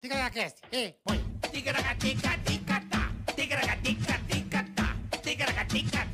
tica Ticaracast, tá. ei, põe. Ticaracatica, ticatá. Tá. Ticaracatica, ticatá. Ticaracatica,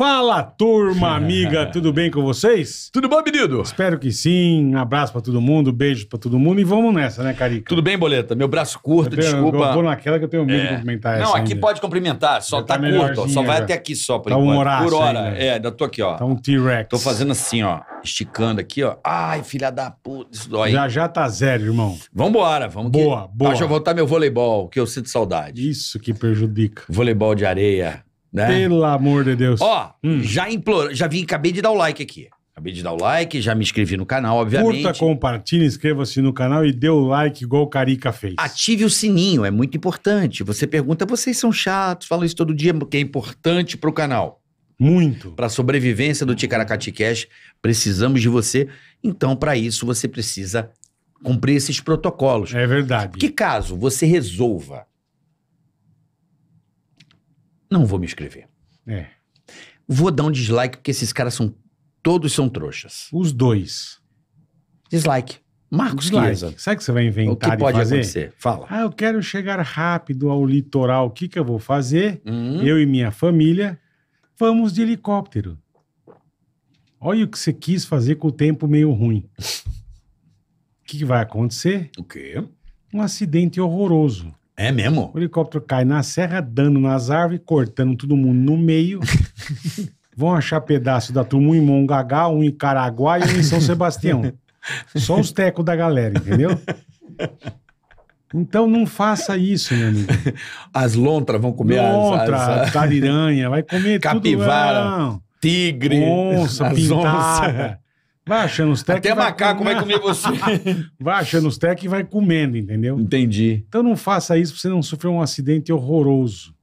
Fala, turma amiga, tudo bem com vocês? Tudo bom, menino? Espero que sim. Um abraço pra todo mundo, beijo pra todo mundo e vamos nessa, né, Carica? Tudo bem, Boleta? Meu braço curto, tá Eu tenho- desculpa. Eu vou naquela que eu tenho medo de é. cumprimentar essa. Não, aqui ainda. pode cumprimentar, só tá tá curto, só vai já. até aqui só, por Tá enquanto. horácio por hora. É, ainda tô aqui, ó. Tá um T-Rex. Tô fazendo assim, ó, esticando aqui, ó. Ai, filha da puta, isso dói. Já já tá zero, irmão. Vambora, vamos que... Boa, boa. Deixa tá, eu voltar meu voleibol, que eu sinto saudade. Isso que prejudica. Voleibol de areia. Né? Pelo amor de Deus. Ó, hum. já imploro, já vim, acabei de dar o like aqui. Acabei de dar o like, já me inscrevi no canal, obviamente. Curta, compartilhe, inscreva-se no canal e dê o like igual o Carica fez. Ative o sininho, é muito importante. Você pergunta, vocês são chatos, falam isso todo dia, porque é importante pro canal. Muito. Para a sobrevivência do Ticaracati Cash, precisamos de você. Então, para isso, você precisa cumprir esses protocolos. É verdade. Que caso você resolva não vou me inscrever. É. Vou dar um dislike porque esses caras são todos são trouxas. Os dois. Dislike. Marcos dislike. Sabe o que você vai inventar? O que pode fazer? acontecer? Fala. Ah, eu quero chegar rápido ao litoral. O que, que eu vou fazer? Uhum. Eu e minha família vamos de helicóptero. Olha o que você quis fazer com o tempo meio ruim. O que, que vai acontecer? O quê? Um acidente horroroso. É mesmo? O helicóptero cai na serra, dando nas árvores, cortando todo mundo no meio. Vão achar pedaço da turma um em Mongagá, um em Caraguá e um em São Sebastião. Só os tecos da galera, entendeu? Então não faça isso, meu amigo. As lontras vão comer Lontra, as... Lontra, as... vai comer Capivara, tudo. Capivara, tigre, onça, pintada. Onça. Vai achando os tech. Até macaco comer. vai comer você. vai achando os tech e vai comendo, entendeu? Entendi. Então não faça isso pra você não sofrer um acidente horroroso.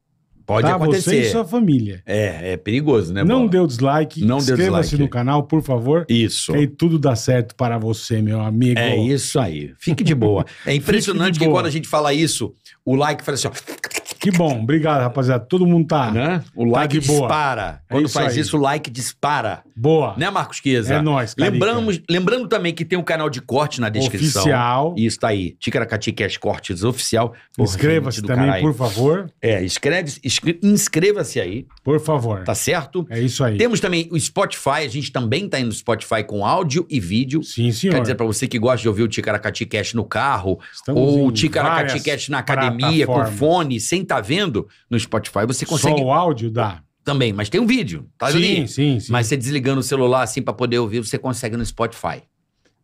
Pode tá? acontecer. Você e sua família. É, é perigoso, né? Não Bola? o dislike. Não deu dislike. Inscreva-se no canal, por favor. Isso. E tudo dá certo para você, meu amigo. É isso aí. Fique de boa. É impressionante boa. que quando a gente fala isso, o like fala assim, ó que bom, obrigado, rapaziada. Todo mundo tá. Né? né? O like tá dispara. Boa. É Quando é isso faz aí. isso, o like dispara. Boa. Né, Marcos Chiesa? É nóis, cara. Lembramos, lembrando também que tem um canal de corte na descrição. Oficial. Isso tá aí. Ticaracati Cash Cortes Oficial. Inscreva-se também, caralho. por favor. É, inscreve inscreva-se aí. Por favor. Tá certo? É isso aí. Temos também o Spotify. A gente também tá indo no Spotify com áudio e vídeo. Sim, senhor. Quer dizer, pra você que gosta de ouvir o Ticaracati Cash no carro, Estamos ou o Ticaracati Cash na academia, com fone, sem Tá vendo no Spotify, você consegue. Só o áudio dá. Também, mas tem um vídeo. Tá sim, ali. sim, sim. Mas você desligando o celular assim para poder ouvir, você consegue no Spotify.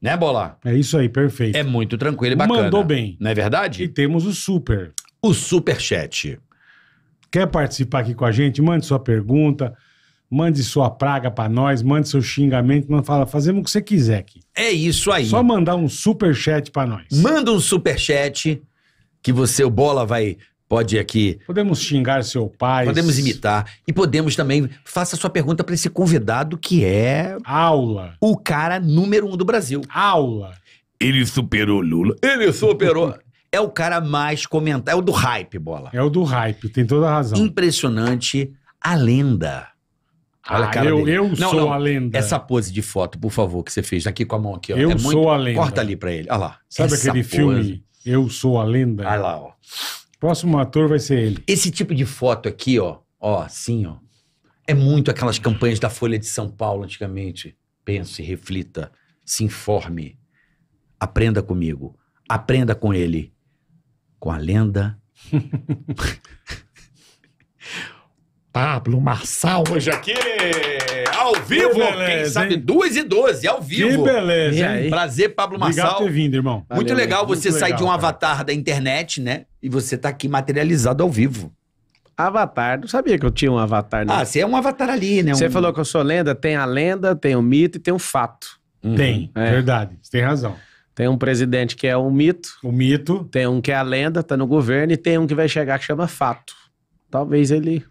Né, Bola? É isso aí, perfeito. É muito tranquilo e bacana. Mandou bem. Não é verdade? E temos o super. O super chat. Quer participar aqui com a gente? Mande sua pergunta, mande sua praga para nós, mande seu xingamento, não fala, fazemos o que você quiser aqui. É isso aí. Só mandar um super chat para nós. Manda um super chat que você o bola vai pode aqui. Podemos xingar seu pai. Podemos imitar. E podemos também. Faça sua pergunta para esse convidado que é. Aula. O cara número um do Brasil. Aula. Ele superou Lula. Ele superou. é o cara mais comentado. É o do hype, bola. É o do hype, tem toda a razão. Impressionante a lenda. Olha ah, a cara eu, eu não, sou não. a lenda. Essa pose de foto, por favor, que você fez aqui com a mão aqui, ó. Eu é sou muito... a lenda. Corta ali pra ele. Olha lá. Sabe Essa aquele pose... filme Eu Sou a Lenda? Olha lá, ó. Próximo ator vai ser ele. Esse tipo de foto aqui, ó, ó, assim, ó. É muito aquelas campanhas da Folha de São Paulo antigamente. Pense, reflita, se informe, aprenda comigo, aprenda com ele, com a lenda Pablo Marçal. Hoje aqui, ao vivo, que beleza, quem sabe, hein? 2 e 12, ao vivo. Que beleza, Prazer, Pablo Marçal. Obrigado por ter vindo, irmão. Muito Valeu, legal muito você legal, sair de um cara. avatar da internet, né? E você tá aqui materializado ao vivo. Avatar, não sabia que eu tinha um avatar, né? Ah, você é um avatar ali, né? Você falou que eu sou lenda, tem a lenda, tem o mito e tem o fato. Uhum. Tem, é. verdade, você tem razão. Tem um presidente que é um mito. O mito. Tem um que é a lenda, tá no governo, e tem um que vai chegar que chama fato. Talvez ele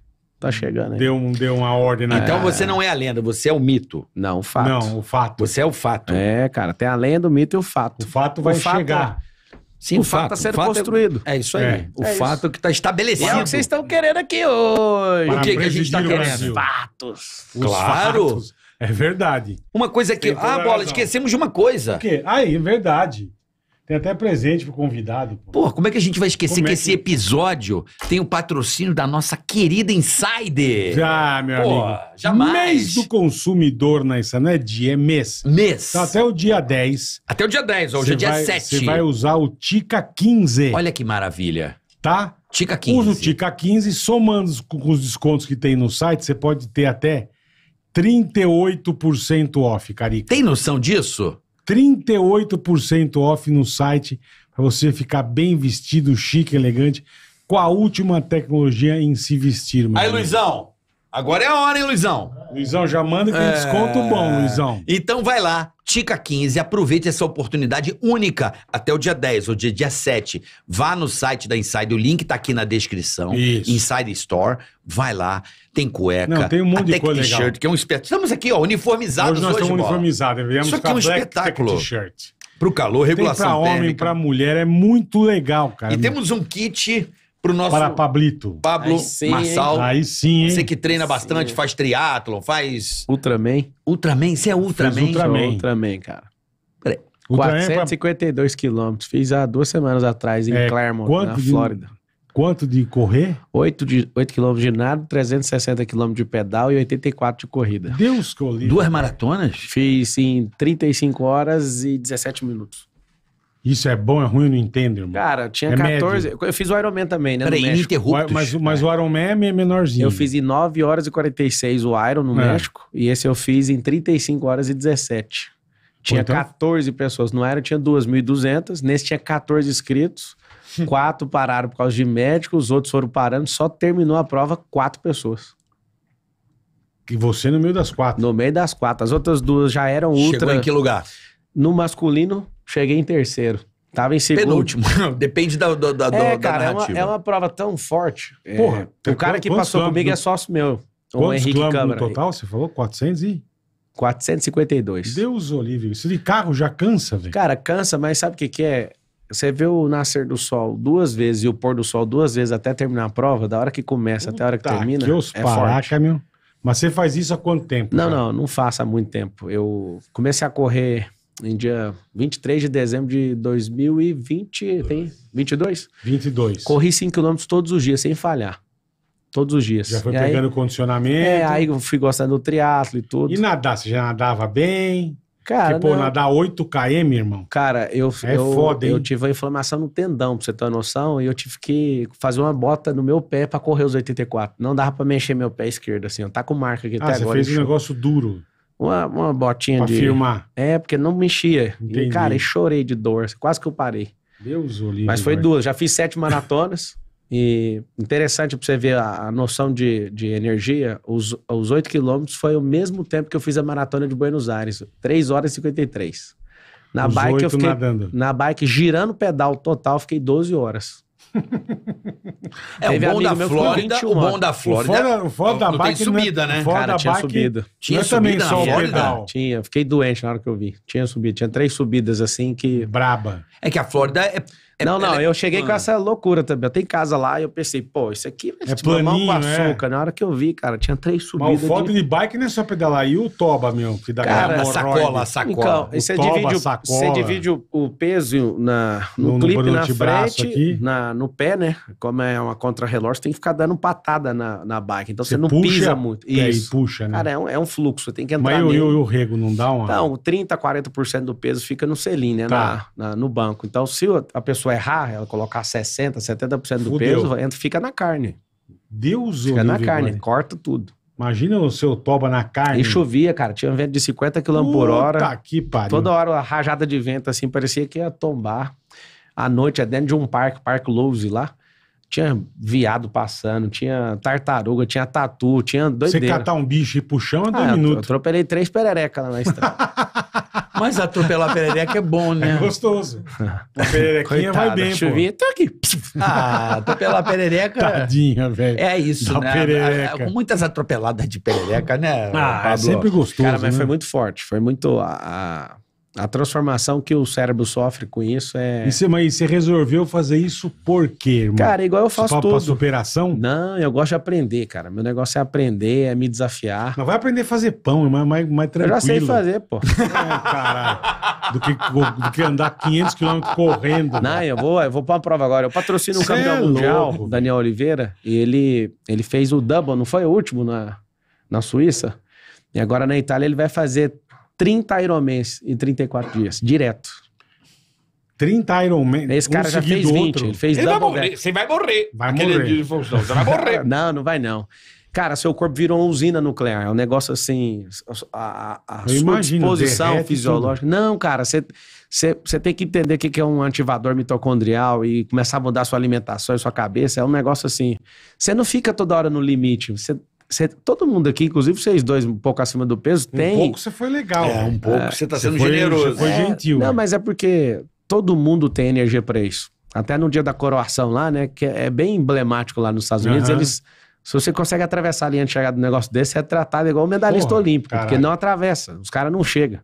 Tá chegando aí. Deu, um, deu uma ordem na Então você não é a lenda, você é o mito. Não, o fato. Não, o fato. Você é o fato. É, cara, tem a lenda, o mito e o fato. O fato vai o fato, chegar. É- Sim, o, o fato está sendo fato é construído. É, é, isso aí. É. O é fato isso. que está estabelecido. É o que tá vocês estão querendo aqui hoje. Para o que, que a gente está querendo? Brasil. Fatos. Os claro. Fatos. É verdade. Uma coisa que. ah, bola, razão. esquecemos de uma coisa. O quê? Aí, é verdade. Tem até presente pro convidado. Pô, como é que a gente vai esquecer como que, é que esse episódio tem o patrocínio da nossa querida Insider? Já, meu pô, amigo. Jamais. Mês do consumidor na Insider, não é dia, é mês. Mês. Então, até o dia 10. Até o dia 10, hoje é dia vai, 7. Você vai usar o Tica 15. Olha que maravilha. Tá? Tica 15. Usa o Tica 15, somando com os descontos que tem no site, você pode ter até 38% off, Carica. Tem noção disso? 38% off no site para você ficar bem vestido, chique, elegante, com a última tecnologia em se vestir. Aí, amigo. Luizão, Agora é a hora, hein, Luizão? Luizão, já manda que é... desconto bom, Luizão. Então vai lá, Tica 15, aproveite essa oportunidade única até o dia 10 ou dia, dia 7. Vá no site da Inside, o link tá aqui na descrição. Isso. Inside Store, vai lá, tem cueca, Não, tem um monte de coisa t-shirt, que é um espetáculo. Estamos aqui, ó, uniformizados hoje. Nós hoje, estamos uniformizados, Isso aqui é um espetáculo. T-shirt. Pro calor, regulação Tem pra homem, para pra mulher, é muito legal, cara. E temos um kit pro nosso Para Pablito. Pablo Aí sim, Marçal. Aí sim, hein? Você que treina bastante, Sim. faz triatlo faz Ultraman. Ultraman. Você é Ultraman? Fiz Ultra- Ultraman. Ultraman, cara. Ultraman 452 é quilômetros. Fiz há duas semanas atrás em É, Claremont, na de- Flórida. Quanto de correr? 8, de, quilômetros de nado, 360 quilômetros de pedal e 84 de corrida. Deus que olhe Duas maratonas? Fiz em 35 horas e 17 minutos. Isso é bom, é ruim, não entendo, irmão. Cara, eu tinha é 14. Médio. Eu fiz o Ironman também, né? Peraí, ininterrupto. Mas, mas o Ironman é menorzinho. Eu fiz em 9 horas e 46 o Iron no é. México. E esse eu fiz em 35 horas e 17. Tinha então... 14 pessoas. No Iron tinha 2.200. Nesse tinha 14 inscritos. Quatro pararam por causa de médico. Os outros foram parando. Só terminou a prova quatro pessoas. E você no meio das quatro? No meio das quatro. As outras duas já eram ultra. Chegou em que lugar? No masculino, Cheguei em terceiro. Tava em segundo. Penúltimo. Depende da, da, é, da, é, cara, narrativa. É uma, é uma prova tão forte. É, Porra, é o cara que passou comigo do... é sócio meu. O Henrique Câmara. no total, você falou? 400 e... 452. Deus Olívio, isso de carro já cansa, velho. Cara, cansa, mas sabe o que, que é? Você vê o nascer do sol duas vezes e o pôr do sol duas vezes até terminar a prova, da hora que começa Puta até a hora que termina. Que os é paraca, meu. Mas você faz isso há quanto tempo? Não, cara? não, não faço há muito tempo. Eu comecei a correr em dia 23 de dezembro de 2020, tem 22? 22. Corri 5 km todos os dias, sem falhar. Todos os dias. Já foi e pegando aí, condicionamento. É, aí eu fui gostando do triatlo e tudo. E nadar, você já nadava bem? Cara, tipo, não. nadar 8 km, irmão. Cara, eu, é eu, foda, eu tive uma inflamação no tendão, pra você ter uma noção, e eu tive que fazer uma bota no meu pé para correr os 84. Não dava para mexer meu pé esquerdo, assim, ó, tá com marca aqui ah, até você agora. Você fez um negócio duro uma, uma botinha pra de. Filmar. É, porque não mexia. Entendi. E, cara, eu chorei de dor, quase que eu parei. Deus o livre. Mas foi mano. duas, já fiz sete maratonas. e interessante pra você ver a, a noção de, de energia. Os, os oito quilômetros foi o mesmo tempo que eu fiz a maratona de Buenos Aires 3 horas e 53. Na os bike eu fiquei. Nadando. Na bike, girando o pedal total, fiquei 12 horas. É, o bom, da Flórida, o bom da Flórida. O fora, da bike Tem subida, né? Cara, da é tinha subida. Tinha eu subida também na Flórida? Tinha, fiquei doente na hora que eu vi. Tinha subida, tinha três subidas assim que. Braba. É que a Flórida é é não, não, eu cheguei com essa loucura também. Eu tenho casa lá e eu pensei, pô, isso aqui é, é te paninho, mamão é. com açúcar. É. Na hora que eu vi, cara, tinha três subidas. Mas o foto de... de bike não é só pedalar. E o toba, meu, que dá cara, sacola, sacola. Então, o você, toba, divide o, sacola. você divide o, o peso na, no, no clipe no na frente, na, no pé, né? Como é uma contra-relógio, tem que ficar dando patada na, na bike. Então você, você não puxa, pisa muito. É, E puxa, né? Cara, é um, é um fluxo, tem que entrar Mas eu, eu, rego, não dá uma... Então, 30, 40% do peso fica no selim, né? Tá. Na, na, no banco. Então se a pessoa pessoa errar, ela colocar 60%, 70% do Fudeu. peso, entra, fica na carne. Deus Fica na carne, corta tudo. Imagina o seu toba na carne. E chovia, cara. Tinha um vento de 50 km por hora. que pariu. Toda hora, a rajada de vento, assim, parecia que ia tombar. À noite, é dentro de um parque, Parque Lose lá. Tinha viado passando, tinha tartaruga, tinha tatu, tinha doideira. Você catar um bicho e puxar é dois ah, minutos. Eu atropelei três pererecas lá na estrada. Mas atropelar pela perereca é bom, né? É gostoso. A pererequinha vai bem, chuvinha, pô. Tá aqui. Ah, atropelar pela perereca. Tadinha, velho. É isso, da né? Perereca. Muitas atropeladas de perereca, né? Ah, é Pablo? é sempre gostoso. Cara, mas né? foi muito forte. Foi muito. A, a transformação que o cérebro sofre com isso é. E você, mas você resolveu fazer isso por quê, irmão? Cara, igual eu faço Só tudo. superação? Não, eu gosto de aprender, cara. Meu negócio é aprender, é me desafiar. Mas vai aprender a fazer pão, é mais, mais tranquilo. Eu já sei fazer, pô. É, caralho. Do que, do que andar 500 quilômetros correndo. Não, eu vou, eu vou pra uma prova agora. Eu patrocino um campeão é mundial, louco, Daniel Oliveira, e ele, ele fez o double, não foi o último na, na Suíça? E agora na Itália ele vai fazer 30 Ironmans em 34 dias, direto. 30 Ironman. Esse cara um já fez 20. Ele fez ele vai morrer. Você vai morrer. Vai Aquele morrer. não, você vai morrer. não, não vai não. Cara, seu corpo virou uma usina nuclear. É um negócio assim. A, a sua imagino, disposição fisiológica. Tudo. Não, cara, você, você, tem que entender o que é um ativador mitocondrial e começar a mudar sua alimentação e sua cabeça. É um negócio assim. Você não fica toda hora no limite. Você Cê, todo mundo aqui, inclusive vocês dois, um pouco acima do peso, tem. Um pouco você foi legal. É, um pouco é, você tá sendo foi, generoso. Foi é. gentil. É, não, né? mas é porque todo mundo tem energia para isso. Até no dia da coroação lá, né? Que é bem emblemático lá nos Estados Unidos, uhum. eles. Se você consegue atravessar a linha de chegada do negócio desse, você é tratado igual o medalhista Porra, olímpico, caralho. porque não atravessa, os caras não chegam.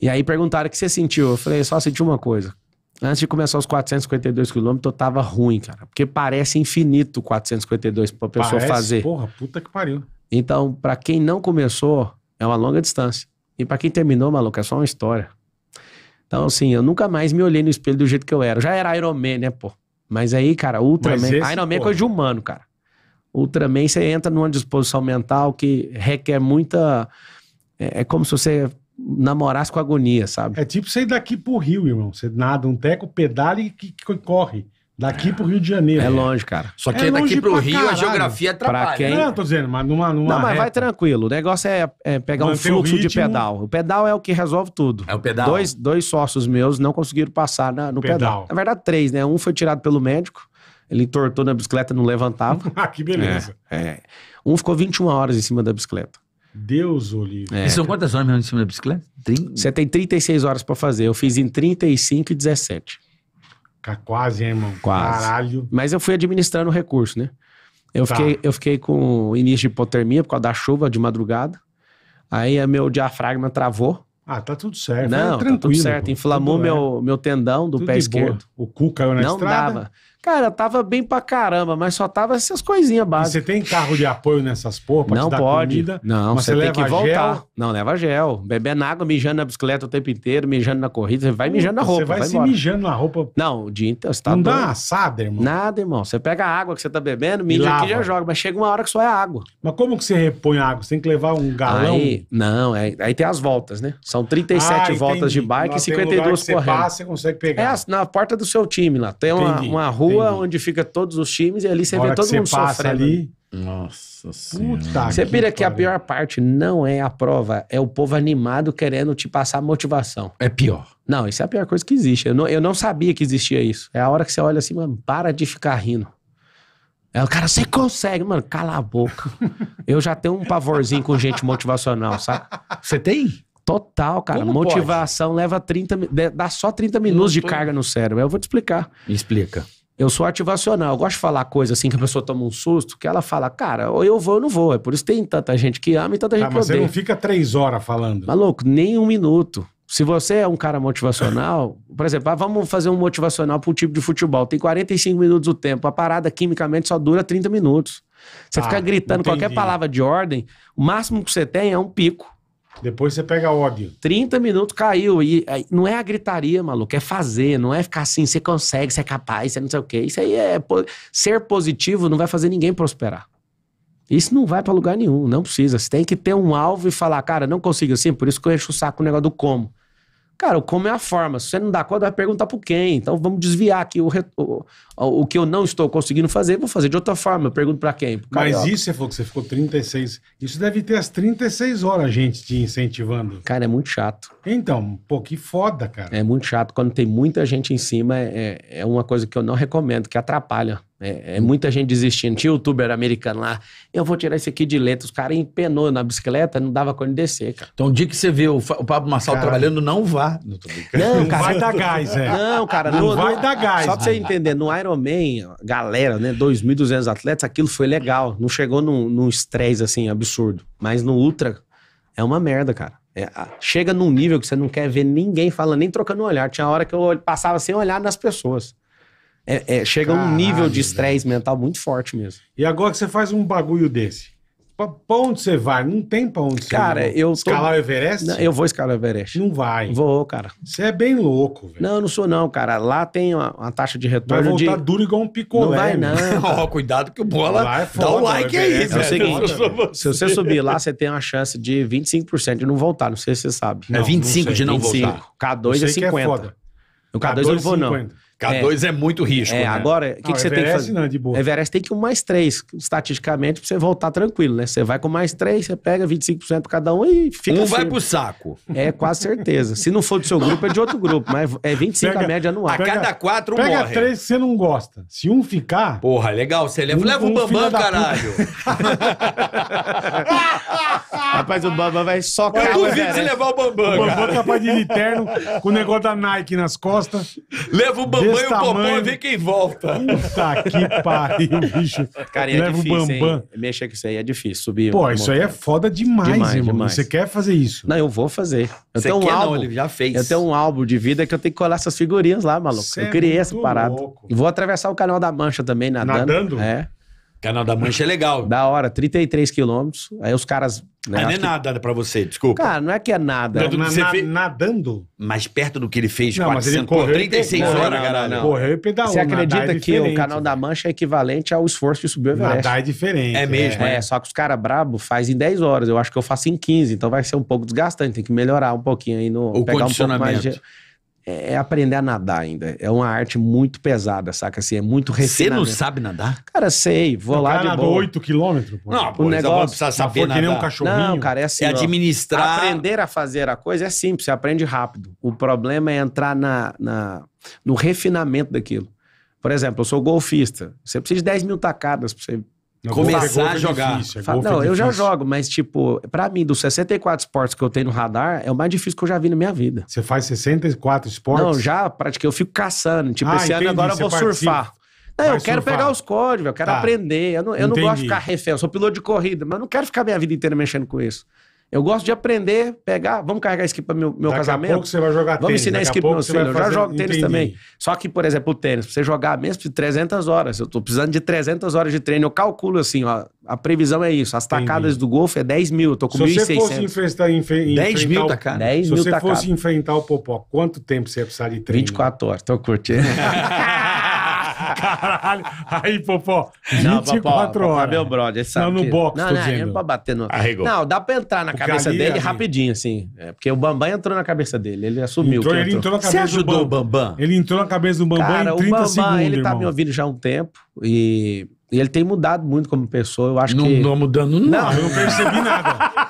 E aí perguntaram o que você sentiu. Eu falei, só senti uma coisa: Antes de começar os 452 quilômetros, eu tava ruim, cara. Porque parece infinito 452 pra pessoa parece, fazer. Porra, puta que pariu. Então, para quem não começou, é uma longa distância. E para quem terminou, maluco, é só uma história. Então, assim, eu nunca mais me olhei no espelho do jeito que eu era. Eu já era Iron Man, né, pô? Mas aí, cara, Ultraman. Esse, Iron Man é coisa de humano, cara. Ultraman, você entra numa disposição mental que requer muita. é, é como se você namorasse com agonia, sabe? É tipo você ir daqui pro Rio, irmão. Você nada um teco, pedala e que, que corre. Daqui pro Rio de Janeiro. É longe, cara. Só é que é daqui pro Rio caralho. a geografia atrapalha. Pra quem... Não, tô dizendo, mas numa, numa Não, mas reta. vai tranquilo. O negócio é, é pegar um fluxo de pedal. O pedal é o que resolve tudo. É o pedal. Dois, dois sócios meus não conseguiram passar na, no pedal. pedal. Na verdade, três, né? Um foi tirado pelo médico. Ele entortou na bicicleta, não levantava. ah, que beleza. É, é. Um ficou 21 horas em cima da bicicleta. Deus, Olívio. É. E são quantas horas mesmo em cima da bicicleta? 30? Você tem 36 horas para fazer. Eu fiz em 35 e 17. Quase, hein, irmão? Quase. Caralho. Mas eu fui administrando o recurso, né? Eu, tá. fiquei, eu fiquei com início de hipotermia por causa da chuva de madrugada. Aí eh, meu diafragma travou. Ah, tá tudo certo. Não, é, tá tudo certo. Inflamou tudo meu, é. meu tendão do tudo pé esquerdo. O cu caiu na não estrada. Não dava. Cara, tava bem pra caramba, mas só tava essas coisinhas básicas. E você tem carro de apoio nessas porra pra Não pode. Comida, não, você, tem que voltar. Gel. Não, leva gel. Bebendo água, mijando na bicicleta o tempo inteiro, mijando na corrida, você vai mijando na roupa. Você vai, vai se embora. mijando na roupa. Não, o dia inteiro. Você tá não dá assada, irmão. Nada, irmão. Você pega a água que você tá bebendo, mija aqui e já joga. Mas chega uma hora que só é água. Mas como que você repõe a água? Você tem que levar um galão? Aí, não, é, aí tem as voltas, né? São 37 ah, voltas de bike e 52 correndo. Você passa, você consegue pegar. É, na porta do seu time lá. Tem uma, uma rua rua Entendi. onde fica todos os times e ali você vê todo mundo você passa sofrendo. ali. Nossa senhora. Puta Você vira que, que a pior parte não é a prova, é o povo animado querendo te passar motivação. É pior. Não, isso é a pior coisa que existe. Eu não, eu não sabia que existia isso. É a hora que você olha assim, mano, para de ficar rindo. É, o cara, você consegue, mano, cala a boca. eu já tenho um pavorzinho com gente motivacional, sabe? Você tem? Total, cara. Como Motivação pode? leva 30 dá só 30 minutos tô... de carga no cérebro. Eu vou te explicar. Me explica. Eu sou ativacional, eu gosto de falar coisa assim que a pessoa toma um susto, que ela fala, cara, ou eu vou ou não vou. É por isso que tem tanta gente que ama e tanta tá, gente que odeia. Mas você não fica três horas falando. Maluco, nem um minuto. Se você é um cara motivacional, por exemplo, ah, vamos fazer um motivacional para um tipo de futebol. Tem 45 minutos o tempo. A parada quimicamente só dura 30 minutos. Você ah, gritando entendi. qualquer palavra de ordem, o máximo que você tem é um pico. Depois você pega ódio. 30 minutos caiu. E é, não é a gritaria, maluco. É fazer. Não é ficar assim, você consegue, você é capaz, você não sei o quê. Isso aí é. Ser positivo não vai fazer ninguém prosperar. Isso não vai para lugar nenhum, não precisa. Você tem que ter um alvo e falar, cara, não consigo assim, por isso que eu encho o saco o negócio do como. Cara, o como é a forma. Se você não dá conta, vai perguntar pro quem. Então vamos desviar aqui o, re... o, o que eu não estou conseguindo fazer, vou fazer de outra forma. Eu pergunto para quem? Pro Mas isso você falou que você ficou 36. Isso deve ter as 36 horas a gente te incentivando. Cara, é muito chato. Então, pô, que foda, cara. É muito chato. Quando tem muita gente em cima, é, é, é uma coisa que eu não recomendo, que atrapalha. É, é muita gente desistindo. Tinha youtuber americano lá, eu vou tirar isso aqui de letra. Os caras empenou na bicicleta, não dava quando descer, cara. Então, o dia que você vê o, o Pablo Marçal cara... trabalhando, não vá. Não, não, cara. Não vai dar gás, é. Não, cara. Não, não vai dar gás. Só pra você entender, no Iron Ironman, galera, né? 2.200 atletas, aquilo foi legal. Não chegou num, num estresse, assim, absurdo. Mas no Ultra, é uma merda, cara. É, chega num nível que você não quer ver ninguém falando, nem trocando um olhar. Tinha hora que eu passava sem olhar nas pessoas. É, é, chega Caralho, um nível de estresse mental muito forte mesmo. E agora que você faz um bagulho desse, Pra onde você vai? Não tem pra onde você Cara, vai. eu tô... Escalar o Everest? Não, eu vou escalar o Everest. Não vai. Vou, cara. Você é bem louco, velho. Não, eu não sou não, cara. Lá tem uma, uma taxa de retorno Vai voltar de... duro igual um picolé. Não vai né? não. Ó, cuidado que o Bola Vai, foda, dá um like aí, é velho. É o seguinte, se você subir lá, você tem uma chance de 25% de não voltar. Não sei se você sabe. É não, é 25 não de não 25. voltar. K2 é 50. É no K2, K2 eu não vou 50. não. K2 é, é muito risco. É, né? agora, o que, que, você Everest, tem que fazer? Não, de boa. Everest tem que ir um mais três, estatisticamente, pra você voltar tranquilo, né? Você vai com mais três, você pega 25% pra cada um e fica. Um assim. vai pro saco. É, quase certeza. Se não for do seu grupo, é de outro grupo, mas é 25 pega, a média anual. A cada quatro, um pega morre. Pega três que você não gosta. Se um ficar. Porra, legal, você leva. Um, leva um, um Bambam, caralho. Rapaz, o Bambam vai só Eu capa, duvido você levar o Bambam, O Bambam é capaz de ir com o negócio da Nike nas costas. Leva o Bambam e o Popó e vê quem volta. Puta que pariu, bicho. Cara, e é Leva o difícil, Bambam. hein? É mexer com isso aí é difícil, subir. Pô, isso aí é foda demais, Demais, irmão. demais. Você quer fazer isso. Não, eu vou fazer. Eu tenho um quer, álbum. ele já fez. eu tenho um álbum de vida que eu tenho que colar essas figurinhas lá, maluco. Cê eu é criei essa parada. louco. E vou atravessar o canal da Mancha também, nadando. Nadando? É. Canal da Mancha é legal. Da hora, 33 quilômetros. Aí os caras. Né, ah, não é que... nada pra você, desculpa. Cara, não é que é nada. É na, na, Nadando? Mais perto do que ele fez, não, 400, mas ele correu 36 correu, horas, cara. Correu e pedalou. Você é acredita é que o canal da Mancha é equivalente ao esforço de subir o Everest? Nadar é diferente. É mesmo, é. é. é só que os caras brabo fazem em 10 horas. Eu acho que eu faço em 15. Então vai ser um pouco desgastante. Tem que melhorar um pouquinho aí no... O pegar condicionamento. Um pouco mais de é, é, aprender a nadar ainda. É uma arte muito pesada, saca? Assim, é muito refinamento. Você não sabe nadar? Cara, sei. Vou então, o lá cara de boa. 8 quilômetros? Pô. Não, pô, o é negócio... precisa saber nadar. que nem um cachorrinho. Não, cara, é assim. É administrar... Ó, aprender a fazer a coisa é simples, você aprende rápido. O problema é entrar na, na, no refinamento daquilo. Por exemplo, eu sou golfista. Você precisa de 10 mil tacadas pra você não, é começar a é jogar. É difícil, é não, eu já jogo, mas tipo, para mim, dos 64 esportes que eu tenho no radar, é o mais difícil que eu já vi na minha vida. Você faz 64 esportes? Não, já pratiquei, eu fico caçando. Tipo, ah, esse entendi, ano agora eu vou participa. surfar. Não, eu quero surfar. pegar os códigos, eu quero tá. aprender. Eu, não, eu não, gosto de ficar refém, eu sou piloto de corrida, mas eu não quero ficar minha vida inteira mexendo com isso. Eu gosto de aprender, pegar, vamos carregar skip para meu, meu casamento. Daqui a pouco você vai jogar tênis. Vamos ensinar skip para meus filhos. Eu já jogo tênis entendi. também. Só que, por exemplo, o tênis, pra você jogar mesmo, de 300 horas. Eu estou precisando de 300 horas de treino. Eu calculo assim, ó, a previsão é isso. As tacadas entendi. do golfe é 10 mil, eu tô com 1.600. Se você fosse enfrentar... Enfre 10 mil tacadas. Tá 10 Se mil você tacadas. Tá fosse enfrentar o Popó, quanto tempo você ia precisar de treino? 24 horas, tô curtindo. Caralho. Aí, Popó, 24 não, horas. Popó, meu brother, sabe não, no box, não, tô não, dizendo. Não, pode bater no... Arregou. Não, dá pra entrar na o cabeça dele amigo. rapidinho, assim. É, porque o Bambam entrou na cabeça dele, ele assumiu. Entrou, ele entrou. entrou na cabeça Você ajudou Bambam. o Bambam? Ele entrou na cabeça do Bambam Cara, em 30 Bambam, segundos, ele tá irmão. tá me ouvindo já há um tempo e... E ele tem mudado muito como pessoa, eu acho não, que... Não mudando nada. Não, eu não percebi nada.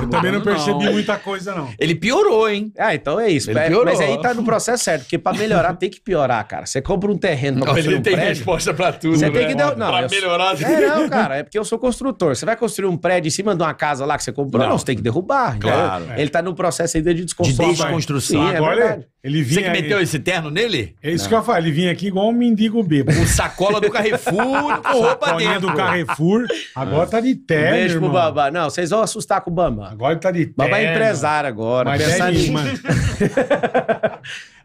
Eu também não percebi não. muita coisa, não. Ele piorou, hein? Ah, então é isso. Ele é, piorou. Mas aí tá no processo certo, porque pra melhorar tem que piorar, cara. Você compra um terreno pra construir um prédio... Ele tem resposta pra tudo, Você né? É, tem que... Dar... Não, pra eu... melhorar... É, não, cara, é porque eu sou construtor. Você vai construir um prédio em cima de uma casa lá que você comprou? Não, não você tem que derrubar. Claro. Né? É. Ele tá no processo ainda de desconstrução. De desconstrução. Sim, é Agora, é verdade. ele vinha... Você que meteu esse terno nele? É isso não. que eu falei. Ele vinha aqui igual um mendigo bêbado. Com sacola do Carrefour, com roupa dentro. do Carrefour. Agora tá de terno, Beijo pro babá. Não, vocês vão assustar com o Obama. Agora ele tá de terno. Babá é empresário agora. Mas é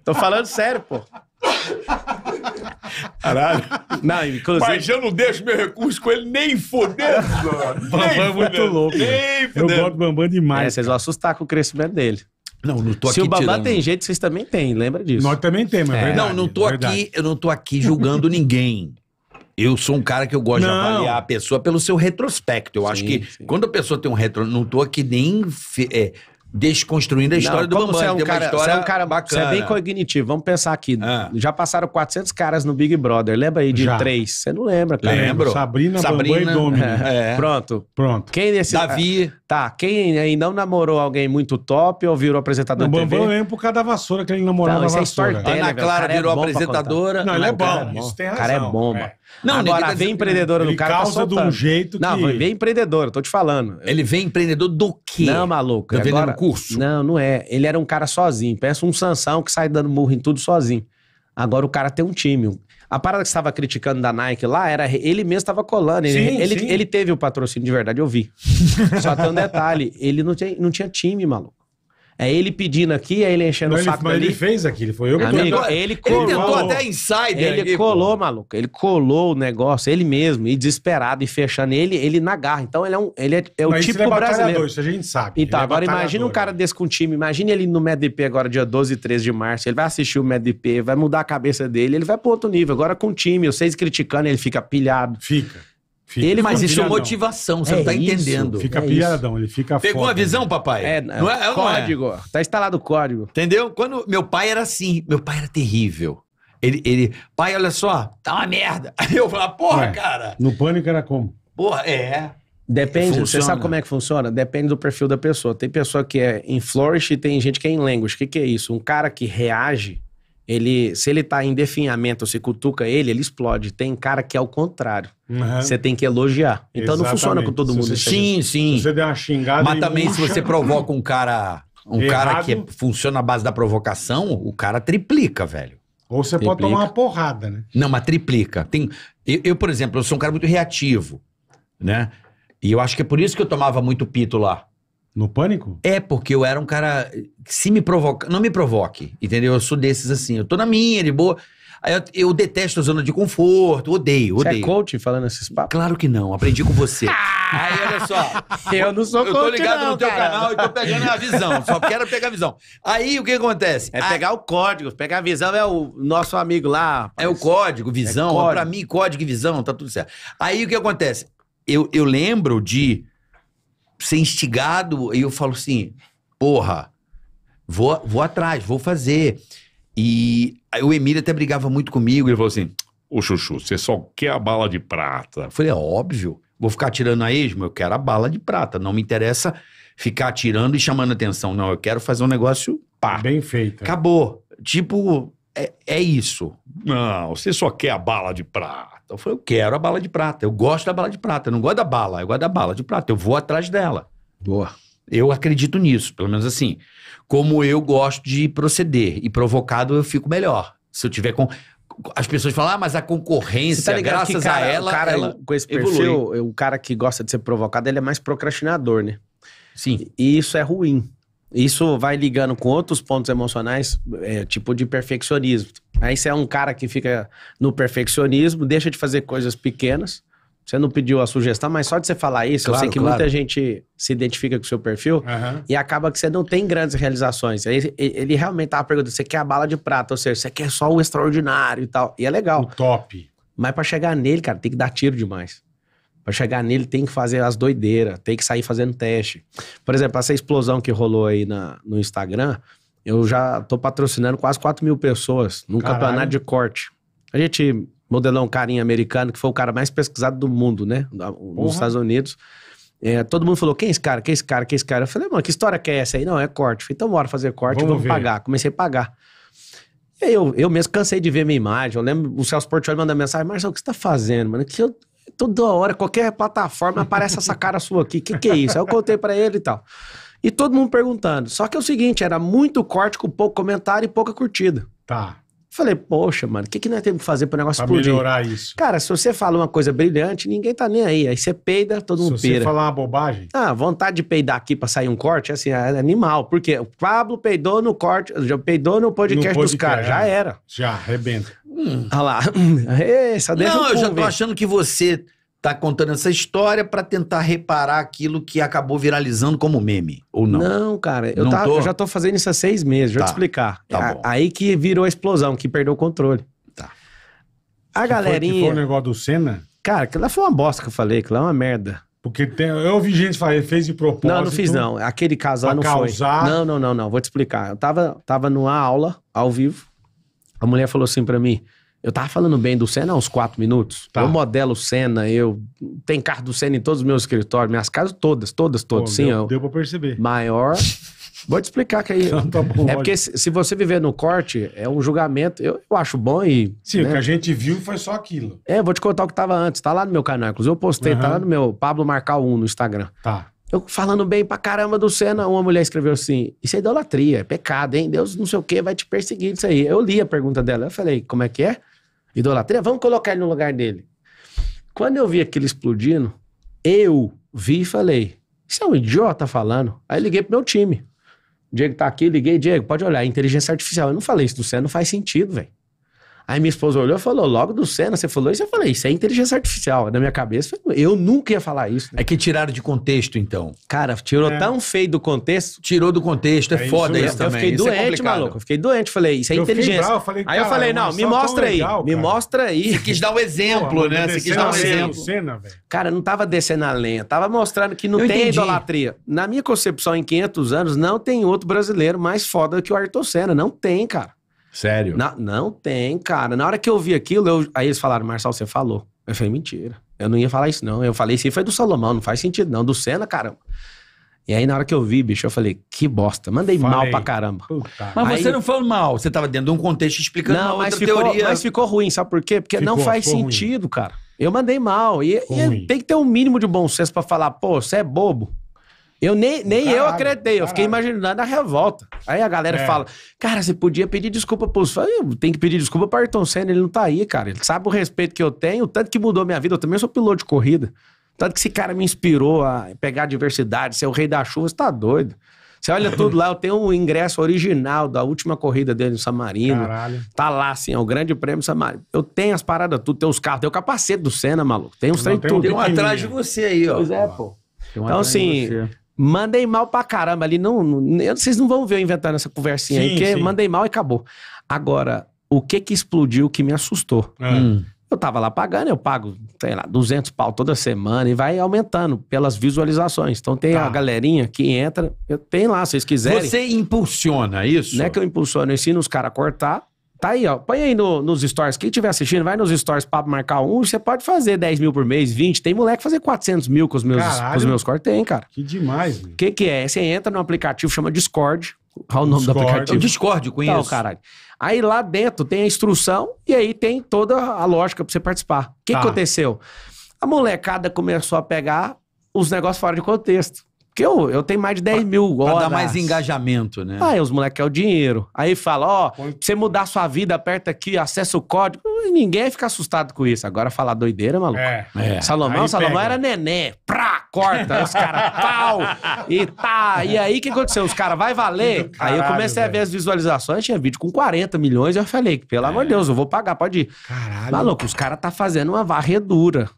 Tô falando sério, pô. Caralho. Não, inclusive... Mas eu não deixo meu recurso com ele nem fodendo, Bambam é muito louco. Nem eu gosto do Bambam demais. É, vocês vão assustar com o crescimento dele. Não, não tô Se aqui o babá tirando. tem jeito, vocês também têm, lembra disso. Nós também temos, é, é verdade. Não, não tô, é Aqui, eu não tô aqui julgando ninguém. Eu sou um cara que eu gosto não. de avaliar a pessoa pelo seu retrospecto. Eu sim, acho que sim. quando a pessoa tem um retro, não tô aqui nem é, desconstruindo a história não, do Bambam. Você é, é um cara, você é um cara bacana. Você é bem cognitivo. Vamos pensar aqui. Ah. Já passaram 400 caras no Big Brother. Lembra aí de Já. três? Você não lembra, cara? Lembro. Sabrina, Sabrina Bambam e Domini. É. Pronto. Pronto. Quem nesse... Davi. Tá, quem aí não namorou alguém muito top ou virou apresentador de TV? O Bambam é por causa da vassoura que ele namorava não, isso é vassoura. É Ana Clara virou apresentadora. Não, ele é bom. É isso tem razão. O cara é bom, mano. Não, Agora, vem tá empreendedora do cara. Tá causa tá de um jeito que. Não, vem empreendedor, tô te falando. Ele vem empreendedor do quê? Não, maluco. Tá vendendo Agora... curso? Não, não é. Ele era um cara sozinho. Pensa um Sansão que sai dando murro em tudo sozinho. Agora o cara tem um time. A parada que estava criticando da Nike lá era ele mesmo estava colando. Ele, sim, ele, sim. ele, teve o patrocínio de verdade, eu vi. Só tem um detalhe: ele não tinha, não tinha time, maluco. É ele pedindo aqui, é ele enchendo o Mas, saco mas ele fez aquilo, foi eu que Amigo, ele colou. Ele tentou até insider. Ele aqui, pô. colou, maluco. Ele colou o negócio, ele mesmo, e desesperado, e fechando ele, ele na garra. Então ele é, um, ele é, é o Mas isso tipo ele é brasileiro. isso a gente sabe. Então, Ele é agora imagina um cara né? desse com time, imagina ele no MedP agora, dia 12 e 13 de março, ele vai assistir o MedP, vai mudar a cabeça dele, ele vai pro outro nível. Agora com o time, vocês criticando, ele fica pilhado. Fica. Fica ele, mas isso é motivação, você é não tá isso, entendendo. Fica é isso. ele fica Pegou foda, a visão, né? papai? É, não é, não é? código. É. Tá instalado o código. Entendeu? Quando meu pai era assim, meu pai era terrível. Ele, ele pai, olha só, tá uma merda. Aí eu falava, porra, é. cara. No pânico era como? Porra, é. Depende, funciona. você sabe como é que funciona? Depende do perfil da pessoa. Tem pessoa que é em flourish e tem gente que é em language. O que, que é isso? Um cara que reage ele, se ele tá em definhamento, você cutuca ele, ele explode. Tem cara que é o contrário. Uhum. Você tem que elogiar. Então Exatamente. não funciona com todo mundo. Você, sim, sim. Se você der uma xingada. Mas também murcha. se você provoca um cara, um Errado. cara que funciona à base da provocação, o cara triplica, velho. Ou você triplica. pode tomar uma porrada, né? Não, mas triplica. Tem, eu, eu, por exemplo, eu sou um cara muito reativo, né? E eu acho que é por isso que eu tomava muito pito lá. No pânico? É, porque eu era um cara. Se me provoca. Não me provoque, entendeu? Eu sou desses assim. Eu tô na minha, de boa. Aí eu, eu detesto a zona de conforto, odeio, odeio. Você é coach falando esses papos? Claro que não, aprendi com você. Aí olha só. eu não sou coach. Eu tô ligado não, no teu cara. canal e tô pegando a visão. Só quero pegar a visão. Aí o que acontece? É a... pegar o código. Pegar a visão é o nosso amigo lá. Rapaz. É o código, visão. É código. Pra mim, código e visão, tá tudo certo. Aí o que acontece? Eu, eu lembro de ser instigado, e eu falo assim, porra, vou, vou atrás, vou fazer. E aí o Emílio até brigava muito comigo, ele falou assim, ô Chuchu, você só quer a bala de prata. Eu falei, é óbvio, vou ficar tirando a esmo, eu quero a bala de prata, não me interessa ficar tirando e chamando atenção, não, eu quero fazer um negócio pá. Bem feito. Acabou, tipo, é, é isso. Não, você só quer a bala de prata. Então eu falei, eu quero a bala de prata. Eu gosto da bala de prata. Eu não gosto da bala, eu gosto da bala de prata. Eu vou atrás dela. Boa. Eu acredito nisso, pelo menos assim. Como eu gosto de proceder e provocado, eu fico melhor. Se eu tiver com as pessoas falam, ah, mas a concorrência, tá graças que, cara, a ela, o cara, ela com esse perfil, evolui. o cara que gosta de ser provocado, ele é mais procrastinador, né? Sim. E isso é ruim. Isso vai ligando com outros pontos emocionais, é, tipo de perfeccionismo. Aí você é um cara que fica no perfeccionismo, deixa de fazer coisas pequenas. Você não pediu a sugestão, mas só de você falar isso, claro, eu sei que claro. muita gente se identifica com o seu perfil uhum. e acaba que você não tem grandes realizações. Aí ele realmente tava perguntando: você quer a bala de prata, ou seja, você quer só o extraordinário e tal. E é legal. O top. Mas para chegar nele, cara, tem que dar tiro demais. Para chegar nele tem que fazer as doideiras, tem que sair fazendo teste. Por exemplo, essa explosão que rolou aí na, no Instagram, eu já tô patrocinando quase 4 mil pessoas num Caralho. campeonato de corte. A gente modelou um carinha americano que foi o cara mais pesquisado do mundo, né? Nos Estados Unidos. É, todo mundo falou: quem é esse cara? Quem é esse cara? Quem é esse cara? Eu falei, mano, que história que é essa aí? Não, é corte. Falei, então bora fazer corte, vamos, vamos pagar. Comecei a pagar. Eu, eu mesmo cansei de ver minha imagem. Eu lembro o Celso Portioli mandando mensagem: Marcelo, o que você está fazendo, mano? Que eu, toda hora, qualquer plataforma aparece essa cara sua aqui. O que, que é isso? Aí eu contei para ele e tal. E todo mundo perguntando. Só que é o seguinte, era muito corte com pouco comentário e pouca curtida. Tá. Falei, poxa, mano, o que, que nós temos que fazer para o negócio pra explodir? melhorar isso. Cara, se você fala uma coisa brilhante, ninguém tá nem aí. Aí você peida, todo mundo um se Se você falar uma bobagem... Ah, vontade de peidar aqui para sair um corte, assim, é animal. Porque o Pablo peidou no corte, já peidou no podcast, no podcast dos caras. Já é. era. Já, arrebenta. Hum. Olha lá. Não, eu já tô achando que você tá contando essa história para tentar reparar aquilo que acabou viralizando como meme, ou não? Não, cara, eu, não tá, tô... eu já tô fazendo isso há seis meses, deixa tá. eu te tá. explicar. Tá é aí que virou a explosão, que perdeu o controle. Tá. A que galerinha... Foi, que foi o negócio do Senna? Cara, aquilo lá foi uma bosta que eu falei, aquilo lá é uma merda. Porque tem, eu ouvi gente falar, ele fez de propósito. Não, não fiz não, aquele caso lá não causar... foi. Não, não, não, não, vou te explicar. Eu tava, tava numa aula, ao vivo, a mulher falou assim para mim... Eu tava falando bem do Senna há uns quatro minutos. Tá. Eu modelo Senna, eu tem carro do Senna em todos os meus escritórios, minhas casas todas, todas, todas. Pô, Sim, deu, eu... deu pra perceber. Maior. Vou te explicar que aí. Não, tá bom, é porque se, se, você viver no corte, é um julgamento. Eu, eu acho bom e. Sim, né? o que a gente viu foi só aquilo. É, vou te contar o que tava antes. Tá lá no meu canal. Inclusive, eu postei, uhum. tá lá no meu Pablo Marcal 1 no Instagram. Tá. Eu falando bem pra caramba do Senna, uma mulher escreveu assim: Isso é idolatria, é pecado, hein? Deus não sei o que vai te perseguir isso aí. Eu li a pergunta dela. Eu falei: Como é que é? Idolatria, vamos colocar ele no lugar dele. Quando eu vi aquilo explodindo, eu vi e falei: Isso é um idiota falando. Aí liguei pro meu time. O Diego tá aqui, liguei, Diego, pode olhar, é inteligência artificial. Eu não falei isso do céu, não faz sentido, velho. Aí minha esposa olhou e falou: logo do Senna, você falou isso? Eu falei: isso é inteligência artificial. Na minha cabeça, eu nunca ia falar isso. Né? É que tiraram de contexto, então. Cara, tirou é. tão feio do contexto. Tirou do contexto, é, é foda isso, também. Eu fiquei isso é doente, é maluco. Eu fiquei doente, falei: isso é eu inteligência. Bravo, falei, aí eu falei: não, me mostra aí. Legal, me mostra aí. Você quis dar um exemplo, Pô, né? Você quis dar um exemplo. Senna, cara, não tava descendo a lenha, tava mostrando que não eu tem entendi. idolatria. Na minha concepção, em 500 anos, não tem outro brasileiro mais foda que o Ayrton Senna. Não tem, cara. Sério? Na, não tem, cara. Na hora que eu vi aquilo, eu, aí eles falaram, Marcelo você falou. Eu falei, mentira. Eu não ia falar isso, não. Eu falei, isso foi do Salomão, não faz sentido, não. Do Senna, caramba. E aí, na hora que eu vi, bicho, eu falei, que bosta. Mandei mal pra caramba. Puta. Mas aí, você não falou mal. Você tava dentro de um contexto explicando não, mas ficou, teoria. Mas ficou ruim, sabe por quê? Porque ficou, não faz sentido, ruim. cara. Eu mandei mal. E, e, tem que ter um mínimo de bom senso para falar, pô, você é bobo. Eu nem, nem caralho, eu acreditei, eu fiquei imaginando a revolta. Aí a galera é. fala, cara, você podia pedir desculpa pros fãs. Eu tenho que pedir desculpa para Ayrton Senna, ele não tá aí, cara. Ele sabe o respeito que eu tenho, o tanto que mudou minha vida. Eu também sou piloto de corrida. Tanto que esse cara me inspirou a pegar a diversidade, ser o rei da chuva, você tá doido. Você olha tudo lá, eu tenho o um ingresso original da última corrida dele no Marino. Caralho. Tá lá, assim, é o grande prêmio Marino. Eu tenho as paradas tudo, tenho os carros, tenho o capacete do Senna, maluco. tem uns trem tudo. Tem um atrás de você aí, ó. Pois é, pô. Então, assim, Mandei mal pra caramba ali. Não, não, vocês não vão ver eu inventando essa conversinha sim, aí, porque sim. mandei mal e acabou. Agora, o que que explodiu que me assustou? É. Hum. Eu tava lá pagando, eu pago, sei lá, 200 pau toda semana e vai aumentando pelas visualizações. Então tem tá. a galerinha que entra, eu tenho lá, se vocês quiserem. Você impulsiona isso? Não é que eu impulsiono, eu ensino os caras a cortar, Tá aí, ó. Põe aí no, nos stories. Quem estiver assistindo, vai nos stories para marcar um. Você pode fazer 10 mil por mês, 20. Tem moleque fazer 400 mil com os meus, Caralho, com os meus cortes. Tem, cara. Que demais, O que, que é? Você entra no aplicativo, chama Discord. Qual o nome Discord. do aplicativo? Discord, então, conheço. Então, caralho. Aí lá dentro tem a instrução e aí tem toda a lógica para você participar. O que, tá. que aconteceu? A molecada começou a pegar os negócios fora de contexto. Porque eu, eu tenho mais de 10 pra, mil horas. Pra dar mais engajamento, né? Aí os moleques é o dinheiro. Aí fala, ó, oh, pra você mudar sua vida, aperta aqui, acessa o código. Ninguém fica assustado com isso. Agora falar doideira, maluco. É. é. Salomão, aí Salomão pega. era nené. Prá, corta. Aí os caras, pau. E tá. E aí, o que aconteceu? Os caras, vai valer. Caralho, aí eu comecei a ver as visualizações. Tinha vídeo com 40 milhões. Eu falei, pelo é. amor de Deus, eu vou pagar, pode ir. Caralho. Maluco, os caras tá fazendo uma varredura.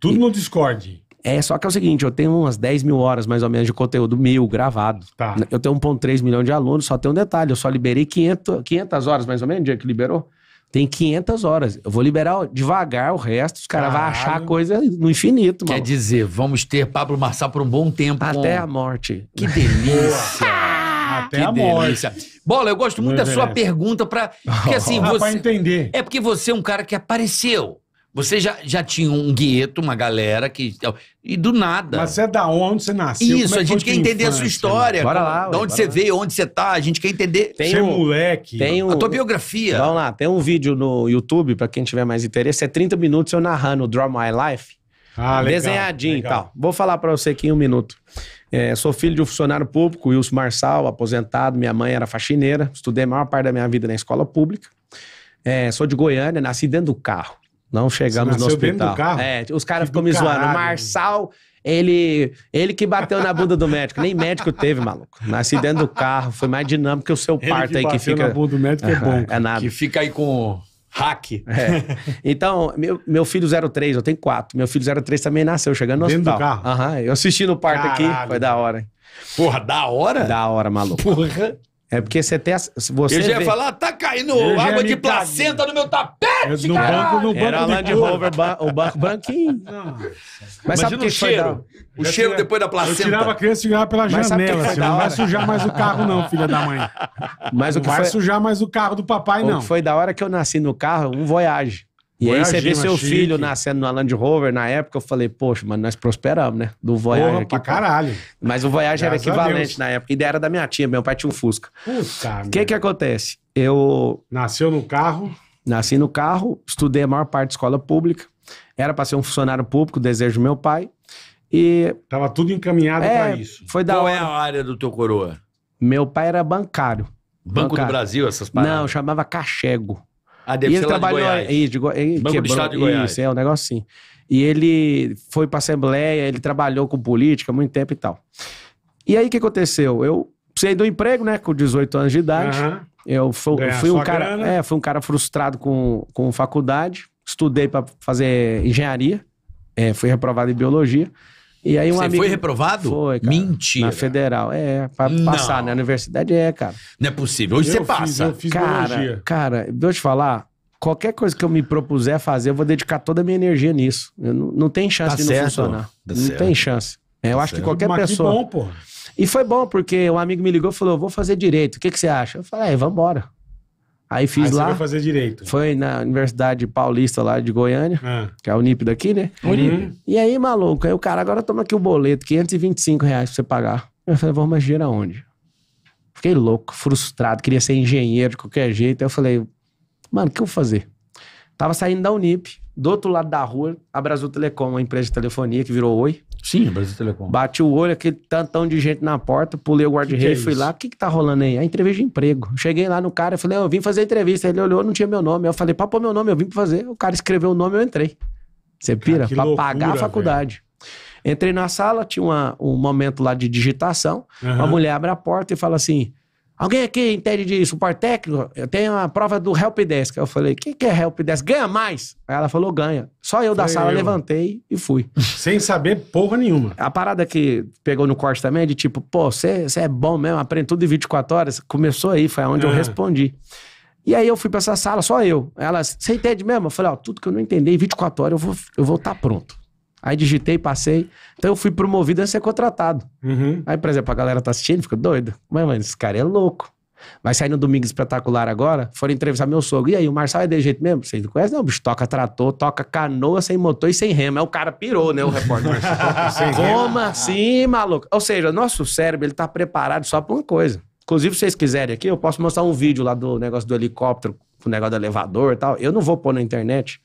Tudo e... no Discord. É, só que é o seguinte, eu tenho umas 10 mil horas, mais ou menos, de conteúdo meu gravado. Tá. Eu tenho 1.3 milhão de alunos, só tem um detalhe, eu só liberei 500, 500 horas, mais ou menos, o dia que liberou. Tem 500 horas. Eu vou liberar devagar o resto, os caras vão achar coisa no infinito, mano. Quer dizer, vamos ter Pablo Marçal por um bom tempo. Até com... a morte. Que delícia! Ah, Até que a delícia. morte. Bola, eu gosto muito da sua pergunta para Porque assim, ah, você... pra entender. É porque você é um cara que apareceu. Você já, já tinha um gueto, uma galera que. E do nada. Mas você é da onde você nasceu? É Isso, é a gente quer entender infância, a sua história. Né? Bora lá. ué, de onde você lá. veio, onde você tá, a gente quer entender. Tem você um, é moleque. Tem um, a tua biografia. Vamos lá, tem um vídeo no YouTube, para quem tiver mais interesse, é 30 minutos eu narrando Draw My Life. Ah, legal, desenhadinho legal. e tal. Vou falar para você aqui em um minuto. É, sou filho de um funcionário público, Wilson Marçal, aposentado. Minha mãe era faxineira. Estudei a maior parte da minha vida na escola pública. É, sou de Goiânia, nasci dentro do carro. Não chegamos no hospital. carro? É, os caras ficam me caralho. zoando. Marçal, ele, ele que bateu na bunda do médico. Nem médico teve, maluco. Nasci dentro do carro, foi mais dinâmico que o seu ele parto que aí que fica. Na bunda do médico é bom. É, nada. Que fica aí com hack. É. Então, meu, meu filho 03, eu tenho quatro. Meu filho 03 também nasceu, chegando no dentro hospital. Dentro do carro? Aham, uhum, eu assisti no parto Caralho. aqui, foi da hora. Hein? Porra, da hora? Da hora, maluco. Porra. É porque você tem. Você eu já ia vê... falar, tá caindo eu água de placenta caguei. no meu tapete, no cara. Banco, no banco Era Land Rover, ba o banco branquinho. Não. Mas Imagina sabe o que cheiro? O cheiro tira... depois da placenta. Eu tirava a criança e jogava pela Mas janela. Assim, não vai sujar mais o carro, não, filha da mãe. Mas o que não vai foi... sujar mais o carro do papai, o não. foi da hora é que eu nasci no carro, um Voyage. E aí você vê seu chique. filho nascendo no Land Rover, na época eu falei, poxa, mano, nós prosperamos, né? Do Voyage. Porra, aqui, pra caralho. Mas o Voyage Graças era equivalente na época. E era da minha tia, meu pai tinha um Fusca. Puta O que que acontece? Eu... Nasceu no carro? Nasci no carro, estudei a maior parte de escola pública. Era para ser um funcionário público, desejo do meu pai. E... Tava tudo encaminhado é, para isso. Foi da Qual é hora. é a área do teu coroa? Meu pai era bancário. Banco bancário. do Brasil, essas paradas? Não, chamava Cachego. Ah, deve e ele trabalhou aí, de, Go... Banco quebrou, do Estado de Goiás. Isso, é um negócio assim. E ele foi para Assembleia, ele trabalhou com política muito tempo e tal. E aí o que aconteceu? Eu saí do emprego, né, com 18 anos de idade. Uhum. Eu fui, fui um cara, é, fui um cara frustrado com, com faculdade. Estudei para fazer engenharia, é, fui reprovado em biologia. E aí um Você amigo... foi reprovado? Foi, cara. Mentira. Na federal. É, pra Não. passar na né? universidade é, cara. Não é possível. Hoje eu você fiz, passa. Eu fiz cara, biologia. cara, deixa eu te falar, qualquer coisa que eu me propuser a fazer, eu vou dedicar toda a minha energia nisso. Eu não, não tem chance tá de certo. não funcionar. Tá não certo. tem chance. É, eu tá acho que qualquer Mas pessoa. Que bom, pô. E foi bom, porque um amigo me ligou e falou: vou fazer direito, o que, que você acha? Eu falei: é, vambora. Aí fiz Aí lá. Você fazer direito. Foi na Universidade Paulista lá de Goiânia, ah. que é a Unip daqui, né? Uhum. E aí, maluco, aí o cara agora toma aqui o boleto, 525 reais pra você pagar. Eu falei, vamos agir aonde? Fiquei louco, frustrado, queria ser engenheiro de qualquer jeito. Aí eu falei, mano, o que eu vou fazer? Tava saindo da Unip, do outro lado da rua, a Brasil Telecom, uma empresa de telefonia que virou Oi. Sim, Brasil Telecom. Bati o olho, aquele tantão de gente na porta, pulei o guarda-rei, é fui lá. O que, que tá rolando aí? A entrevista de emprego. Cheguei lá no cara, falei, eu vim fazer entrevista. Ele olhou, não tinha meu nome. Eu falei, pra pôr meu nome, eu vim fazer. O cara escreveu o nome, eu entrei. Você pira? Cara, pra loucura, pagar a faculdade. Véio. Entrei na sala, tinha uma, um momento lá de digitação. Uhum. Uma mulher abre a porta e fala assim: Alguém aqui entende de suporte técnico? Eu tenho a prova do helpdesk. Eu falei, quem que é helpdesk? Ganha mais? Aí ela falou, ganha. Só eu Foi da sala eu. levantei e fui. Sem saber porra nenhuma. A parada que pegou no corte também é de tipo, pô, você é bom mesmo, aprende tudo em 24 horas. Começou aí, foi onde é. eu respondi. E aí eu fui pra essa sala, só eu. Ela, você entende mesmo? Eu falei, ó, tudo que eu não entendi, em 24 horas eu vou estar eu vou tá pronto. Aí digitei, passei. Então eu fui promovido a ser contratado. Uhum. Aí, por exemplo, a galera tá assistindo, fica doido. Mas, mano, esse cara é louco. Vai sair no Domingo Espetacular agora, foram entrevistar meu sogro. E aí, o Marçal é de jeito mesmo? Vocês não conhecem? Não, bicho, toca trator, toca canoa, sem motor e sem remo. É o cara pirou, né, o repórter. Como assim, maluco? Ou seja, nosso cérebro, ele tá preparado só pra uma coisa. Inclusive, se vocês quiserem aqui, eu posso mostrar um vídeo lá do negócio do helicóptero, o negócio do elevador e tal. Eu não vou pôr na internet,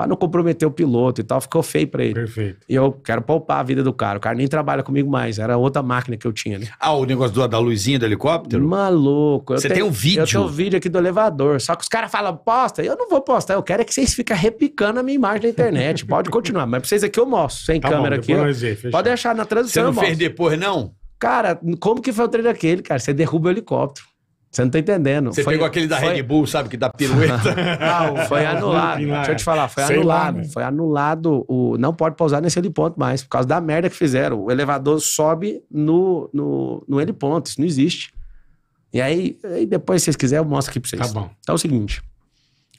para não comprometer o piloto e tal, ficou feio para ele. Perfeito. E eu quero poupar a vida do cara. O cara nem trabalha comigo mais, era outra máquina que eu tinha, né? Ah, o negócio do, da luzinha do helicóptero? Maluco. Você tem um vídeo? Eu tenho um vídeo aqui do elevador, só que os caras falam, posta, eu não vou postar, eu quero é que vocês fiquem repicando a minha imagem na internet, pode continuar, mas pra vocês aqui eu mostro, sem tá câmera bom, aqui. Eu... pode deixar na transição Você não fez depois, não? Cara, como que foi o treino daquele, cara? Você derruba o helicóptero. Você não tá entendendo. Você foi, pegou aquele da foi... Red Bull, sabe, que dá pirueta. não, foi anulado. Deixa eu te falar, foi Sei anulado. Lá, né? Foi anulado. O... Não pode pausar nesse heliponto mais, por causa da merda que fizeram. O elevador sobe no, no, no heliponto, isso não existe. E aí, aí, depois, se vocês quiserem, eu mostro aqui pra vocês. Tá bom. Então é o seguinte.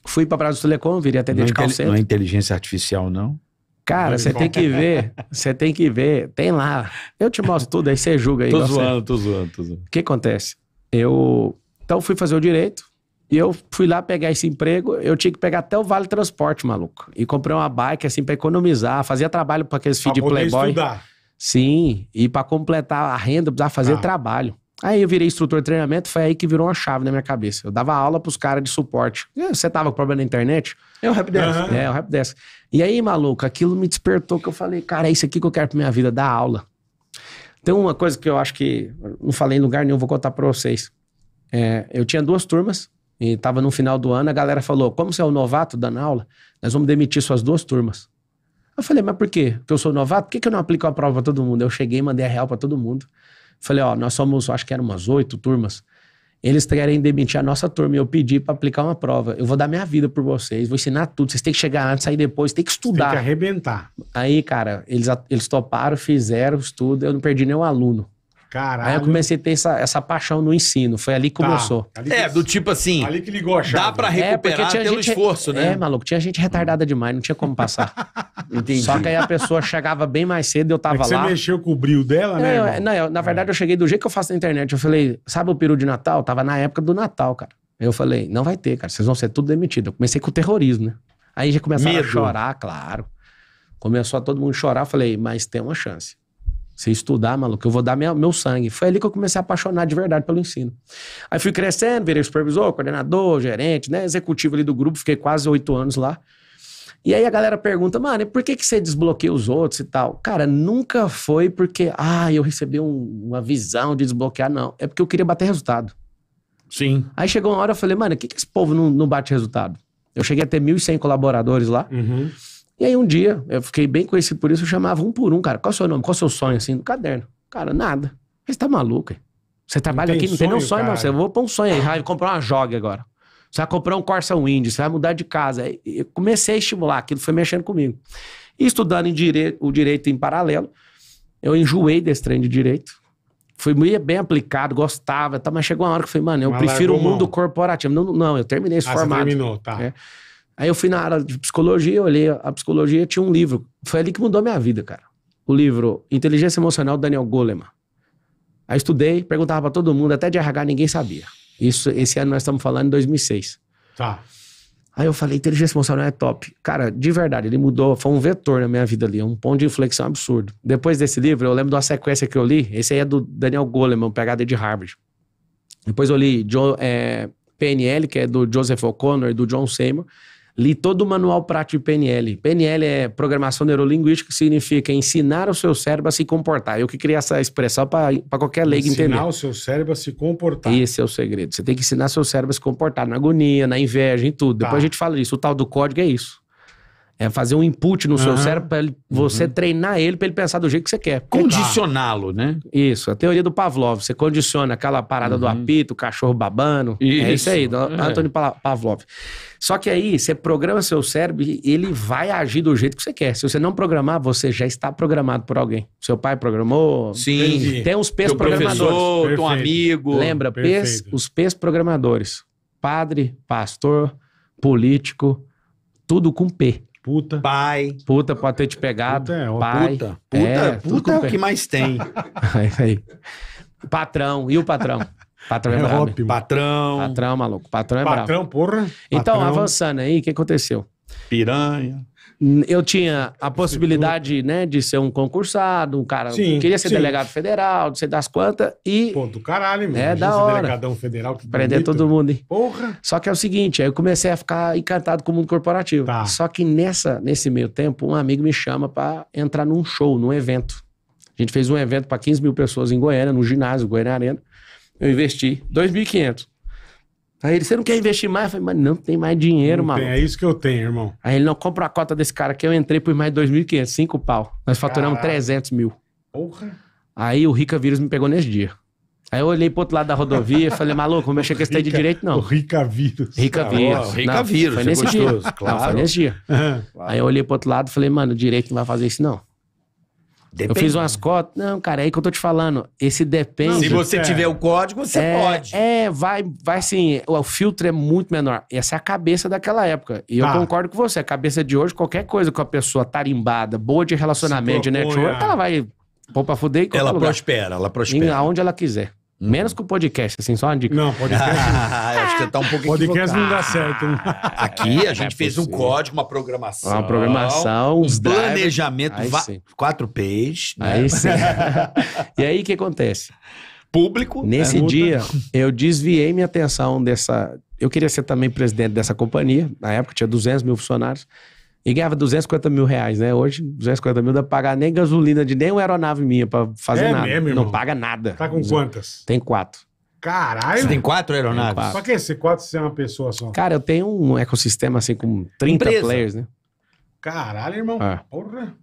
Fui pra Praia do Telecom, virei atender de calcete. Não é inteligência artificial, não? Cara, você tem que ver, você tem que ver, tem lá. Eu te mostro tudo, aí você julga aí. Tô zoando, você. tô zoando, tô zoando. O que acontece? Eu então fui fazer o direito. E eu fui lá pegar esse emprego, eu tinha que pegar até o Vale Transporte, maluco. E comprei uma bike, assim, pra economizar. Fazia trabalho pra aqueles filhos de Playboy. Estudar. Sim, e para completar a renda, precisava fazer ah. trabalho. Aí eu virei instrutor de treinamento, foi aí que virou uma chave na minha cabeça. Eu dava aula pros caras de suporte. Eh, você tava com problema na internet? É o Rapdesk. Uhum. É, o Rapdesk. E aí, maluco, aquilo me despertou que eu falei, cara, é isso aqui que eu quero pra minha vida, dar aula. Tem uma coisa que eu acho que não falei em lugar nenhum, vou contar pra vocês. É, eu tinha duas turmas e estava no final do ano, a galera falou: Como você é o um novato dando aula, nós vamos demitir suas duas turmas. Eu falei: Mas por quê? Porque eu sou novato? Por que, que eu não aplico a prova para todo mundo? Eu cheguei e mandei a real para todo mundo. Falei: Ó, nós somos, acho que eram umas oito turmas. Eles querem demitir a nossa turma e eu pedi para aplicar uma prova. Eu vou dar minha vida por vocês, vou ensinar tudo. Vocês têm que chegar antes, sair depois, tem que estudar. Tem que arrebentar. Aí, cara, eles, eles toparam, fizeram o estudo, eu não perdi nenhum aluno. Caralho. Aí eu comecei a ter essa, essa paixão no ensino. Foi ali que tá. começou. Ali que é, do tipo assim. Ali que ligou a chave. Dá pra é, recuperar é, tinha pelo gente, esforço, né? É, maluco. Tinha gente retardada demais, não tinha como passar. Entendi. Só que aí a pessoa chegava bem mais cedo, e eu tava é lá. Você mexeu com o brilho dela, né? Eu, é, não, eu, na é. verdade, é. eu cheguei do jeito que eu faço na internet. Eu falei, sabe o peru de Natal? tava na época do Natal, cara. Eu falei, não vai ter, cara. Vocês vão ser tudo demitido. Eu comecei com o terrorismo, né? Aí já começaram Medo. a chorar, claro. Começou a todo mundo chorar. Eu falei, mas tem uma chance. Se estudar, maluco, eu vou dar meu sangue. Foi ali que eu comecei a apaixonar de verdade pelo ensino. Aí fui crescendo, virei supervisor, coordenador, gerente, né? Executivo ali do grupo, fiquei quase oito anos lá. E aí a galera pergunta, mano, por que, que você desbloqueia os outros e tal? Cara, nunca foi porque, ah, eu recebi um, uma visão de desbloquear, não. É porque eu queria bater resultado. Sim. Aí chegou uma hora eu falei, mano, por que, que esse povo não, não bate resultado? Eu cheguei a ter 1.100 colaboradores lá. Uhum. E aí um dia, eu fiquei bem conhecido por isso, eu chamava um por um, cara. Qual é o seu nome? Qual é o seu sonho, assim, no caderno? Cara, nada. Você tá maluco, hein? Você trabalha não aqui, não sonho, tem nenhum sonho, cara. Você vou pôr um sonho aí, vai comprar uma joga agora. Você vai comprar um Corsa Wind, você vai mudar de casa. Eu comecei a estimular, aquilo foi mexendo comigo. E estudando o direito em paralelo, eu enjoei desse trem de direito. Fui bem aplicado, gostava, tá, mas chegou uma hora que eu falei, mano, eu mas prefiro o mundo mão. corporativo. Não, não, eu terminei esse ah, formato. Você terminou, tá. É. Aí eu fui na área de psicologia, olhei a psicologia, tinha um livro. Foi ali que mudou minha vida, cara. O livro Inteligência Emocional, Daniel Goleman. Aí estudei, perguntava para todo mundo, até de RH ninguém sabia. Isso, esse ano nós estamos falando em 2006. Tá. Aí eu falei, inteligência emocional é top. Cara, de verdade, ele mudou, foi um vetor na minha vida ali, um ponto de inflexão absurdo. Depois desse livro, eu lembro de uma sequência que eu li, esse aí é do Daniel Goleman, pegada de Harvard. Depois eu li é, eh, PNL, que é do Joseph O'Connor e do John Seymour. Li todo o manual prático de PNL. PNL é programação neurolinguística, que significa ensinar o seu cérebro a se comportar. Eu que criei essa expressão para qualquer leigo entender. Ensinar o seu cérebro a se comportar. Esse é o segredo. Você tem que ensinar o seu cérebro a se comportar na agonia, na inveja, em tudo. Tá. Depois a gente fala disso. O tal do código é isso. É fazer um input no uhum. seu cérebro para você uhum. treinar ele para ele pensar do jeito que você quer. Condicioná-lo, né? Isso, a teoria do Pavlov. Você condiciona aquela parada uhum. do apito, o cachorro babando. É isso. É isso aí, do é. Antônio Pavlov. Só que aí você programa seu cérebro e ele vai agir do jeito que você quer. Se você não programar, você já está programado por alguém. Seu pai programou. Sim. Tem os pés programadores. Professor, um amigo. Lembra, pes? os pés programadores. Padre, pastor, político, tudo com P. Puta. Pai. Puta pode ter te pegado. Puta é, pai. Puta. Puta é, puta é o que mais tem. é, aí. Patrão. E o patrão? Patrão é, é brabo. Patrão. Patrão, é maluco. Patrão é patrão, brabo. Patrão, porra. Então, patrão. avançando aí, o que aconteceu? Piranha eu tinha a possibilidade, né, de ser um concursado, um cara sim, queria ser sim. delegado federal, não sei das quantas, e... Pô, do caralho, mano. É, da hora. Delegadão federal. Que Prender todo mundo, hein? Porra! Só que é o seguinte, aí eu comecei a ficar encantado com o mundo corporativo. Tá. Só que nessa, nesse meio tempo, um amigo me chama para entrar num show, num evento. A gente fez um evento para 15 mil pessoas em Goiânia, no ginásio Goiânia Arena. Eu investi 2.500. Aí ele, você não quer investir mais? Eu falei, mas não tem mais dinheiro, mano. É isso que eu tenho, irmão. Aí ele, não, compra a cota desse cara que Eu entrei por mais 2.500, cinco pau. Nós faturamos Caralho. 300 mil. Porra. Aí o Rica Vírus me pegou nesse dia. Aí eu olhei pro outro lado da rodovia e falei, maluco, não mexer com esse daí de direito, não. O Rica Vírus. Rica Vírus. Ah, Rica Vírus. Foi nesse gostoso, dia. Claro. Não, foi é nesse dia. Uhum. Aí eu olhei pro outro lado e falei, mano, direito não vai fazer isso, não. Depende. Eu fiz umas cotas. Não, cara, é aí que eu tô te falando. Esse depende. Se você é. tiver o código, você é, pode. É, vai, vai sim. O, o filtro é muito menor. Essa é a cabeça daquela época. E eu ah. concordo com você. A cabeça de hoje, qualquer coisa com a pessoa tarimbada, boa de relacionamento, de network, ela vai pôr pra fuder e Ela lugar. prospera, ela prospera. Em, aonde ela quiser. Uhum. Menos que o podcast, assim, só uma dica. Não, podcast. Ah, acho que tá um pouco Podcast não dá certo. Né? Aqui a gente é fez um código, uma programação. Uma programação, um planejamento, aí quatro P's. Né? Aí sim. e aí o que acontece? Público. Né? Nesse é dia, eu desviei minha atenção dessa. Eu queria ser também presidente dessa companhia. Na época tinha 200 mil funcionários. E ganhava 250 mil reais, né? Hoje, 250 mil dá pra pagar nem gasolina de nenhuma aeronave minha pra fazer é nada. Mesmo, irmão? Não paga nada. Tá com quantas? Tem quatro. Caralho! Você tem quatro aeronaves? Tem quatro. Pra que esse quatro se é uma pessoa só? Cara, eu tenho um ecossistema assim com 30 Empresa. players, né? Caralho, irmão. É. Porra.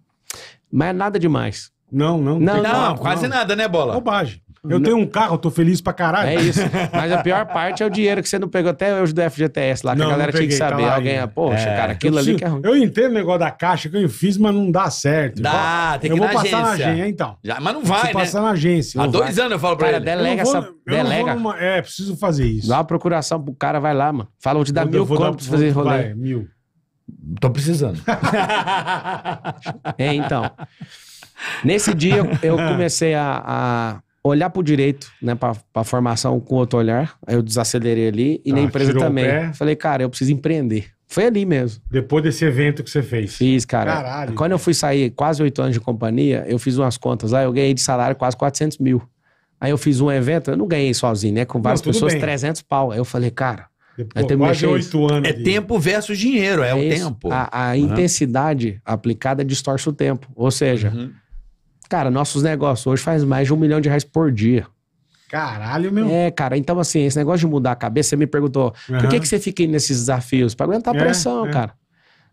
Mas é nada demais. Não, não. Não, não, não quase não. nada, né, Bola? Bobagem. Eu tenho um carro, tô feliz pra caralho. É isso. Mas a pior parte é o dinheiro que você não pegou até hoje do FGTS lá, que a galera tinha que tá saber. Alguém, poxa, é, cara, aquilo ali que é ruim. Eu entendo o negócio da caixa que eu é fiz, mas não dá certo. Dá, tem que ir na agência. Eu vou passar na agência, então. Já, mas não vai, né? passar na agência. Há dois vai. anos eu falo pra cara, ele. delega vou, essa... Delega. Numa, é, preciso fazer isso. Dá uma procuração pro cara, vai lá, mano. Fala, vou te dar eu mil contos pra fazer rolê. mil. Tô precisando. é, então. Nesse dia eu, comecei a olhar para o direito, né, para a formação com outro olhar. Aí eu desacelerei ali e tá, na ah, empresa também. Falei, cara, eu preciso empreender. Foi ali mesmo. Depois desse evento que você fez. Fiz, cara. Caralho. Quando eu fui sair, quase oito anos de companhia, eu fiz umas contas lá, eu ganhei de salário quase 400 mil. Aí eu fiz um evento, eu não ganhei sozinho, né? Com várias não, pessoas, bem. 300 pau. Aí eu falei, cara. Depois, de quase oito anos. É de... tempo versus dinheiro, é, é o isso. tempo. A, a uhum. intensidade aplicada distorce o tempo. Ou seja. Uhum Cara, nossos negócios hoje faz mais de um milhão de reais por dia. Caralho, meu. É, cara, então assim, esse negócio de mudar a cabeça, você me perguntou, uhum. por que, que você fica nesses desafios? Para aguentar a é, pressão, é. cara.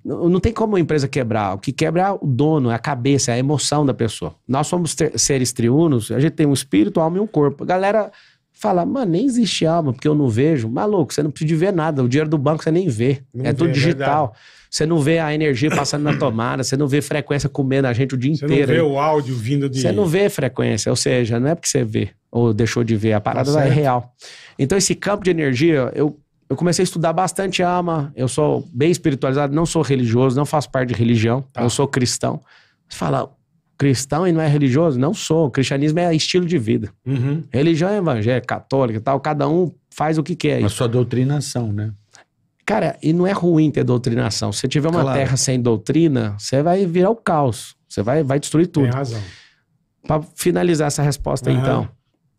Não, não, tem como a empresa quebrar. O que quebra é o dono, é a cabeça, é a emoção da pessoa. Nós somos seres triunos, a gente tem um espírito, alma e um corpo. A galera Fala, mano, nem existe alma, porque eu não vejo. Maluco, você não precisa de ver nada. O dinheiro do banco você nem vê. Não é vê, tudo é digital. Você não vê a energia passando na tomada, você não vê frequência comendo a gente o dia você inteiro. Você não vê o áudio vindo de. Você não vê frequência, ou seja, não é porque você vê ou deixou de ver. A parada tá é real. Então, esse campo de energia, eu eu comecei a estudar bastante alma. Eu sou bem espiritualizado, não sou religioso, não faço parte de religião. Tá. Eu sou cristão. Você fala, cristão e não é religioso? Não sou. O cristianismo é estilo de vida. Uhum. Religião é evangélica, católica e tal. Cada um faz o que quer. Mas sua doutrinação, né? Cara, e não é ruim ter doutrinação. Se tiver uma claro. terra sem doutrina, você vai virar o caos. Você vai, vai destruir tudo. Tem razão. Para finalizar essa resposta, uhum. então,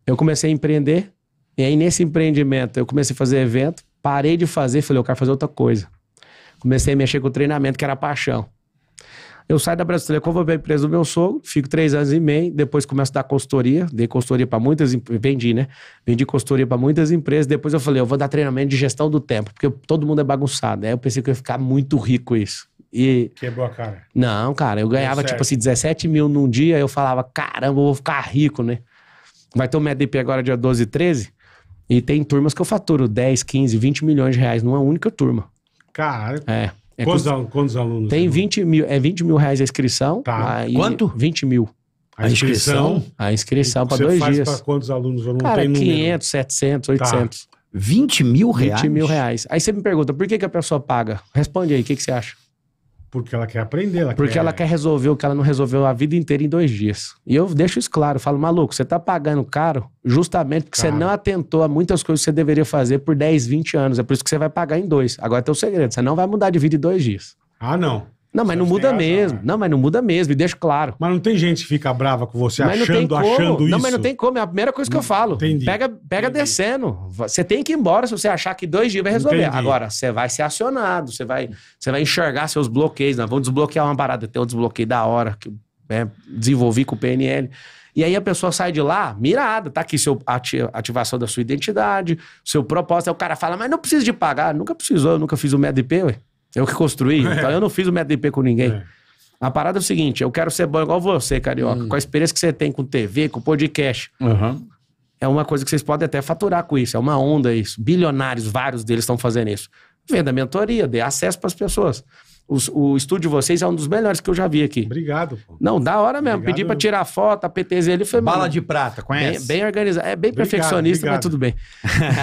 eu comecei a empreender. E aí, nesse empreendimento, eu comecei a fazer evento, parei de fazer, falei, eu quero fazer outra coisa. Comecei a mexer com o treinamento, que era paixão. Eu saio da Brasil Telecom, vou para a empresa do meu sogro, fico três anos e meio, depois começo a dar consultoria, dei consultoria para muitas, vendi, né? Vendi consultoria para muitas empresas, depois eu falei, eu vou dar treinamento de gestão do tempo, porque todo mundo é bagunçado, né? Eu pensei que eu ia ficar muito rico isso. E... Quebrou a cara. Não, cara, eu ganhava tipo assim 17 mil num dia, eu falava, caramba, eu vou ficar rico, né? Vai ter o um MEDP agora dia 12 e 13, e tem turmas que eu faturo 10, 15, 20 milhões de reais numa única turma. Caralho. É. É quantos, custo... al quantos, alunos? Tem 20 mil, é 20 mil reais a inscrição. Tá. Quanto? 20 mil. A inscrição? A inscrição para dois dias. faz dias. Para quantos alunos? Eu não Cara, tenho 500, número. 700, 800. Tá. 20 mil reais? 20 mil reais. Aí você me pergunta, por que, que a pessoa paga? Responde aí, o que, que você acha? Porque ela quer aprender, ela Porque quer... ela quer resolver o que ela não resolveu a vida inteira em dois dias. E eu deixo isso claro, falo, maluco, você tá pagando caro justamente porque claro. você não atentou a muitas coisas que você deveria fazer por 10, 20 anos. É por isso que você vai pagar em dois. Agora é tem o segredo, você não vai mudar de vida em dois dias. Ah, não. Não, mas não muda razão, mesmo. Né? Não, mas não muda mesmo, e deixo claro. Mas não tem gente que fica brava com você mas achando, achando isso. Não, mas não tem como, é a primeira coisa que eu hum, falo. Entendi. Pega, pega Entendi. descendo. Você tem que ir embora se você achar que dois dias vai resolver. Entendi. Agora, você vai ser acionado, você vai, você vai enxergar seus bloqueios. Nós né? vamos desbloquear uma parada, tem um desbloqueio da hora, que né, desenvolvi com o PNL. E aí a pessoa sai de lá mirada, tá aqui seu ativação da sua identidade, seu propósito. Aí o cara fala, mas não precisa de pagar. Nunca precisou, eu nunca fiz o MEDP, ué. Eu que construí. É. Então eu não fiz o método IP com ninguém. É. A parada é o seguinte: eu quero ser bom igual você, carioca, hum. com a experiência que você tem com TV, com podcast. Uhum. É uma coisa que vocês podem até faturar com isso. É uma onda isso. Bilionários, vários deles estão fazendo isso. Venda mentoria, dê acesso para as pessoas. Os, o estúdio de vocês é um dos melhores que eu já vi aqui. Obrigado. Pô. Não, da hora mesmo. Obrigado. Pedi para tirar foto, a PTZ ele foi Bala mano, de prata, conhece? Bem, bem organizado. É bem obrigado, perfeccionista, obrigado. mas tudo bem.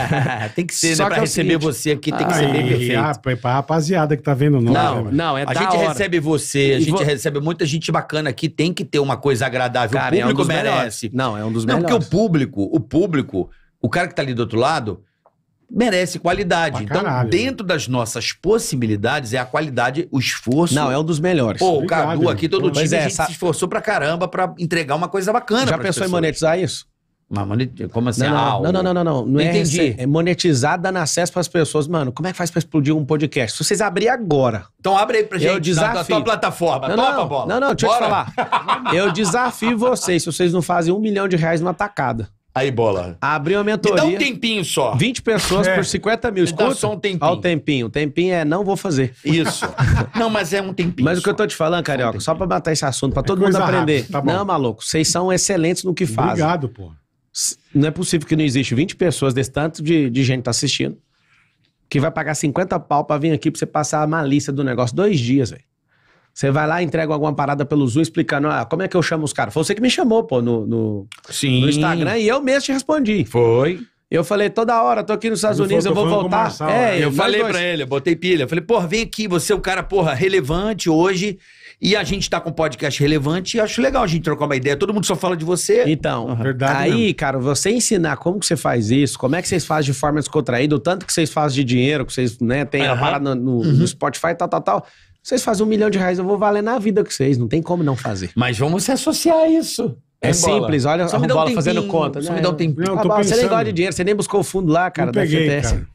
tem que ser, né, Só né? Pra é receber seguinte, você aqui, tem que ah, ser bem perfeito. Ah, é pra rapaziada que tá vendo nós. Não, né, não, é A da gente recebe você, a gente recebe muita gente bacana aqui, tem que ter uma coisa agradável. Cara, o público é um merece. Melhores. Não, é um dos não, melhores. Não, porque o público, o público, o cara que tá ali do outro lado merece qualidade. Pra então, caralho, dentro né? das nossas possibilidades, é a qualidade, o esforço. Não, é um dos melhores. Pô, Obrigado, o Cadu aqui, todo dia é, a gente essa... se esforçou pra caramba pra entregar uma coisa bacana. Já pensou pessoas. em monetizar isso? como assim? Não, ah, não, não, não, não, não. não é entendi. É, é monetizar, dando acesso pras pessoas. Mano, como é que faz pra explodir um podcast? Se vocês abrirem agora. Então abre aí pra gente. Eu desafio. Na tua plataforma. Não, Topa, não, bola. Não, não, deixa Bora. eu te falar. eu desafio vocês, se vocês não fazem um milhão de reais numa tacada. Aí, bola. Abriu a mentoria. Me dá um tempinho só. 20 pessoas é. por 50 mil. Escuta. só um tempinho. Olha o tempinho. O tempinho é não vou fazer. Isso. não, mas é um tempinho. Mas só. o que eu tô te falando, Carioca, um só pra matar esse assunto, pra é todo mundo aprender. Tá não, maluco, vocês são excelentes no que fazem. Obrigado, pô. Não é possível que não existe 20 pessoas desse tanto de, de gente que tá assistindo que vai pagar 50 pau pra vir aqui pra você passar a malícia do negócio dois dias, velho. Você vai lá, entrega alguma parada pelo Zoom explicando, ah, como é que eu chamo os caras? Foi você que me chamou, pô, no, no, Sim. no Instagram e eu mesmo te respondi. Foi. Eu falei, toda hora, tô aqui nos Estados Unidos, eu vou voltar. Marçal, é, eu falei dois. pra ele, eu botei pilha. Eu falei, pô, vem aqui, você é um cara, porra, relevante hoje. E a gente tá com um podcast relevante e acho legal a gente trocar uma ideia. Todo mundo só fala de você. Então, uhum. Verdade aí, mesmo. cara, você ensinar como que você faz isso, como é que vocês fazem de forma descontraída, o tanto que vocês fazem de dinheiro, que vocês né, têm uhum. a parada no, no, uhum. no Spotify, tal, tal, tal vocês fazem um milhão de reais, eu vou valer na vida com vocês. Não tem como não fazer. Mas vamos se associar a isso. É simples, olha só a bola um fazendo conta. Só né? me dá um tempinho. Não, ah, você nem gosta de dinheiro, você nem buscou o fundo lá, cara, eu peguei, da Cara.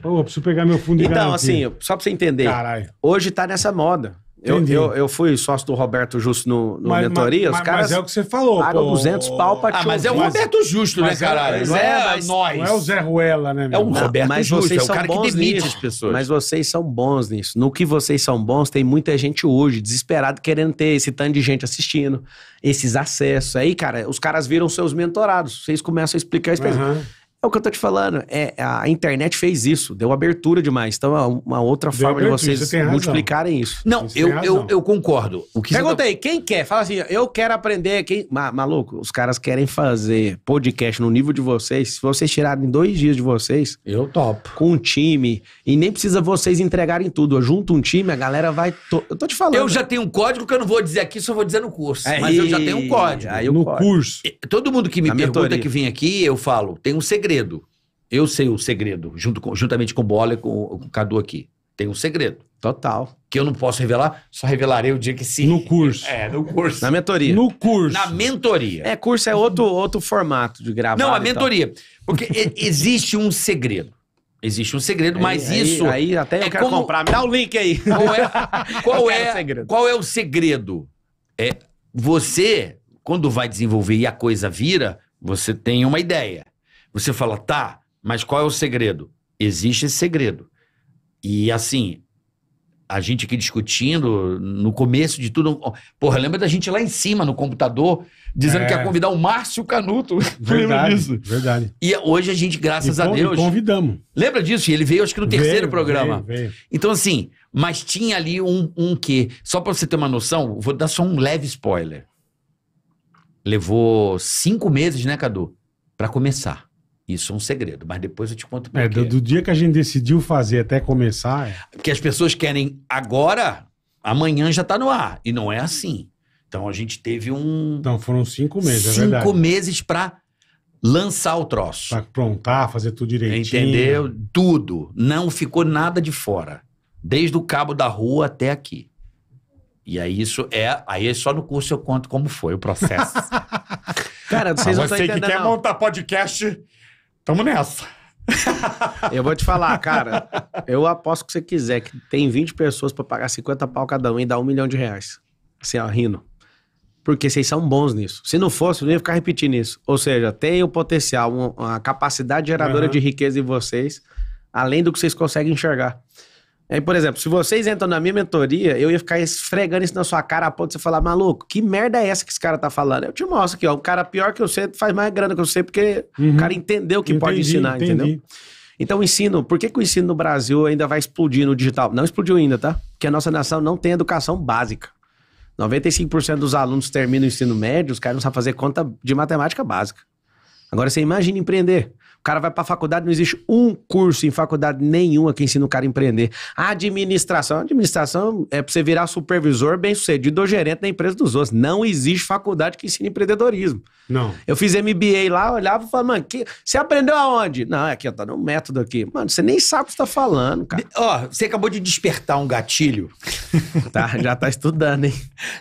Pô, preciso pegar meu fundo de Então, garantia. assim, só pra você entender. Caralho. Hoje tá nessa moda. Eu, eu, eu, fui sócio do Roberto Justo no, no mas, mentoria. Mas, os caras mas é o que você falou. Pagam 200 pau pra te Ah, mas é o Roberto Justo, né, é, caralho? Não é, é nós. Não é o Zé Ruela, né? Meu? É o Roberto mas Justo, vocês é o cara que demite nisso. as pessoas. Mas vocês são bons nisso. No que vocês são bons, tem muita gente hoje desesperado querendo ter esse tanto de gente assistindo, esses acessos. Aí, cara, os caras viram seus mentorados. Vocês começam a explicar isso pra uhum. eles. É o que eu tô te falando. É, a internet fez isso, deu abertura demais. Então é uma outra deu forma abertura, de vocês multiplicarem isso. Não, eu, eu, eu, concordo. O que tá- Perguntei, tá... quem quer? Fala assim, eu quero aprender. Quem... maluco, os caras querem fazer podcast no nível de vocês. Se vocês tirarem dois dias de vocês. Eu topo. Com um time. E nem precisa vocês entregarem tudo. Eu junto um time, a galera vai. To... Eu tô te falando. Eu já tenho um código que eu não vou dizer aqui, só vou dizer no curso. É, mas e... eu já tenho um código. Aí no código. curso. Todo mundo que me na pergunta mentoria. que vem aqui, eu falo, tem um segredo segredo. Eu sei o segredo, junto com, juntamente com o Bola e com, com o Cadu aqui. Tem um segredo. Total. Que eu não posso revelar, só revelarei o dia que sim. No curso. É, no curso. Na mentoria. No curso. Na mentoria. É, curso é outro, outro formato de gravar. Não, a mentoria. Tal. Porque existe um segredo. Existe um segredo, aí, é, mas aí, isso. Aí até é eu quero como... comprar. Me dá o link aí. Qual é, qual é, qual é o segredo? É, você, quando vai desenvolver e a coisa vira, você tem uma ideia. Você fala, tá, mas qual é o segredo? Existe esse segredo. E assim, a gente aqui discutindo, no começo de tudo. Porra, lembra da gente lá em cima, no computador, dizendo é. que ia é. convidar o Márcio Canuto. Verdade, disso? Verdade. E hoje a gente, graças e a Deus. convidamos. Lembra disso? E ele veio, acho que no veio, terceiro programa. Veio, veio. Então, assim, mas tinha ali um, um quê? Só para você ter uma noção, vou dar só um leve spoiler. Levou cinco meses, né, Cadu? para começar. Isso é um segredo, mas depois eu te conto é, do, do, dia que a gente decidiu fazer até começar. É. Porque as pessoas querem agora, amanhã já está no ar. E não é assim. Então a gente teve um. Então foram cinco meses, é cinco é verdade. Cinco meses para lançar o troço. Para aprontar, fazer tudo direitinho. Entendeu? Tudo. Não ficou nada de fora. Desde o cabo da rua até aqui. E aí isso é. Aí é só no curso eu conto como foi o processo. Cara, vocês ah, não estão você entendendo. Você que quer não. montar podcast Tamo nessa. eu vou te falar, cara. Eu aposto que você quiser que tem 20 pessoas para pagar 50 pau cada um e dar um milhão de reais. Assim, ó, rindo. Porque vocês são bons nisso. Se não fosse, eu não ia ficar repetindo isso. Ou seja, tem o potencial, uma, capacidade geradora uhum. de riqueza em vocês, além do que vocês conseguem enxergar. Aí, por exemplo, se vocês entram na minha mentoria, eu ia ficar esfregando isso na sua cara a ponto de você falar, maluco, que merda é essa que esse cara tá falando? Eu te mostro aqui, ó. Um cara pior que eu sei faz mais grana que eu sei, porque uhum. o cara entendeu o que entendi, pode ensinar, entendi. entendeu? Então, o ensino, por que, que o ensino no Brasil ainda vai explodir no digital? Não explodiu ainda, tá? Porque a nossa nação não tem educação básica. 95% dos alunos terminam o ensino médio, os caras não sabem fazer conta de matemática básica. Agora você imagina empreender. O cara vai pra faculdade, não existe um curso em faculdade nenhuma que ensina o cara a empreender. A administração, a administração é pra você virar supervisor bem-sucedido ou gerente da empresa dos outros. Não existe faculdade que ensine empreendedorismo. Não. Eu fiz MBA lá, olhava e falava, mano, que... você aprendeu aonde? Não, é aqui, ó, tá no método aqui. Mano, você nem sabe o que você tá falando, cara. Ó, você acabou de despertar um gatilho. tá, já tá estudando, hein?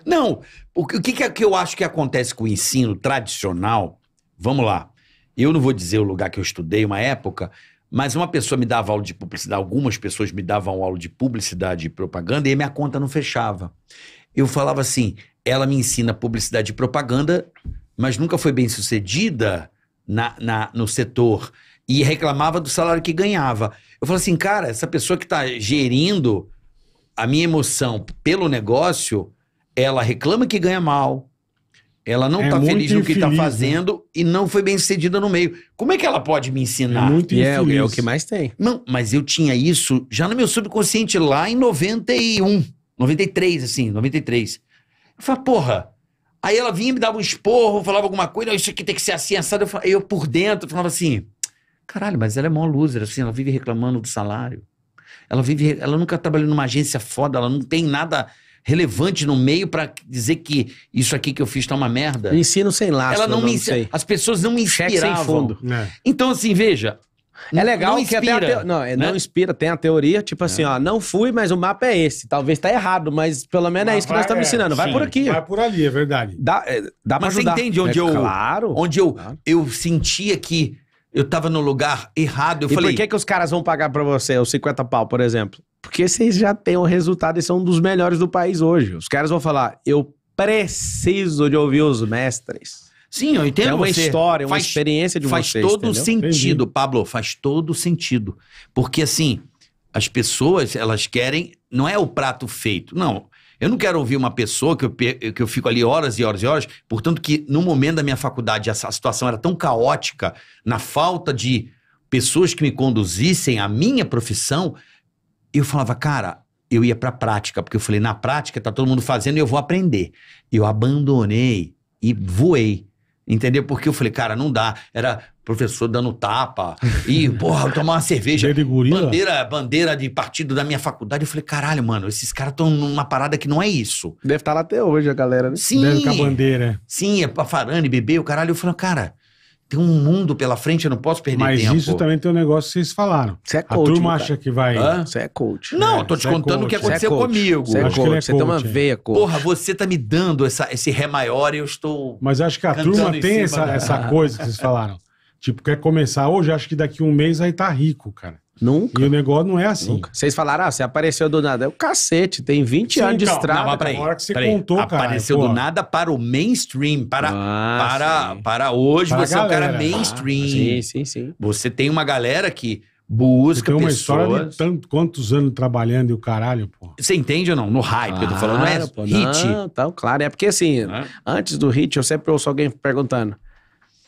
Não, o que, o é que eu acho que acontece com o ensino tradicional? Vamos lá. Eu não vou dizer o lugar que eu estudei, uma época, mas uma pessoa me dava aula de publicidade, algumas pessoas me davam aula de publicidade e propaganda e minha conta não fechava. Eu falava assim: ela me ensina publicidade e propaganda, mas nunca foi bem sucedida na, na no setor e reclamava do salário que ganhava. Eu falo assim, cara, essa pessoa que está gerindo a minha emoção pelo negócio, ela reclama que ganha mal, ela não é tá feliz no que infeliz, tá fazendo né? e não foi bem sucedida no meio. Como é que ela pode me ensinar? É muito infeliz. é, é o é que mais tem. Não, mas eu tinha isso já no meu subconsciente lá em 91, 93, assim, 93. Eu falei, porra. Aí ela vinha me dava um esporro, falava alguma coisa, isso aqui tem que ser assim, assado. Eu, falava, eu por dentro falava assim, caralho, mas ela é mó loser, assim, ela vive reclamando do salário. Ela vive, ela nunca trabalhou numa agência foda, ela não tem nada relevante no meio para dizer que isso aqui que eu fiz tá uma merda. Eu ensino sem laço. Ela não, me ensina. As pessoas não me inspiravam. sem fundo. É. Então, assim, veja. É legal não inspira, que até a te... não, é, né? não inspira, tem a teoria, tipo assim, é. ó, não fui, mas o mapa é esse. Talvez tá errado, mas pelo menos mas é isso que vai, nós estamos é, ensinando. Vai sim, por aqui. Vai por ali, é verdade. Dá, é, dá mas pra ajudar. Mas você entende onde eu claro, onde eu claro. eu sentia que eu tava no lugar errado, eu e falei, por que que os caras vão pagar para você os 50 pau, por exemplo? Porque vocês já têm o um resultado e são um dos melhores do país hoje. Os caras vão falar: eu preciso de ouvir os mestres. Sim, eu entendo. É uma você. história, uma faz, experiência de faz vocês. Faz todo entendeu? sentido, Entendi. Pablo, faz todo sentido. Porque assim, as pessoas, elas querem. Não é o prato feito. Não. Eu não quero ouvir uma pessoa que eu, que eu fico ali horas e horas e horas. Portanto, que no momento da minha faculdade, essa situação era tão caótica, na falta de pessoas que me conduzissem à minha profissão, eu falava, cara, eu ia pra prática, porque eu falei, na prática tá todo mundo fazendo e eu vou aprender. Eu abandonei e voei. Entendeu? Porque eu falei, cara, não dá. Era professor dando tapa e, porra, tomar uma cerveja. bandeira, bandeira de partido da minha faculdade. Eu falei, caralho, mano, esses caras estão numa parada que não é isso. Deve estar tá lá até hoje a galera, né? Sim. Deve com a bandeira. É. Sim, é pra farane, beber o caralho. Eu falei, cara, tem um mundo pela frente, eu não posso perder Mas tempo. Mas isso também tem um negócio que vocês falaram. Você é coach. A turma cara. acha que vai. Você é coach. Não, é, tô te é contando é o que é aconteceu comigo. Você é, é coach. Você tem uma veia coach. Porra, você tá me dando essa, esse ré maior e eu estou. Mas acho que a turma tem essa, da... essa coisa que vocês falaram. Tipo, quer começar hoje, acho que daqui um mês aí tá rico, cara. Nunca. E o negócio não é assim. Nunca. Vocês falaram, ah, você apareceu do nada. É o cacete, tem 20 Sim, anos de estrada. Não, peraí, que você peraí. contou, cara. Apareceu pô. do nada para o mainstream, para, ah, para, para hoje para você é um cara mainstream. Ah, sim, sim, sim. Você tem uma galera que busca tem uma pessoas. história de tanto, quantos anos trabalhando e o caralho, pô. Você entende ou não? No hype claro, eu tô ah, falando, não é pô, hit. Não, tá, claro, é porque assim, é? antes do hit eu sempre ouço alguém perguntando,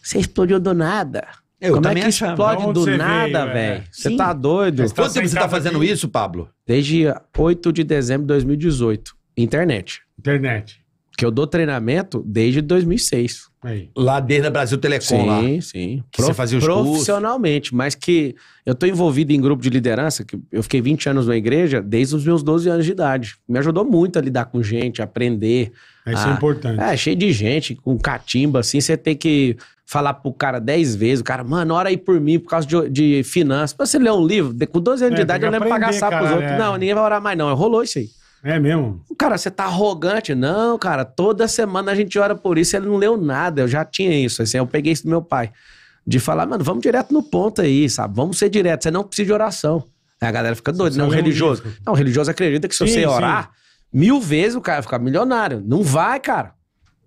você explodiu do nada. Eu Como é também é que achava. explode do nada, é. velho? Você tá doido? Você tá Quanto tempo você tá fazendo isso, Pablo? Desde 8 de dezembro de 2018. Internet. Internet. Que eu dou treinamento desde 2006. Aí. Lá desde a Brasil Telecom, sim, lá. Sim, sim. Prof... Você fazia os Profissionalmente, cursos. mas que eu tô envolvido em grupo de liderança, que eu fiquei 20 anos na igreja desde os meus 12 anos de idade. Me ajudou muito a lidar com gente, a aprender. Isso é a... é importante. É, cheio de gente, com catimba, assim, você tem que falar pro cara dez vezes, o cara, mano, ora aí por mim, por causa de, de finanças. Pra você ler um livro, com 12 anos é, de idade, eu lembro aprender, pagar sapo pros outros. É. Não, ninguém vai orar mais, não. Rolou isso aí. É mesmo? Cara, você tá arrogante. Não, cara, toda semana a gente ora por isso, ele não leu nada. Eu já tinha isso, assim, eu peguei isso do meu pai. De falar, mano, vamos direto no ponto aí, sabe? Vamos ser direto, você não precisa de oração. A galera fica doida, não, não é religioso. Não, religioso acredita que se sim, você orar sim. mil vezes, o cara vai ficar milionário. Não vai, cara.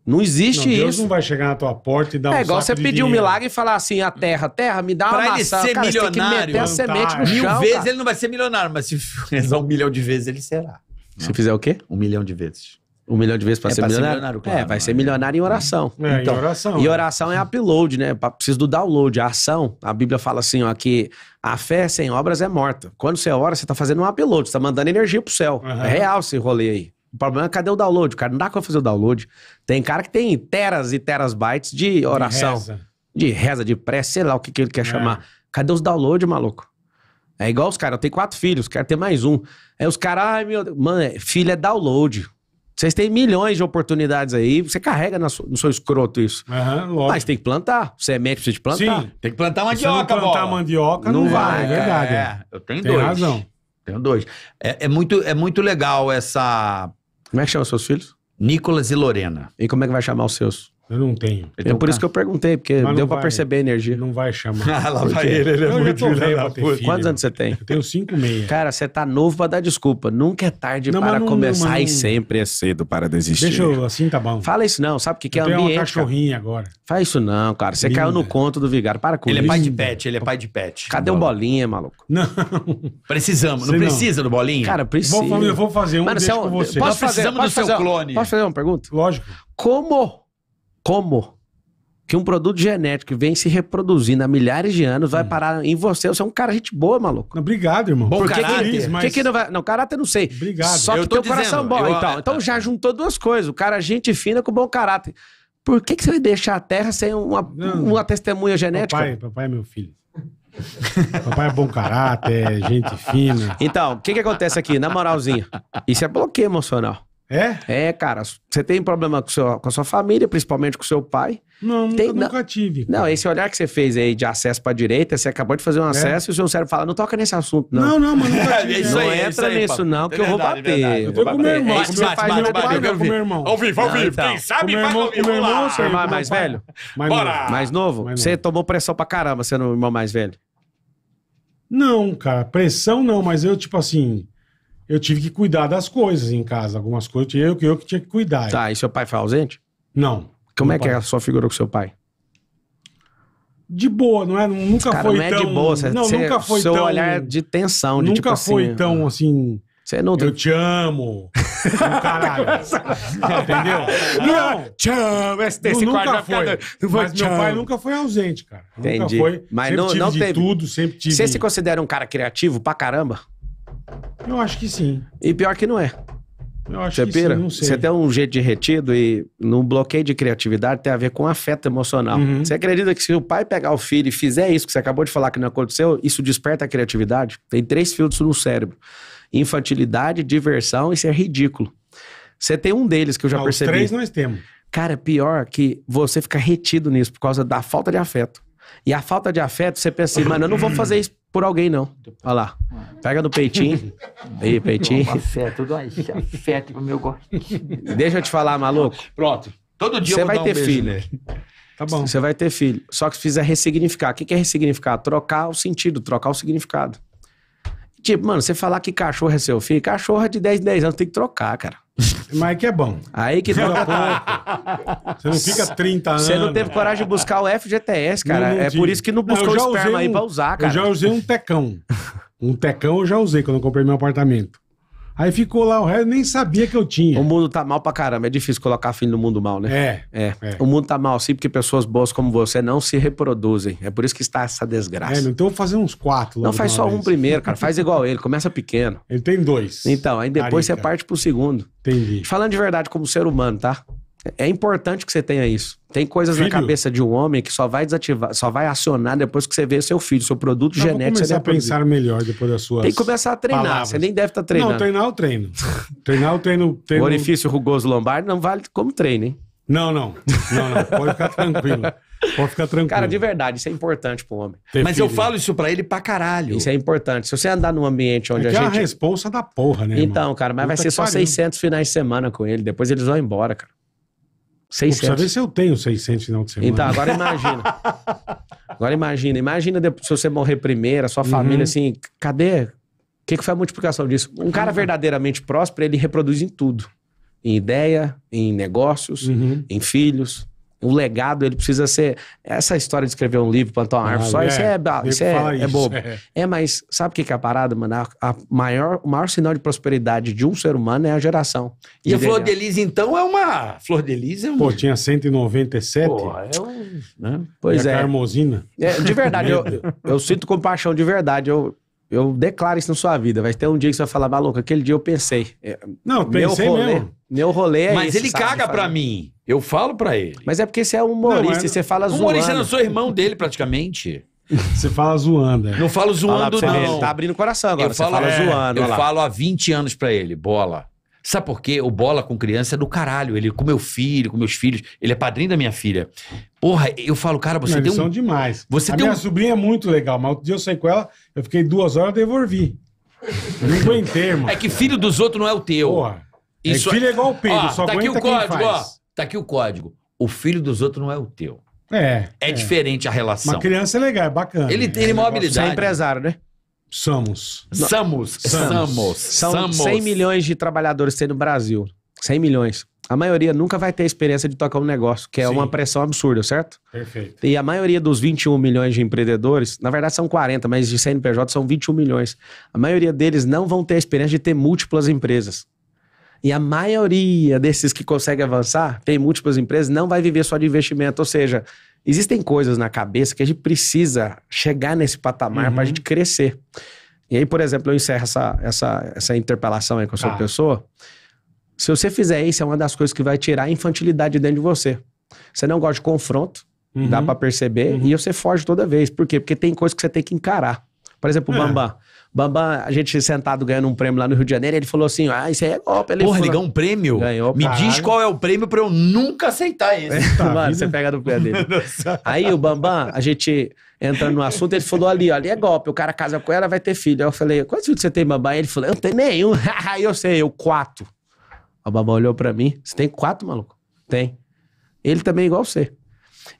Não existe não, Deus isso. Deus não vai chegar na tua porta e dar é, um É igual você pedir dinheiro. um milagre e falar assim, a terra, terra, me dá pra uma Pra ele maçã. ser cara, milionário. a semente no Mil chão, vezes cara. ele não vai ser milionário, mas se rezar um milhão de vezes ele será. Se fizer o quê? Um milhão de vezes. Um milhão de vezes pra, é ser, pra milionário? ser milionário? Claro, é, vai ser milionário em oração. É, então, em oração. E é. oração é é upload, né? Preciso do download. A ação, a Bíblia fala assim, ó, que a fé sem obras é morta. Quando você ora, você tá fazendo um upload, você tá mandando energia pro céu. Uhum. É real esse rolê aí. O problema é cadê o download? Cara, não dá pra fazer o download. Tem cara que tem teras e teras bytes de oração. De reza. De, reza, de prece, sei lá o que, que ele quer é. chamar. Cadê os downloads maluco? É igual os caras, eu tenho quatro filhos, quero ter mais um. Aí os caras, ai meu Deus, mano, filho é download. Vocês têm milhões de oportunidades aí, você carrega no seu, no seu escroto isso. Uhum, Mas tem que plantar. Semente é precisa de plantar. Sim, tem que plantar mandioca, Se plantar bola. mandioca, não, não é, vai. É, verdade. É. é. Eu tenho tem dois. razão. Tenho dois. É, é, muito, é muito legal essa como é que chama seus filhos? Nicolas e Lorena. E como é que vai chamar os seus? Eu não tenho. Então, é por isso tá. que eu perguntei, porque deu pra vai, perceber a energia. Não vai chamar. ah, lá vai ele, ele é eu muito velho Quantos anos você tem? Eu tenho cinco meia. Cara, você tá novo pra dar desculpa. Nunca é tarde não, para não, começar não, e sempre é cedo para desistir. Deixa eu, assim tá bom. Fala isso não, sabe o que, que é ambiente? Eu tenho cachorrinha agora. Faz isso não, cara. Você caiu no conto do vigar Para com ele isso. Ele é pai de pet, ele é pai de pet. Cadê o Bolinha, maluco? Não. Precisamos, não precisa do Bolinha? Cara, precisa. Vou, eu vou fazer um, Mano, é com você. Nós precisamos do seu clone. Posso fazer uma pergunta? Lógico. Como como que um produto genético que vem se reproduzindo há milhares de anos vai hum. parar em você? Você é um cara gente boa, maluco. Obrigado, irmão. Bom caráter. Que, mas... que, que não vai... Não, caráter não sei. Obrigado. Só que teu dizendo, coração bom. Eu... Então, então já juntou duas coisas. O cara é gente fina com bom caráter. Por que, que você vai deixar a terra sem uma, não, uma testemunha genética? Papai, papai é meu filho. Papai é bom caráter, é gente fina. Então, o que, que acontece aqui, na moralzinha? Isso é bloqueio emocional. É? É, cara. Você tem problema com, seu, com a sua família, principalmente com seu pai. Não, tem, nunca, não, nunca tive. Cara. Não, esse olhar que você fez aí de acesso pra direita, você acabou de fazer um é. acesso é. e o seu cérebro fala, não toca nesse assunto, não. Não, não, mas nunca tive. isso aí, não né? entra é isso aí, nisso não, que é eu vou bater. Verdade, eu tô com meu irmão. você faz bate, bate, com meu irmão. Ao vivo, ao ah, vivo. Então. Quem sabe vai ao vivo. Meu irmão, seu irmão mais velho? Bora! Mais novo? Você tomou pressão pra caramba sendo o irmão mais velho? Não, cara. Pressão não, mas eu, tipo assim eu tive que cuidar das coisas em casa, algumas coisas eu, eu que tinha que cuidar. Tá, e seu pai foi ausente? Não. Como é pai... que é a sua figura com seu pai? De boa, não é? Nunca Cara, foi não é tão. De boa, você não, cê, nunca foi seu tão. Seu olhar é de tensão, de Nunca tipo assim, foi tão né? assim. Você não Eu te amo. caralho. Entendeu? Não. Te amo. Esse, esse nunca foi. É Mas meu pai nunca foi ausente, cara. Entendi. Nunca foi. Mas sempre não, tive não de teve. tudo, sempre tive. Você se considera um cara criativo pra caramba? Eu acho que sim. E pior que não é. Eu acho você que pira? sim, não sei. Você tem um jeito de retido e no bloqueio de criatividade tem a ver com afeto emocional. Uhum. Você acredita que se o pai pegar o filho e fizer isso que você acabou de falar que não aconteceu, isso desperta a criatividade? Tem três filtros no cérebro: infantilidade, diversão e ser ridículo. Você tem um deles que eu já percebi. Os três nós temos. Cara, pior que você fica retido nisso por causa da falta de afeto. E a falta de afeto, você pensa assim, mano, eu não vou fazer isso por alguém, não. Olha lá. Pega no peitinho. Aí, peitinho. Fé, tudo aí. Fé, tipo, meu gosto. Deixa eu te falar, maluco. Pronto. Todo dia Você vai ter beijo, filho. Né? Tá bom. Você vai ter filho. Só que se fizer ressignificar. O que é ressignificar? Trocar o sentido, trocar o significado. Tipo, mano, você falar que cachorro é seu filho, cachorro é de 10 em 10 anos, tem que trocar, cara. Mas é que é bom. Aí que dura pouco. Você não fica 30 anos. Você não teve coragem de buscar o FGTS, cara. Não, não é por isso que não buscou não, o esperma um, aí pra usar, cara. Eu já usei um tecão. Um tecão eu já usei quando eu comprei meu apartamento. Aí ficou lá o resto, nem sabia que eu tinha. O mundo tá mal pra caramba. É difícil colocar fim no mundo mal, né? É, é. é. O mundo tá mal, sim, porque pessoas boas como você não se reproduzem. É por isso que está essa desgraça. É, então vou fazer uns quatro. Não faz só vez. um primeiro, cara. Faz igual ele. Começa pequeno. Ele tem dois. Então, aí depois Carica. você parte pro segundo. Entendi. Falando de verdade, como ser humano, tá? É importante que você tenha isso. Tem coisas filho. na cabeça de um homem que só vai desativar, só vai acionar depois que você vê seu filho, seu produto eu genético. Vou começar a pensar melhor depois das suas. Tem que começar a treinar. Palavras. Você nem deve estar tá treinando. Não, treinar o treino. treinar o treino, treino. O orifício rugoso lombar não vale como treino, hein? Não, não. Não, não. Pode ficar tranquilo. Pode ficar tranquilo. Cara, de verdade, isso é importante pro homem. Ter Mas filho. eu falo isso pra ele pra caralho. Isso é importante. Se você andar num ambiente onde é a é gente. É a responsa da porra, né? Então, irmão? cara, mas Puta vai ser só pariu. 600 finais de semana com ele. Depois eles vão embora, cara. 600. Precisa ver se eu tenho 600 final de então, semana. Então, agora imagina. agora imagina. Imagina se você morrer primeiro, a sua uhum. família assim, cadê? O que, que foi a multiplicação disso? Um cara uhum. verdadeiramente próspero, ele reproduz em tudo. Em ideia, em negócios, uhum. em filhos, o legado, ele precisa ser. Essa história de escrever um livro, plantar uma árvore ah, só, é, isso é, isso é, é, é, é bobo. É. é. mas sabe o que, que é a parada, mano? A, a, maior, o maior sinal de prosperidade de um ser humano é a geração. E a Flor de Lis, então, é uma. Flor de Lis é uma. Pô, tinha 197. Pô, é um. Né? Pois e é. Carmosina. É, de verdade, eu, eu sinto compaixão, de verdade. Eu, eu declaro isso na sua vida. Vai ter um dia que você vai falar, maluco, aquele dia eu pensei. É, Não, Meu pensei rolê, mesmo. Meu rolê é Mas esse, ele sabe, caga pra mim. Eu falo pra ele. Mas é porque você é humorista Não, e é. você fala zoando. Humorista, não sou irmão dele praticamente. Você fala zoando. é. Não falo zoando, não. Ele tá abrindo o coração agora. Eu você falo, fala é, zoando. eu falo há 20 anos pra ele, bola. Sabe por quê? O bola com criança é do caralho. Ele com meu filho, com meus filhos. Ele é padrinho da minha filha. Porra, eu falo, cara, Não, você eles tem são demais. Você a tem minha um- sobrinha é muito legal, mas outro dia eu saí com ela, eu fiquei duas horas e devolvi. Não aguentei, irmão. É que filho dos outros não é o teu. Porra. É Isso... É, filho é igual o Pedro, ó, só tá aqui o código, ó. Tá aqui o código. O filho dos outros não é o teu. É. É, é. diferente a relação. Uma criança é legal, é bacana. Ele tem é, uma Você é empresário, né? Somos. Somos. Somos. São Samos. 100 milhões de trabalhadores tem no Brasil. 100 milhões. A maioria nunca vai ter a experiência de tocar um negócio, que é Sim. uma pressão absurda, certo? Perfeito. E a maioria dos 21 milhões de empreendedores, na verdade são 40, mas de CNPJ são 21 milhões. A maioria deles não vão ter a experiência de ter múltiplas empresas. E a maioria desses que consegue avançar, tem múltiplas empresas, não vai viver só de investimento. Ou seja, existem coisas na cabeça que a gente precisa chegar nesse patamar uhum. para a gente crescer. E aí, por exemplo, eu encerro essa, essa, essa interpelação aí com a sua ah. pessoa. Se você fizer isso, é uma das coisas que vai tirar a infantilidade dentro de você. Você não gosta de confronto, uhum. dá para perceber, uhum. e você foge toda vez. Por quê? Porque tem coisas que você tem que encarar. Por exemplo, o é. Bambam. Bambam, a gente sentado ganhando um prêmio lá no Rio de Janeiro, ele falou assim: ah, isso aí é golpe. Ele Porra, falou, ele ganhou um prêmio? Ganhou, Me caralho. diz qual é o prêmio pra eu nunca aceitar esse. Tá, Mano, você pega do pé dele. aí o Bambam, a gente entrando no assunto, ele falou ali, ali é golpe, o cara casa com ela, vai ter filho. Aí eu falei, quantos filhos você tem, Bambam? Ele falou, eu não tenho nenhum. aí eu sei, eu quatro. O Bambam olhou pra mim, você tem quatro, maluco? Tem. Ele também é igual você.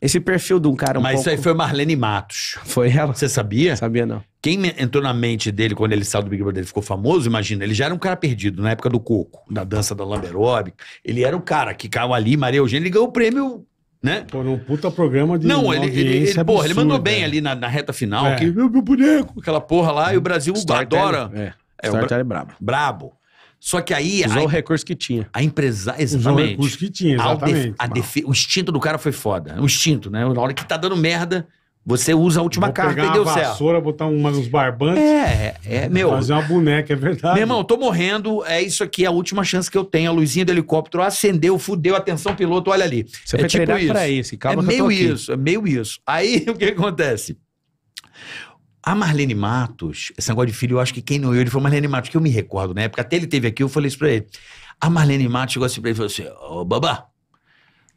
Esse perfil de um cara um Mas pouco... isso aí foi Marlene Matos. Foi ela. Você sabia? Sabia não. Quem entrou na mente dele quando ele saiu do Big Brother, ele ficou famoso, imagina, ele já era um cara perdido na época do coco, da dança da lamberóbica. Ele era o cara que caiu ali, Maria Eugênia, ele ganhou o prêmio né? Pô, num puta programa de. Não, ele, ele, ele, absurda, porra, ele mandou bem é. ali na, na, reta final. É. Que, meu, meu boneco, aquela porra lá, é. e o Brasil Star adora. Tele, é, é Star o Bra é brabo. Brabo. Só que aí. Usou a, o recurso que tinha. A empresa. Exatamente. Usou o recurso que tinha, exatamente. def, a def, o instinto do cara foi foda. O instinto, né? Na hora que tá dando merda, você usa a última Vou carta pegar e deu certo. vassoura, botar uma, nos barbantes. É, é, meu. Fazer uma boneca, é verdade. Meu irmão, tô morrendo. É isso aqui, é a última chance que eu tenho. A luzinha do helicóptero acendeu, fudeu, atenção, piloto, olha ali. Você é tipo isso. pra esse, calma É meio isso, é meio isso. Aí, o que acontece? A Marlene Matos, esse negócio de filho, eu acho que quem não ele foi Marlene Matos, que eu me recordo, na né? época, até ele teve aqui, eu falei isso pra ele. A Marlene Matos chegou assim pra ele e falou assim: Ô babá,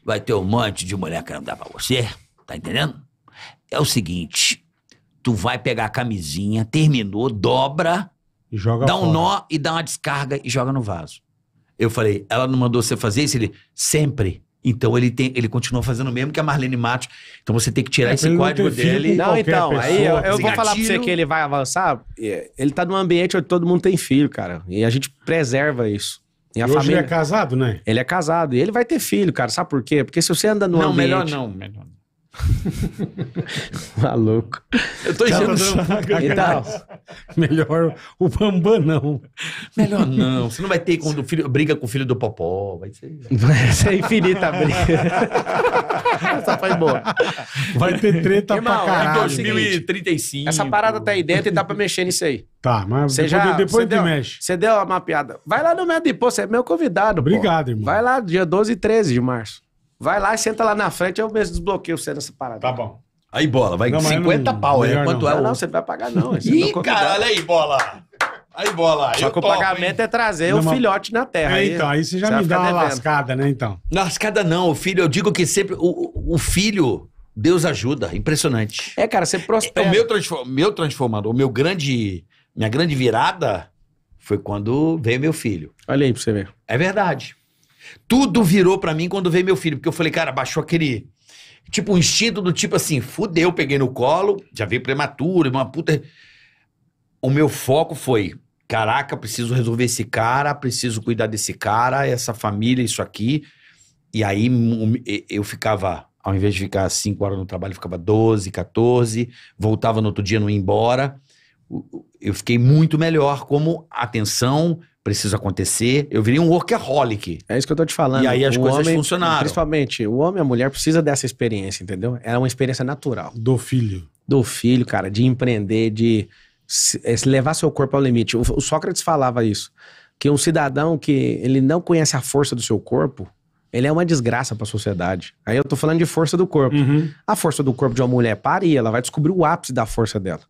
vai ter um monte de mulher querendo dar pra você, tá entendendo? É o seguinte, tu vai pegar a camisinha, terminou, dobra, e joga dá fora. um nó e dá uma descarga e joga no vaso. Eu falei, ela não mandou você fazer isso? Ele, sempre. Então ele tem, ele continua fazendo o mesmo que a Marlene Matos. Então você tem que tirar é, esse código dele. Não, então, pessoa, aí eu, eu assim, vou falar pra você que ele vai avançar. É, ele tá num ambiente onde todo mundo tem filho, cara. E a gente preserva isso. E a e família... ele é casado, né? Ele é casado. E ele vai ter filho, cara. Sabe por quê? Porque se você anda no não, ambiente... Não, melhor não. Melhor não. Maluco. Tá Eu tô enchendo o saco. Então, Melhor o Bambam não. Melhor não. Você não vai ter quando o filho briga com o filho do Popó. Vai ser, vai infinita briga. Essa faz boa. Vai ter treta Irmão, pra é caralho. Em é 2035. Essa parada tá aí dentro e dá pra mexer nisso aí. Tá, mas você já, depois você mexe. Você deu uma mapeada. Vai lá no meu depois, você é meu convidado. Obrigado, pô. irmão. Vai lá dia 12 e 13 de março. Vai lá e senta lá na frente, eu mesmo desbloqueio você nessa parada. Tá bom. Aí, bola, vai Não, 50 não- é pau, é? Quanto não. é? Não, você não vai pagar, não. Ih, cara, caralho, aí, bola. Aí, bola. Só eu que o topo, pagamento é trazer Não, o filhote na terra. É, então, aí você já me dá uma lascada, né, então? Lascada não, o filho, eu digo que sempre. o- O, filho, Deus ajuda. Impressionante. É, cara, você É, prospera. o meu, meu transformador, o meu grande. Minha grande virada foi quando veio meu filho. Olha aí pra você ver. É verdade. Tudo virou para mim quando veio meu filho, porque eu falei, cara, baixou aquele. Tipo, um instinto do tipo assim, fudeu, peguei no colo, já veio prematuro, uma puta. O meu foco foi: caraca, preciso resolver esse cara, preciso cuidar desse cara, essa família, isso aqui. E aí eu ficava, ao invés de ficar 5 horas no trabalho, eu ficava 12, 14, voltava no outro dia, não ia embora. Eu fiquei muito melhor como atenção, preciso acontecer. Eu virei um workaholic. É isso que eu tô te falando. E aí as o coisas homem, funcionaram. Principalmente, o homem e a mulher precisa dessa experiência, entendeu? É uma experiência natural. Do filho. Do filho, cara, de empreender, de se, é, levar seu corpo ao limite. O, Sócrates falava isso. Que um cidadão que ele não conhece a força do seu corpo, ele é uma desgraça para a sociedade. Aí eu tô falando de força do corpo. Uhum. A força do corpo de uma mulher paria, ela vai descobrir o ápice da força dela.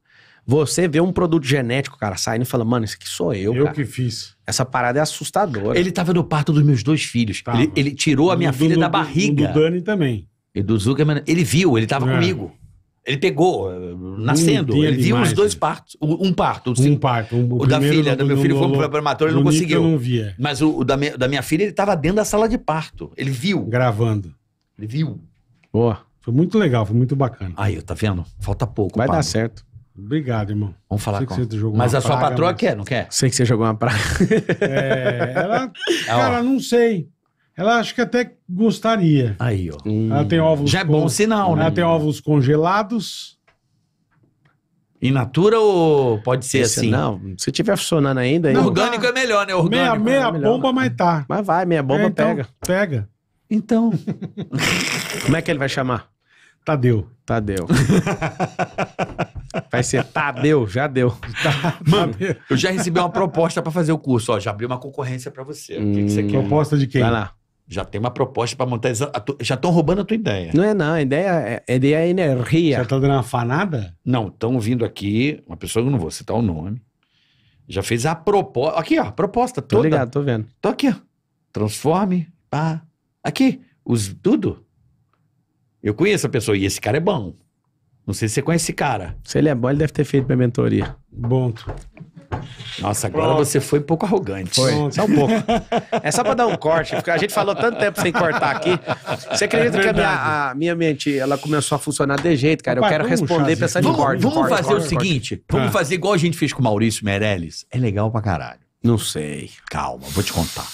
Você vê um produto genético, cara, saindo e fala, mano, isso aqui sou eu, Eu cara. que fiz. Essa parada é assustadora. Ele tava no parto dos meus dois filhos. Ele, ele tirou a minha do, filha do, da barriga. Do, do Dani também. E do Zuckerman, ele viu, ele tava É. comigo. Ele pegou, eh, nascendo. ele viu os dois né? partos. Um parto. Um parto. Um, o da filha, do meu filho foi pro prematura, ele não conseguiu. Eu não via. É. Mas o, o da, minha, da minha filha, ele tava dentro da sala de parto. Ele viu. Gravando. Ele viu. Ó, Foi muito legal, foi muito bacana. Aí, tá vendo? Falta pouco. vai dar certo. Obrigado, irmão. Vamos falar Sei com que você Mas a praga, sua patroa mas... quer, não quer? Sei que você jogou uma praga. É, ela, cara, não sei. Ela acho que até gostaria. Aí, ó. Ela tem hum. ovos. Já é bom sinal, ela né? Ela tem ovos congelados. In natura ou pode ser Esse, assim? Não, se tiver funcionando ainda. Não, orgânico tá... é melhor, né? Orgânico. Meia, meia é bomba, né? mas tá. Mas vai, meia bomba é, então, pega. Pega. Então. Como é que ele vai chamar? Tadeu. Tadeu. Vai ser tá deu já deu. Tá, Mano, tá eu já recebi uma proposta para fazer o curso. Ó, já abri uma concorrência para você. Hum, o que, que, você hum. quer? Proposta de quem? Vai lá. Já tem uma proposta para montar. Já estão roubando a tua ideia. Não é, não. A ideia é, ideia é energia. Já tá dando uma fanada? Não, estão vindo aqui. Uma pessoa que eu não vou citar o nome. Já fez a proposta. Aqui, ó, proposta toda. Tô ligado, tô vendo. Tô aqui, ó. Transforme. Pá. Aqui. Os, tudo. Eu conheço a pessoa e esse cara é bom. Não sei se você conhece esse cara. Se ele é bom, ele deve ter feito minha mentoria. Bom. Nossa, agora Pronto. você foi um pouco arrogante. Foi. Só um pouco. É só pra dar um corte, porque a gente falou tanto tempo sem cortar aqui. Você acredita é que a minha, a minha, mente ela começou a funcionar de jeito, cara? eu quero responder pensando vamos, em corte. Vamos corte, fazer corte, o corte. seguinte: ah. vamos fazer igual a gente fez com o Maurício Meirelles. É legal pra caralho. Não sei. Calma, vou te contar.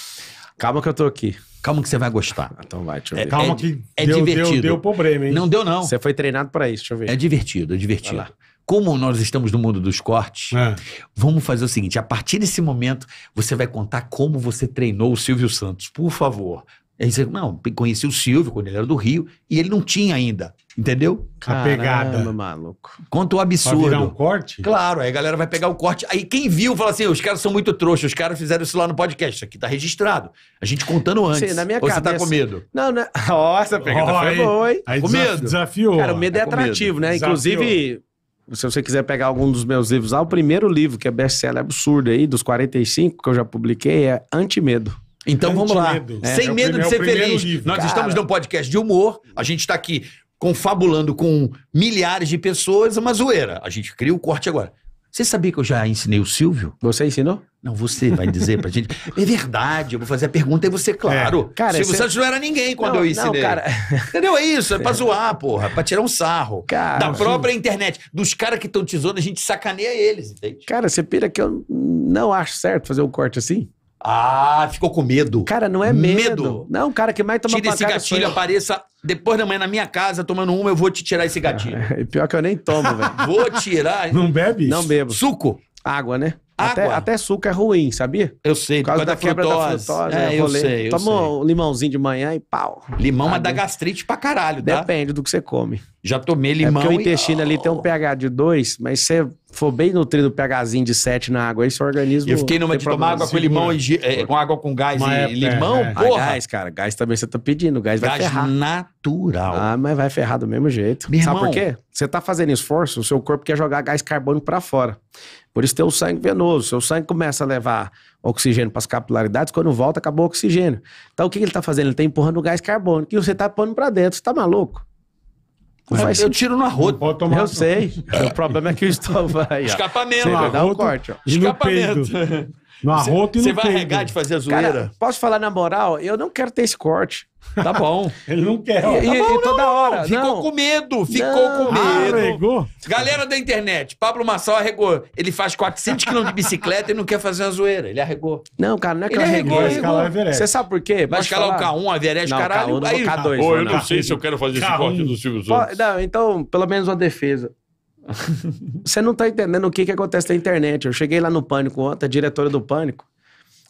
Calma que eu tô aqui. Calma que você vai gostar. Ah, então vai, deixa eu é, ver. É, Calma é, que é deu, divertido. Deu, deu problema, hein? Não deu, não. Você foi treinado para isso, deixa eu ver. É divertido, é divertido. Como nós estamos no mundo dos cortes, é. vamos fazer o seguinte: a partir desse momento, você vai contar como você treinou o Silvio Santos. Por favor, é aí você, não, conheci o Silvio quando ele era do Rio e ele não tinha ainda, entendeu? a pegada. maluco. Quanto o absurdo. Pra virar um corte? Claro, aí a galera vai pegar o corte. Aí quem viu fala assim: os caras são muito trouxas, os caras fizeram isso lá no podcast. Isso aqui tá registrado. A gente contando antes. Sim, na minha Ou cabeça. você tá com medo? Não, não. Né? Nossa, pegada oh, foi aí, boa, hein? Aí com desaf medo. Desafiou. Cara, o medo é, é atrativo, né? Desafiou. Inclusive se você quiser pegar algum dos meus livros, lá, o primeiro livro, que é best-seller absurdo aí, dos 45 que eu já publiquei, é Antimedo. Então vamos lá. Medo. É, Sem é medo de é ser feliz. Livro, Nós cara. estamos num podcast de humor, a gente está aqui confabulando com milhares de pessoas, é uma zoeira. A gente cria o corte agora. Você sabia que eu já ensinei o Silvio? Você ensinou? Não, você vai dizer pra gente. É verdade, eu vou fazer a pergunta e você, é. claro. É. Cara, Silvio você... Santos não era ninguém quando não, eu ensinei. Não, cara... Entendeu? É isso, é pra zoar, porra, pra tirar um sarro. Cara, da própria internet. Dos caras que estão te zoando, a gente sacaneia eles, entende? Cara, você pira que eu não acho certo fazer um corte assim? Ah, ficou com medo. Cara, não é medo. medo. Não, cara, que mais toma Tira esse gatilho, apareça depois da manhã na minha casa tomando uma, eu vou te tirar esse gatilho. É, pior que eu nem tomo, velho. vou tirar. Não bebe? Não bebo. Suco? Água, né? Até, até suco é ruim, sabia? Eu sei, por causa, da, da quebra frutose. da frutose. É, né? eu, eu sei, eu Toma sei. limãozinho de manhã e pau. Limão, é da gastrite pra caralho, né? Depende do que você come. Já tomei limão é porque e... o intestino ali tem um oh. pH de 2, mas se for bem nutrido o pHzinho de 7 na água, aí seu organismo... Eu fiquei numa de tomar água com limão, e, é, com água com gás mas e é, limão, é, é. porra. Ah, gás, cara, gás também você tá pedindo, gás, gás vai ferrar. natural. Ah, mas vai ferrar do mesmo jeito. Meu Sabe irmão, por quê? Você tá fazendo esforço, o seu corpo quer jogar gás carbônico para fora. Por isso tem o sangue venoso. Seu sangue começa a levar oxigênio para as capilaridades, quando volta, acabou o oxigênio. Então o que, que ele está fazendo? Ele está empurrando o gás carbônico e você está pondo para dentro. Você está maluco? Mas eu tiro no arroz. Eu sei. o problema é que o estou. vai. Escapamento. Você vai dar um corte. Ó. Escapamento. No arroto e Você vai arregar de fazer a zoeira? Cara, posso falar na moral? Eu não quero ter esse corte. Tá bom. Ele não quer. E, tá bom, e toda não, hora. Ficou não. com medo. Ficou não. com medo. Arregou. Galera da internet, Pablo Massal arregou. Ele faz 400 km de bicicleta e não quer fazer uma zoeira. Ele arregou. Não, cara, não é que ele arregou. arregou. arregou. Você sabe por quê? Vai escalar o K1, a Everest, não, caralho. k aí, K2, Pô, ah, eu não, sei se eu quero fazer K1. esse corte do Silvio Santos. Não, então, pelo menos uma defesa. Você não tá entendendo o que, que acontece na internet. Eu cheguei lá no Pânico ontem, a diretora do Pânico,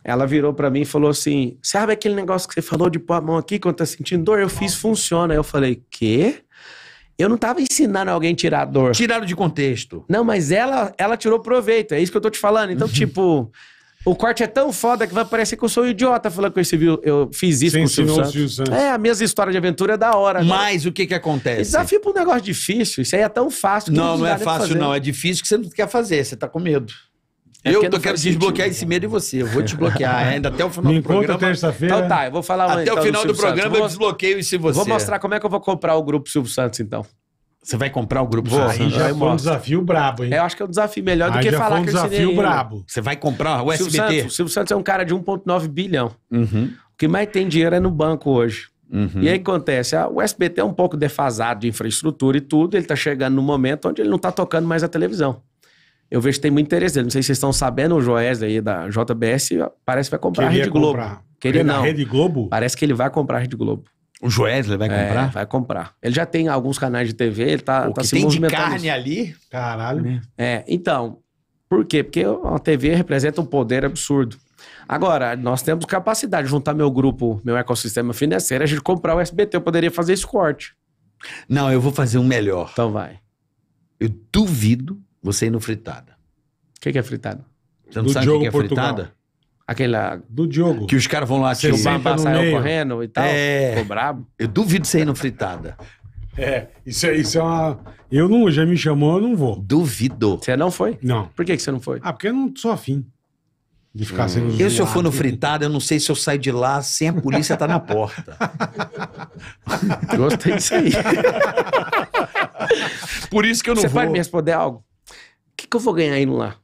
ela virou para mim e falou assim: Sabe aquele negócio que você falou de pôr a mão aqui quando tá sentindo dor? Eu fiz, funciona. Aí eu falei: Quê? Eu não tava ensinando alguém tirar dor. Tiraram de contexto. Não, mas ela, ela tirou proveito. É isso que eu tô te falando. Então, tipo. O corte é tão foda que vai parecer que eu sou um idiota falando que eu, eu fiz isso Sim, com o Silvio Santos. Santos. É, a mesma história de aventura é da hora. Né? Mas o que que acontece? Desafio pra um negócio difícil. Isso aí é tão fácil. Não, não, não é fácil não. É difícil que você não quer fazer. Você tá com medo. É eu tô querendo desbloquear esse medo em você. Eu vou te bloquear ainda até o final Me do programa. terça-feira. Então tá, eu vou falar Até então, o final do, do programa Santos. eu desbloqueio isso em você. Vou mostrar como é que eu vou comprar o grupo Silvio Santos então. Você vai comprar o grupo Vou, Aí já é um desafio brabo, hein? É, eu acho que é um desafio melhor do que falar um que é desafio brabo. Você vai comprar o SBT? Silvio Santos, o Silvio Santos é um cara de 1,9 bilhão. Uhum. O que mais tem dinheiro é no banco hoje. Uhum. E aí acontece, ah, o SBT é um pouco defasado de infraestrutura e tudo, ele está chegando no momento onde ele não está tocando mais a televisão. Eu vejo que tem muito interesse dele. Não sei se vocês estão sabendo, o Joés aí da JBS parece que vai comprar Queria a Rede Globo. Queria, Queria é não. Rede Globo? Parece que ele vai comprar a Rede Globo. O Joesley vai é, comprar? É, vai comprar. Ele já tem alguns canais de TV, ele tá, o tá que se tem de carne ali? Caralho. É, então, por quê? Porque a TV representa um poder absurdo. Agora, nós temos capacidade de juntar meu grupo, meu ecossistema financeiro, a gente comprar o SBT, eu poderia fazer esse corte. Não, eu vou fazer um melhor. Então vai. Eu duvido você ir no fritada. O que, que é fritada? Você não Do sabe o que, que é Portugal. fritada? Aquela. Do Diogo. Que os caras vão lá, que o Bamba saiu correndo e tal. É. Ficou brabo. Eu duvido você ir no fritada. É, isso é, isso é uma. Eu não, já me chamou, eu não vou. Duvido. Você não foi? Não. Por que, que você não foi? Ah, porque eu não sou afim de ficar hum. sendo Eu, se eu for no fritado, eu não sei se eu saio de lá sem a polícia estar tá na porta. Gostei disso aí. Por isso que eu não você vou. Você pode me responder algo? O que, que eu vou ganhar indo lá?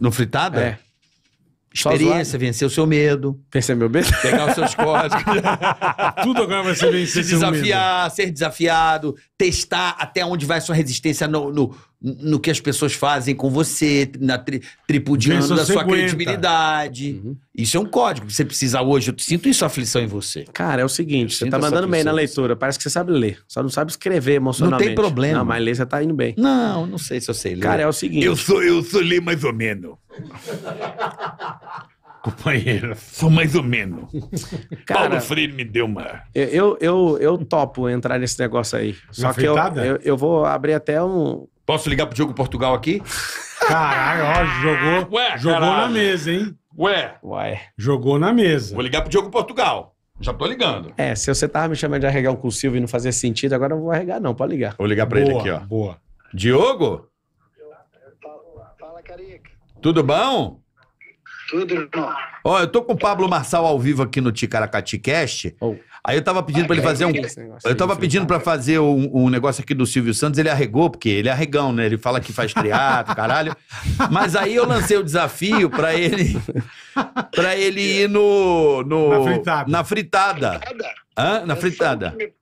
No fritada? É. Experiência, vencer o seu medo. Vencer meu medo? Pegar os seus códigos. Tudo agora vai ser vencer. Se desafiar, ser desafiado, testar até onde vai sua resistência no, no no que as pessoas fazem com você, na tri, tripudiando da sua aguenta. credibilidade. Uhum. Isso é um código que você precisa hoje. Eu sinto isso aflição em você. Cara, é o seguinte, você tá mandando bem na leitura, parece que você sabe ler, só não sabe escrever emocionalmente. Não tem problema. Não, mas ler você tá indo bem. Não, não sei se eu sei ler. Cara, é o seguinte. Eu sou eu sou ler mais ou menos. companheiro. Sou mais ou menos. Cara, Paulo Freire me deu uma. Eu, eu, eu, eu topo entrar nesse negócio aí. Só uma que eu, eu, eu, vou abrir até um, Posso ligar pro Diogo Portugal aqui? Caralho, ó, jogou, Ué, jogou caralho. na mesa, hein? Ué, ué, Jogou na mesa. vou ligar pro Diogo Portugal. Já tô ligando. É, se você tava me chamando de com o Silvio e não fazia sentido, agora eu não vou arregar, não. Pode ligar. Vou ligar pra boa, ele aqui, ó. Boa. Diogo, Fala, Carica. tudo bom? Tudo, irmão? Ó, eu tô com o Pablo Marçal ao vivo aqui no Ticaracati Cast. Oh. Aí eu tava pedindo ah, para ele é fazer um. Eu tava pedindo para fazer um, um, negócio aqui do Silvio Santos, ele arregou, porque ele é arregão, né? Ele fala que faz triato, caralho. Mas aí eu lancei o desafio para ele para ele ir no, no. na fritada. Na fritada. fritada? Hã? É na é fritada. Só me,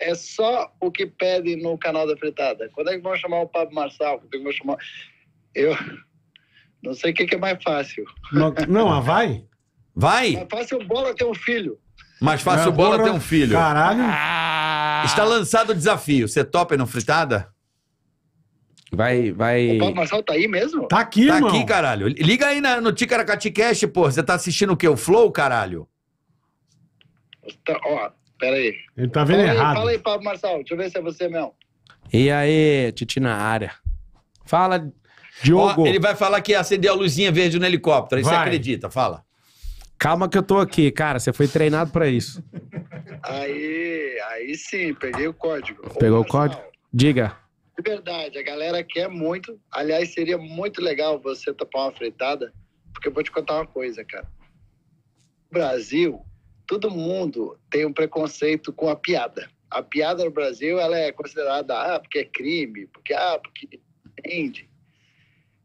é só o que pede no canal da fritada. Quando é que vão chamar o Pablo Marçal? Quando é que vão chamar. Eu. Não sei o que, que é mais fácil. Não, não ah, vai? Vai? Mais é fácil bola ter um filho. Mais fácil bola é ter um filho. Caralho. Ah. Está lançado o desafio. Você topa e não fritada? Vai, vai. O Paulo Marçal tá aí mesmo? Tá aqui, tá mano. Tá aqui, caralho. Liga aí na, no Ticaracati Cash, pô. Você tá assistindo o quê? O Flow, caralho? Tá, ó, pera aí. Ele tá vendo fala errado. Aí, fala aí, Paulo Marçal. Deixa eu ver se é você mesmo. E aí, Titi na área. Fala, Diogo. Ó, ele vai falar que acendeu a luzinha verde no helicóptero. Aí vai. você acredita, fala. Calma que eu tô aqui, cara. Você foi treinado para isso. Aí, aí sim, peguei o código. Pegou Ô, o código? Diga. De verdade, a galera quer muito. Aliás, seria muito legal você topar uma fritada, porque eu vou te contar uma coisa, cara. No Brasil, todo mundo tem um preconceito com a piada. A piada no Brasil, ela é considerada, ah, porque é crime, porque, ah, porque entende.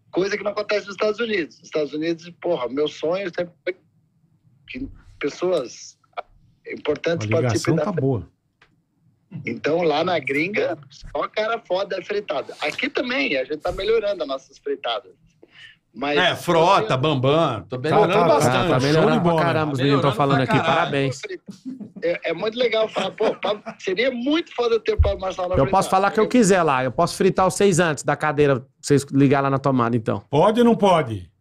Coisa que não acontece nos Estados Unidos. Nos Estados Unidos, porra, meu sonho sempre foi que pessoas importantes a ligação participem tá da... boa. Então, lá na gringa, só cara foda é fritada Aqui também, a gente tá melhorando as nossas fritadas Mas, é, Frota, eu... Bambam, tô tá, melhorando tá, tá, bastante. Tá, tá melhorando pra caramba, os tá meninos estão falando aqui, parabéns. É, é, muito legal falar, pô, seria muito foda ter o Pablo Marçal na Eu posso falar o que eu quiser lá, eu posso fritar os seis antes da cadeira, vocês ligar lá na tomada, então. Pode ou não pode?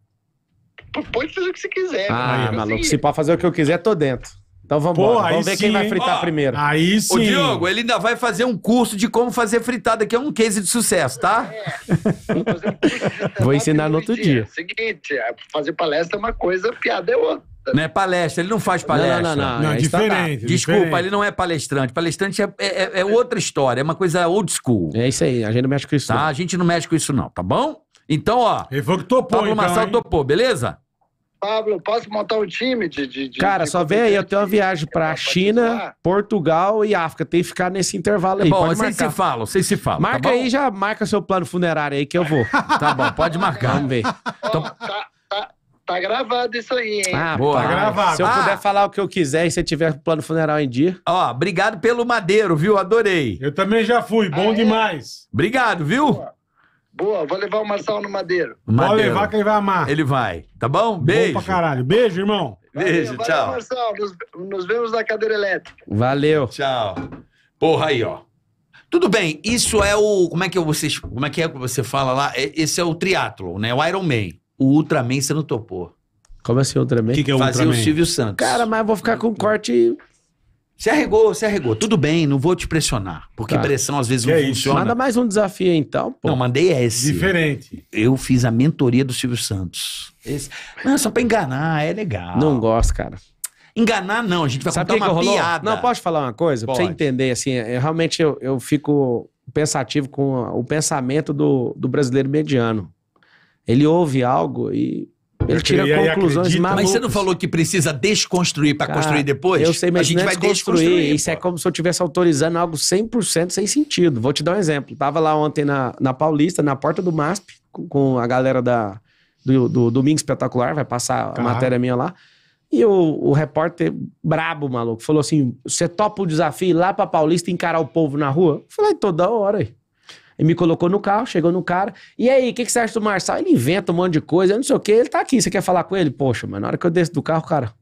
pode fazer o que você quiser. Ah, maluco, assim, se pode fazer o que eu quiser, tô dentro. Então vamos Pô, Vamos ver sim. quem vai fritar Ó, primeiro. Aí sim. O Diogo, ele ainda vai fazer um curso de como fazer fritada, que é um case de sucesso, tá? É. Vou, ensinar no outro dia. dia. É seguinte, é, fazer palestra é uma coisa, piada é outra. Não é palestra, ele não faz palestra. Não, não, não. não é diferente. Desculpa, diferente. ele não é palestrante. Palestrante é, é, é, é, outra história, é uma coisa old school. É isso aí, a gente não mexe com isso. Tá, não. a gente não mexe com isso, não, tá bom? Então, ó. Ele topou, Pablo então, Marçal hein? topou, beleza? Pablo, posso montar um time de. de, de Cara, de só vem aí, eu tenho uma viagem pra China, participar. Portugal e África. Tem que ficar nesse intervalo aí. Bom, pode vocês se falam, vocês se falam. Tá marca tá aí, já marca seu plano funerário aí que eu vou. tá bom, pode marcar. Vamos ver. Então... Tá, tá, tá, gravado isso aí, hein? Ah, boa. Tá. tá gravado. Se eu puder ah. falar o que eu quiser e você tiver plano funeral em dia. Ó, obrigado pelo madeiro, viu? Adorei. Eu também já fui, bom demais. Obrigado, viu? Boa. Boa, vou levar o Marçal no Madeiro. Madeiro. Pode levar que ele vai amar. Ele vai. Tá bom? Beijo. Bom pra caralho. Beijo, irmão. Beijo, valeu, tchau. Valeu, Marçal. Nos, nos vemos na cadeira elétrica. Valeu. Tchau. Porra aí, ó. Tudo bem, isso é o. Como é que, você como é, que é que você fala lá? É, esse é o Triathlon, né? O Iron Man. O Ultraman você não topou. Como assim, Ultraman? O que, que é o Fazia Ultraman? o Silvio Santos. Cara, mas eu vou ficar com um corte se arregou, se arregou. Tudo bem, não vou te pressionar. Porque tá. pressão às vezes que não é funciona. Manda mais um desafio então, pô. Não, mandei esse. Diferente. Eu fiz a mentoria do Silvio Santos. Esse. Não, só pra enganar, é legal. Não gosto, cara. Enganar não, a gente vai Sabe contar que uma que piada. Não, posso falar uma coisa? Pode. Pra você entender, assim, eu, é, é, realmente eu, eu fico pensativo com o pensamento do, do brasileiro mediano. Ele ouve algo e ele tira aí, conclusões malucas. Mas você não falou que precisa desconstruir para construir depois? Eu sei, mas a gente é vai desconstruir. Isso é como se eu estivesse autorizando algo 100% sem sentido. Vou te dar um exemplo. Tava lá ontem na, na Paulista, na porta do MASP, com, com a galera da, do, do Domingo Espetacular, vai passar a matéria minha lá. E o, o, repórter brabo, maluco, falou assim: você topa o desafio ir lá pra Paulista encarar o povo na rua? Eu falei, toda hora. Aí. Ele me colocou no carro, chegou no cara. E aí, o que, que você acha do Marçal? Ele inventa um monte de coisa, eu não sei o que, ele tá aqui. Você quer falar com ele? Poxa, mano, na hora que eu desço do carro, cara.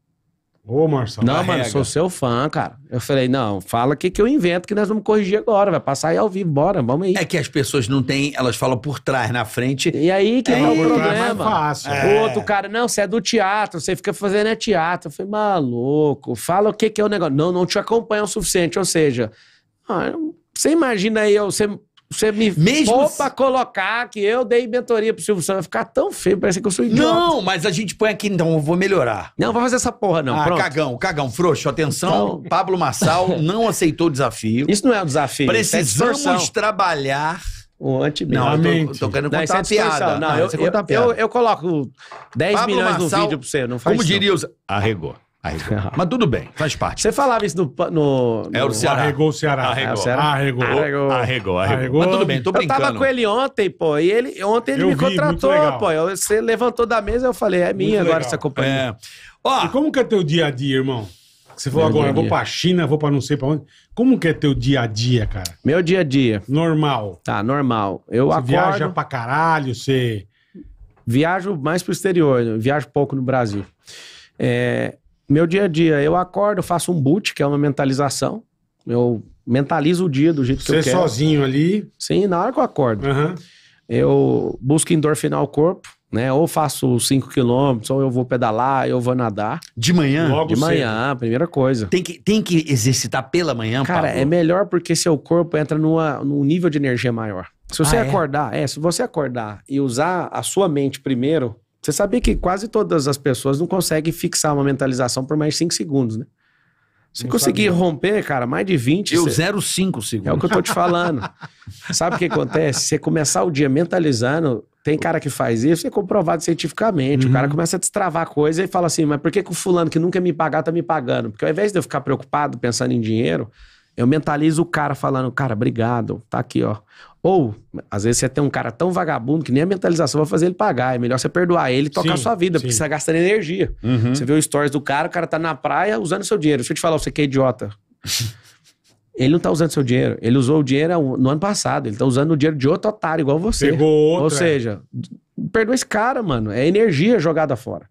Ô, Marçal. Não, mano, sou seu fã, cara. Eu falei, não, fala o que, que eu invento, que nós vamos corrigir agora. Vai passar aí ao vivo, bora, vamos aí. É que as pessoas não têm, elas falam por trás, na frente. E aí que é, tá o problema. É mais fácil. É. O outro cara, não, você é do teatro, você fica fazendo é teatro. Eu falei, maluco, fala o que, que é o negócio. Não, não te acompanha o suficiente. Ou seja, ah, Você imagina aí eu você me Mesmo... colocar que eu dei mentoria pro Silvio Santos. Vai ficar tão feio, parece que eu sou idiota. Não, mas a gente põe aqui, então, eu vou melhorar. Não, vai fazer essa porra, não. Ah, Pronto. cagão, cagão, frouxo. Atenção, então... Pablo Massal não aceitou o desafio. Isso não é um desafio. É Precisamos é trabalhar. O antibiótico. Não, eu tô, tô querendo contar não, é piada. Não, não é eu, eu, eu, eu, coloco 10 Pablo milhões Marçal, no vídeo pra você, não faz Como diria os... Arregou. Arregou. Mas tudo bem, faz parte. Você falava isso no. no, no... É o Ceará. Arregou o Ceará. Arregou. É Arregou. Arregou. Arregou. Arregou. Mas tudo bem, tô brincando. Eu tava com ele ontem, pô, e ele, ontem ele eu me vi, contratou, pô. Você levantou da mesa, eu falei, é minha agora essa companhia. É. Ó, e como que é teu dia a dia, irmão? Você falou agora, vou pra China, vou pra não sei pra onde. Como que é teu dia a dia, cara? Meu dia a dia. Normal. Tá, normal. Eu você acordo... viaja pra caralho, você... Viajo mais pro exterior, viajo pouco no Brasil. É, meu dia a dia, eu acordo, faço um boot, que é uma mentalização. Eu mentalizo o dia do jeito Você que eu quero. Você sozinho ali? Sim, na hora que eu acordo. Uhum. Eu busco endorfinar o corpo, né? Ou faço 5 quilômetros, ou eu vou pedalar, eu vou nadar. De manhã? Logo de manhã, cedo. primeira coisa. Tem que, tem que exercitar pela manhã, Cara, Pablo? é melhor porque seu corpo entra numa, num nível de energia maior. Se você ah, é? acordar, é, se você acordar e usar a sua mente primeiro, você sabia que quase todas as pessoas não conseguem fixar uma mentalização por mais cinco 5 segundos, né? Se não conseguir sabia. romper, cara, mais de 20. Eu você... 0,5 segundos. É o que eu tô te falando. Sabe o que acontece? Você começar o dia mentalizando, tem cara que faz isso, é comprovado cientificamente. Uhum. O cara uhum. começa a destravar coisa e fala assim: mas por que, que o fulano que nunca me pagar tá me pagando? Porque ao invés de eu ficar preocupado pensando em dinheiro, eu mentalizo o cara falando: cara, obrigado, tá aqui, ó. Ou, às vezes você é tem um cara tão vagabundo que nem a mentalização vai fazer ele pagar. É melhor você perdoar ele e tocar sim, a sua vida, sim. porque você está gastando energia. Uhum. Você vê o stories do cara, o cara tá na praia usando seu dinheiro. Deixa eu te falar, você que é idiota. ele não tá usando seu dinheiro. Ele usou o dinheiro é no ano passado. Ele tá usando o dinheiro de outro otário, igual você. Pegou Ou é. seja, perdoa esse cara, mano. É energia jogada fora.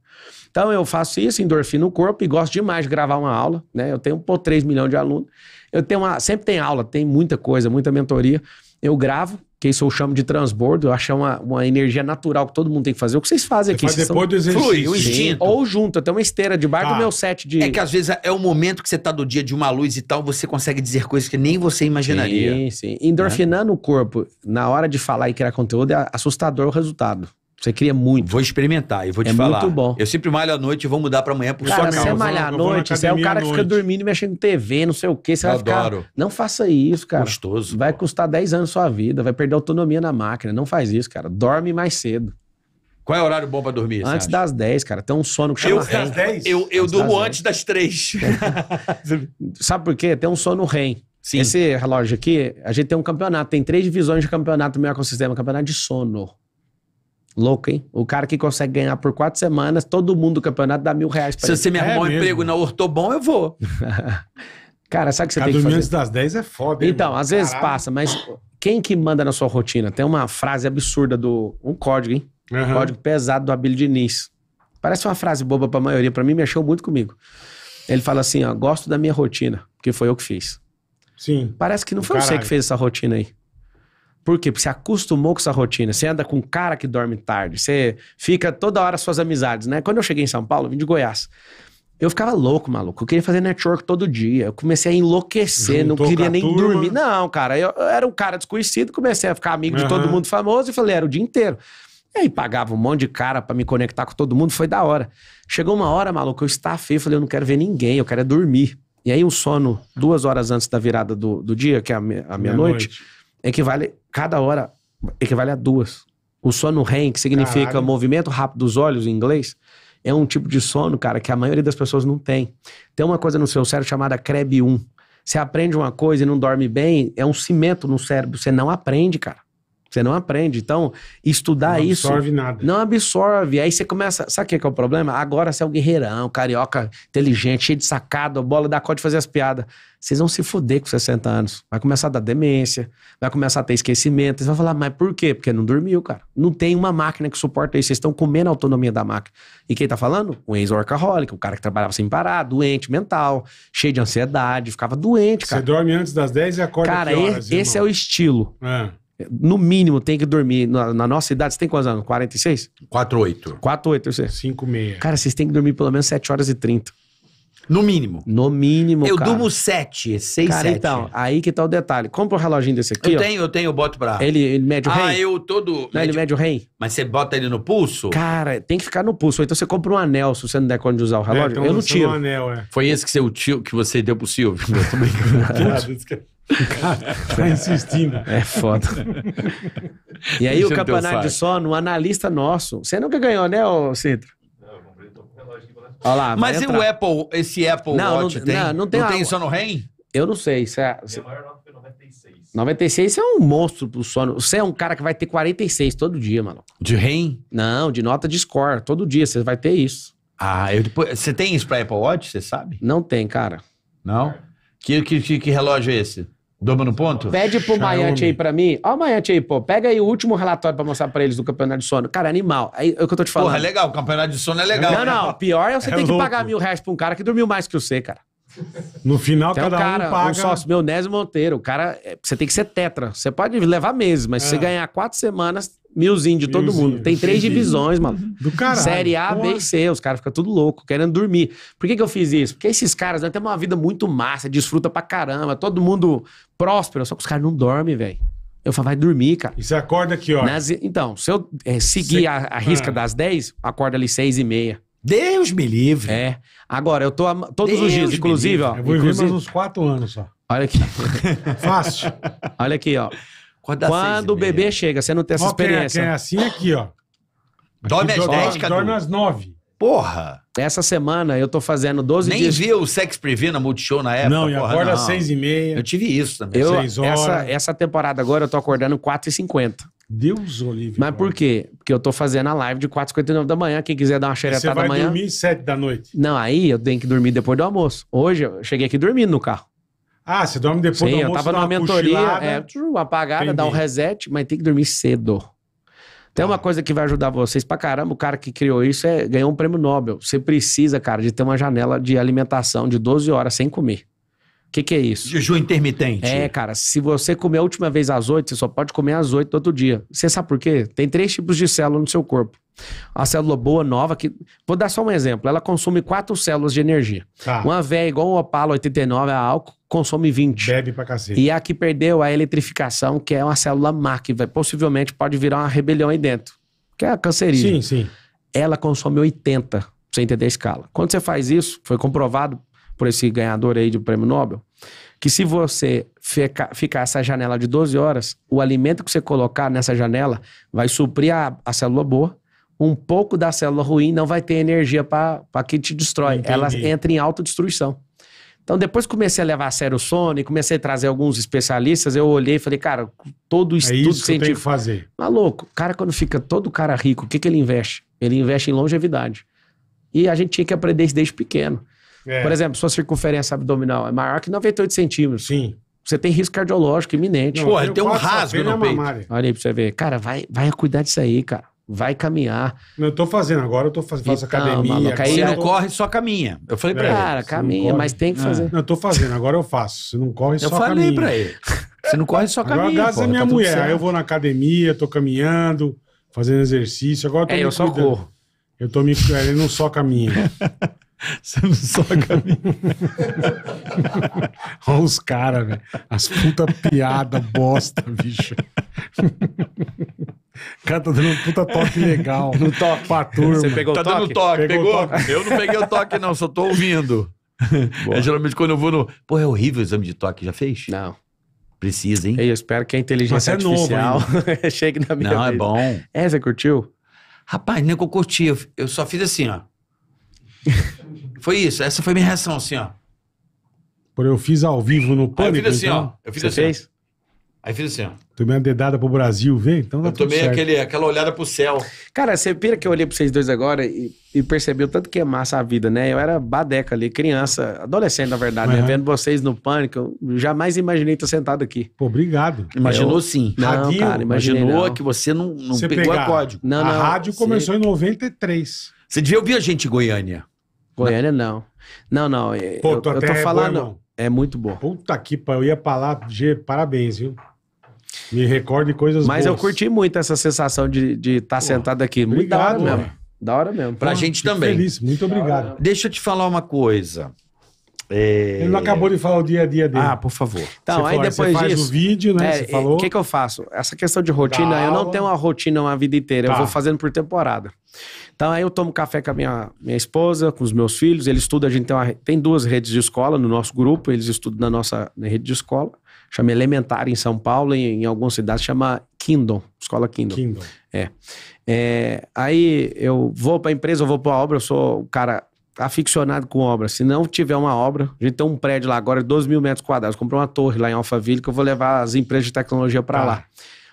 Então eu faço isso, endorfina no corpo e gosto demais de gravar uma aula, né? Eu tenho, pô, 3 milhões de alunos. Eu tenho uma, sempre tem aula, tem muita coisa, muita mentoria eu gravo, que isso eu chamo de transbordo, eu acho é uma, uma energia natural que todo mundo tem que fazer. O que vocês fazem aqui? Você faz depois são... do exercício. Flui, o instinto. Ou junto, até uma esteira debaixo ah. Tá. do meu set de... É que às vezes é o momento que você tá do dia de uma luz e tal, você consegue dizer coisas que nem você imaginaria. Sim, sim. Endorfinando é. o corpo, na hora de falar e criar conteúdo, é assustador o resultado. Você cria muito. Vou experimentar e vou te é falar. É muito bom. Eu sempre malho à noite e vou mudar pra amanhã por cara, sua causa. Você malha à noite, você é o cara que fica dormindo, mexendo em TV, não sei o quê. Você eu vai ficar, Não faça isso, cara. Gostoso. Vai pô. custar 10 anos sua vida, vai perder autonomia na máquina. Não faz isso, cara. Dorme mais cedo. Qual é o horário bom pra dormir? Antes das 10, cara. Tem um sono que chama. Eu, REM. das 10? Eu, eu antes durmo das antes das 3. Sabe por quê? Tem um sono REM. Sim. Esse relógio aqui, a gente tem um campeonato. Tem três divisões de campeonato no meu ecossistema: campeonato de sono. Louco, hein? O cara que consegue ganhar por quatro semanas, todo mundo do campeonato dá mil reais pra Se ele. você me é arrumar é um mesmo. emprego na Ortobon, eu vou. cara, sabe o que você Cada tem que fazer? antes das 10 é foda, hein, Então, irmão? às vezes Caralho. passa, mas quem que manda na sua rotina? Tem uma frase absurda do... Um código, hein? Um código pesado do Abílio Diniz. Parece uma frase boba pra maioria, pra mim mexeu muito comigo. Ele fala assim, ó, gosto da minha rotina, que foi eu que fiz. Sim. Parece que não foi você que fez essa rotina aí. Por quê? Porque você acostumou com essa rotina. Você anda com um cara que dorme tarde. Você fica toda hora suas amizades, né? Quando eu cheguei em São Paulo, eu vim de Goiás. Eu ficava louco, maluco. Eu queria fazer network todo dia. Eu comecei a enlouquecer, Juntou não queria nem turma. dormir. Não, cara, eu, era um cara desconhecido, comecei a ficar amigo uhum. de todo mundo famoso e falei, era o dia inteiro. E aí pagava um monte de cara para me conectar com todo mundo, foi da hora. Chegou uma hora, maluco, eu estafei, falei, eu não quero ver ninguém, eu quero é dormir. E aí um sono duas horas antes da virada do, do dia, que é a, me, a meia noite, noite equivale, cada hora equivale a duas. O sono REM, que significa Caralho. movimento rápido dos olhos em inglês, é um tipo de sono, cara, que a maioria das pessoas não tem. Tem uma coisa no seu cérebro chamada CREB1. Você aprende uma coisa e não dorme bem, é um cimento no cérebro. Você não aprende, cara. Você não aprende. Então, estudar isso. Não absorve isso, nada. Não absorve. Aí você começa. Sabe o que, é que é o problema? Agora você é o um guerreirão, carioca, inteligente, cheio de sacado a bola da corda de fazer as piadas. Vocês vão se fuder com 60 anos. Vai começar a dar demência, vai começar a ter esquecimento. Vocês vão falar, mas por quê? Porque não dormiu, cara. Não tem uma máquina que suporta isso. Vocês estão comendo a autonomia da máquina. E quem tá falando? Um ex-orcahólico, um cara que trabalhava sem parar, doente mental, cheio de ansiedade, ficava doente, cara. Você dorme antes das 10 e acorda Cara, horas, esse, irmão? é o estilo. É. No mínimo, tem que dormir. Na, na nossa idade, você tem quantos anos? 46? 48. 48, você? 56. Cara, vocês têm que dormir pelo menos 7 horas e 30. No mínimo. No mínimo, Eu cara. durmo 7, 6, Cara, 7. então, aí que tá o detalhe. Compra o um reloginho desse aqui, Eu ó. tenho, eu tenho, eu boto pra... Ele, ele mede o ah, rei? Ah, eu todo... Não, mede... ele mede o rei? Mas você bota ele no pulso? Cara, tem que ficar no pulso. Ou então você compra um anel, se você não der conta de usar o é, relógio. É, eu não tiro. Um anel, é. Foi esse que você, o tio, que você deu pro Silvio. Eu tô brincando. Cara, tá insistindo. É foda. E aí Deixa o Campanário de Sono, um analista nosso. Você nunca ganhou, né, ô Cintro? Olha lá, Mas e o Apple, esse Apple não, Watch não, tem? Não, não tem, não tem sono REM? Eu não sei. é, 96. é um monstro pro sono. Você é um cara que vai ter 46 todo dia, mano. De REM? Não, de nota de score. Todo dia você vai ter isso. Ah, eu depois... Você tem isso pra Apple Watch, você sabe? Não tem, cara. Não? Que, que, que relógio é esse? Doma no ponto? Pede pro Maiante aí pra mim. Ó, o Maiante aí, pô. Pega aí o último relatório pra mostrar pra eles do campeonato de sono. Cara, animal. É, é o que eu tô te falando. Porra, é legal. O campeonato de sono é legal. Não, né? não. Pior é você é ter louco. que pagar mil reais pra um cara que dormiu mais que você, cara. No final, então, cada cara, um paga... o sócio, meu Nésio Monteiro, o cara... É, você tem que ser tetra. Você pode levar meses, mas é. se você é. ganhar quatro semanas, milzinho de todo mundo. Tem três divisões, mano. Do caralho. Série A, porra. B e C. Os caras ficam tudo louco, querendo dormir. Por que, que eu fiz isso? Porque esses caras né, têm uma vida muito massa, desfruta pra caramba, todo mundo próspero, só que os caras não dormem, velho. Eu falo, vai dormir, cara. E você acorda aqui, ó. Nas... Então, se eu é, seguir Cê... a, a, risca ah. das 10, acorda ali 6 e meia. Deus me livre. É. Agora, eu tô am- todos os dias, inclusive, livre. ó. Eu vou viver mais uns quatro anos só. olha aqui. Fácil. Olha aqui, ó. Acordar Quando o bebê chega, você não tem essa Ó, é- experiência. Quem é assim aqui, ó. Dorme às 10, Cadu. Dorme às nove. Porra! Essa semana eu tô fazendo 12 Nem dias. via o Sex Preview na Multishow na época. não, e porra, agora às 6 e meia. Eu tive isso também. Eu, Seis horas. essa, essa temporada agora eu tô acordando 4h50. Deus, Olivia. Mas por quê? Porque eu tô fazendo a live de 4h59 da manhã. Quem quiser dar uma xeretada da manhã. Você vai dormir 7 da noite. Não, aí eu tenho que dormir depois do almoço. Hoje eu cheguei aqui dormindo no carro. Ah, você dorme depois Sim, do almoço? Sim, eu tava numa mentoria, é, apagada, Entendi. dá um reset, mas tem que dormir cedo. Tem tá. uma coisa que vai ajudar vocês pra caramba. O cara que criou isso é, ganhou um prêmio Nobel. Você precisa, cara, de ter uma janela de alimentação de 12 horas sem comer. O que, que é isso? Jejum intermitente. É, cara, se você comer a última vez às oito, você só pode comer às oito todo dia. Você sabe por quê? Tem três tipos de célula no seu corpo. A célula boa, nova, que. Vou dar só um exemplo. Ela consome quatro células de energia. Tá. Uma velha, igual o opalo 89, a álcool, consome 20. Bebe pra cacete. E a que perdeu a eletrificação, que é uma célula má, que vai, possivelmente pode virar uma rebelião aí dentro. Que é a cancerígena. Sim, sim. Ela consome 80, pra você entender a escala. Quando você faz isso, foi comprovado por esse ganhador aí do prêmio Nobel, que se você ficar essa janela de 12 horas, o alimento que você colocar nessa janela vai suprir a, a célula boa, um pouco da célula ruim não vai ter energia para que te destrói. Entendi. Ela entra em autodestruição. Então, depois comecei a levar a sério o sono e comecei a trazer alguns especialistas. Eu olhei e falei, cara, todo o é estudo é isso científico. tem que fazer. Maluco, o cara, quando fica todo cara rico, o que, que ele investe? Ele investe em longevidade. E a gente tinha que aprender isso desde pequeno. É. Por exemplo, sua circunferência abdominal é maior que 98 centímetros. Sim. Você tem risco cardiológico iminente. Não, Pô, ele tem um rasgo no peito. Mamária. Olha aí pra você ver. Cara, vai, vai cuidar disso aí, cara. Vai caminhar. Não, eu tô fazendo agora, eu tô fazendo então, academia. Maluco, aí, não tô... corre, só caminha. Eu falei pra é, ele. Cara, caminha, mas tem que é. fazer. Não, eu tô fazendo, agora eu faço. Se não corre, eu só caminha. Eu falei pra ele. Você não corre, só caminha. Agora, graças a minha tá mulher, aí eu vou na academia, tô caminhando, fazendo exercício. Agora eu tô é, eu cuidando. só corro. Eu tô me. É, ele não só caminha. Você não soca Olha os caras, velho. As puta piada bosta, bicho. O cara tá dando um puta toque legal. No toque. Pra turma. Você pegou tá o toque? Tá dando toque, pegou? pegou? Toque. Eu não peguei o toque, não, só tô ouvindo. É, geralmente quando eu vou no. Pô, é horrível o exame de toque, já fez? Não. Precisa, hein? Eu espero que a inteligência é artificial novo, chegue na minha Não, é bom. É, você curtiu? Rapaz, nem é que eu curti. eu só fiz assim, ó. Foi isso, essa foi minha reação, assim, ó. Por eu fiz ao vivo no pânico. Aí eu fiz assim, então... ó. Eu fiz Você assim, fez? Aí fiz assim, ó. Tomei uma dedada pro Brasil, vê? Então dá tá Eu tomei aquele, aquela olhada pro céu. Cara, você pira que eu olhei pra vocês dois agora e, e percebeu tanto que é massa a vida, né? Eu era badeca ali, criança, adolescente, na verdade, uhum. né? Vendo vocês no pânico, eu jamais imaginei estar sentado aqui. Pô, obrigado. Imaginou eu... sim. Não, rádio, cara, imaginou não. que você não, não pegou pegar. a código. Não, não, a rádio começou em 93. Você devia ouvir a gente em Goiânia. Goiânia não. Não, não. Eu, Pô, eu tô é falando. É, é muito bom. Puta que pariu. Eu ia falar de G, parabéns, viu? Me recorde coisas Mas boas. eu curti muito essa sensação de estar tá sentado aqui. Muito obrigado, da hora mesmo. Da hora mesmo. Pra Pô, gente também. Feliz, muito obrigado. Deixa eu te falar uma coisa. É... Ele não acabou de falar o dia a dia dele. Ah, por favor. Então, você aí fala, depois você disso. Faz o vídeo, né? É, o que, que eu faço? Essa questão de rotina, eu não tenho uma rotina uma vida inteira. Tá. Eu vou tá. fazendo por temporada. Então aí eu tomo café com a minha, minha esposa, com os meus filhos, eles estudam, a gente tem, uma, tem duas redes de escola no nosso grupo, eles estudam na nossa na rede de escola, chama Elementar em São Paulo, em, em algumas cidades chama Kingdom, Escola Kingdom. Kindle. É. é. Aí eu vou para a empresa, eu vou para a obra, eu sou o cara aficionado com obra. Se não tiver uma obra, a gente tem um prédio lá agora de mil metros quadrados, comprou uma torre lá em Alphaville que eu vou levar as empresas de tecnologia para ah. Tá. lá.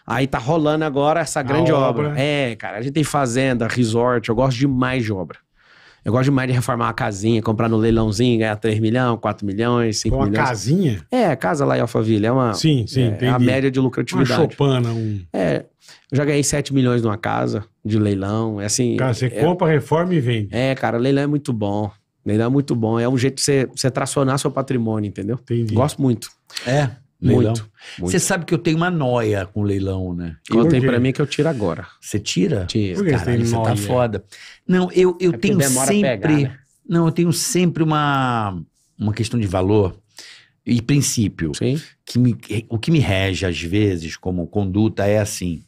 Aí tá rolando agora essa grande obra. obra. É, cara, a gente tem fazenda, resort, eu gosto demais de obra. Eu gosto demais de reformar uma casinha, comprar no leilãozinho, ganhar 3 milhões, 4 milhões, 5 uma milhões. Uma casinha? É, casa lá em Alphaville. É uma, sim, sim, é, é entendi. a média de lucratividade. Uma chopana. Um... É, eu já ganhei 7 milhões numa casa de leilão. É assim, cara, você é, compra, reforma e vende. É, cara, leilão é muito bom. Leilão é muito bom. É um jeito de você, você tracionar seu patrimônio, entendeu? Entendi. Gosto muito. É. Muito. Você sabe que eu tenho uma noia com leilão, né? Contem para mim é que eu tiro agora. Você tira? Tira. Caralho, você tá foda. Não, eu, eu é tenho sempre... Pegar, né? Não, eu tenho sempre uma, uma questão de valor e princípio. Sim. Que me, o que me rege, às vezes, como conduta é assim...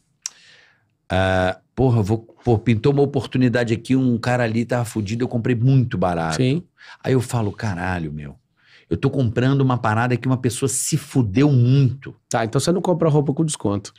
Uh, porra, vou, porra, pintou uma oportunidade aqui, um cara ali tava fudido, eu comprei muito barato. Sim. Aí eu falo, caralho, meu eu tô comprando uma parada que uma pessoa se fudeu muito. Tá, então você não compra roupa com desconto.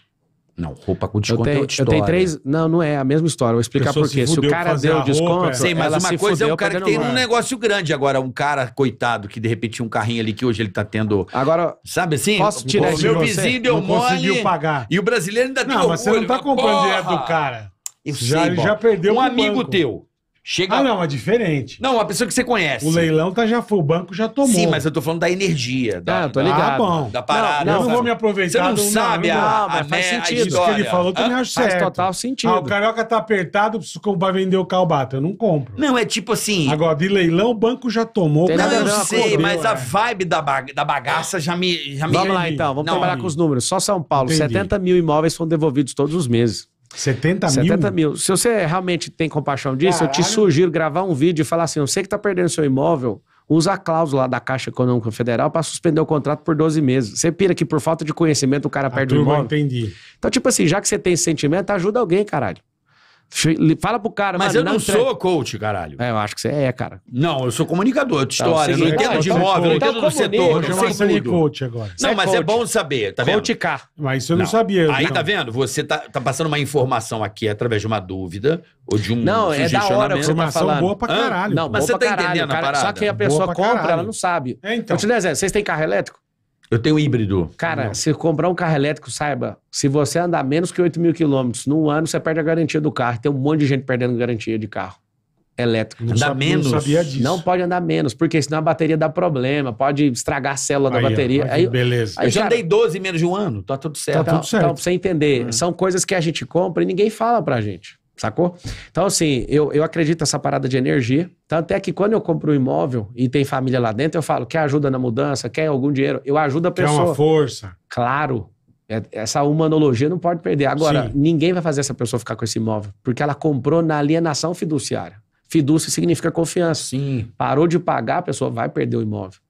Não, roupa com desconto é eu tenho, é outra história. Eu tenho três. Não, não é a mesma história. Vou explicar por quê. Se, se, o cara deu desconto. Roupa, Sei, mas uma coisa é o cara que tem um negócio grande agora. Um cara, coitado, que de repente um carrinho ali que hoje ele tá tendo. Agora. Sabe assim? Posso tirar O meu vizinho deu não mole. pagar. E o brasileiro ainda não, tem. Não, mas você não tá comprando direto do cara. Eu já, sei, já perdeu um amigo banco. teu Chega... Ah, não, é diferente. Não, uma pessoa que você conhece. O leilão tá já foi, o banco já tomou. Sim, mas eu tô falando da energia. Da, ah, tô ligado. Ah, bom. Da parada. Não, eu não vou me aproveitar. Você não sabe não, a, não, a, faz a sentido. Isso que ele falou também Hã? acho faz certo. Faz total sentido. Ah, o Carioca tá apertado, preciso comprar vender o calbato. Eu não compro. Não, é tipo assim... Agora, de leilão, o banco já tomou. não, eu sei, acordeu, mas é. a vibe da, baga da bagaça já me... Já vamos me... lá, então. Vamos trabalhar com os números. Só São Paulo, 70 mil imóveis foram devolvidos todos os meses. 70 mil? 70 mil. Se você realmente tem compaixão disso, Caralho. eu te sugiro gravar um vídeo e falar assim: eu sei que tá perdendo seu imóvel, usa a cláusula da Caixa Econômica Federal para suspender o contrato por 12 meses. Você pira que por falta de conhecimento o cara a perde o imóvel. Eu Entendi. Então, tipo assim, já que você tem esse sentimento, ajuda alguém, caralho. Fala pro cara, Mas mano, eu não, não sou coach, caralho. É, eu acho que você é, cara. Não, eu sou comunicador de tá, história, não, eu não é entendo de então, imóvel, não entendo do setor. Eu não sei é tudo. coach agora. Não, é mas é bom saber, tá vendo? Coach K. Mas isso eu não, sabia. Aí, então. tá vendo? Você tá, tá passando uma informação aqui através de uma dúvida ou de um Não, é da hora que você tá falando. boa pra caralho. Não, mas você tá entendendo a parada. Só que a pessoa compra, ela não sabe. Eu então. te exemplo. vocês têm carro elétrico? Eu tenho híbrido. Cara, não. se comprar um carro elétrico, saiba, se você andar menos que 8 mil quilômetros num ano, você perde a garantia do carro. Tem um monte de gente perdendo garantia de carro elétrico. Não andar sabia, menos? Não sabia disso. Não pode andar menos, porque senão a bateria dá problema, pode estragar a célula aí, da bateria. Aí, aí, beleza. Aí, eu já cara, andei 12 menos de um ano, tá tudo certo. Tá tudo certo. Então, pra você entender, é. são coisas que a gente compra e ninguém fala pra gente. Sacou? Então, assim, eu, eu acredito nessa parada de energia. Tanto é que quando eu compro um imóvel e tem família lá dentro, eu falo: quer ajuda na mudança, quer algum dinheiro? Eu ajudo a pessoa. Quer uma força. Claro. É, essa humanologia não pode perder. Agora, Sim. ninguém vai fazer essa pessoa ficar com esse imóvel, porque ela comprou na alienação fiduciária. Fidúcia significa confiança. Sim. Parou de pagar, a pessoa vai perder o imóvel.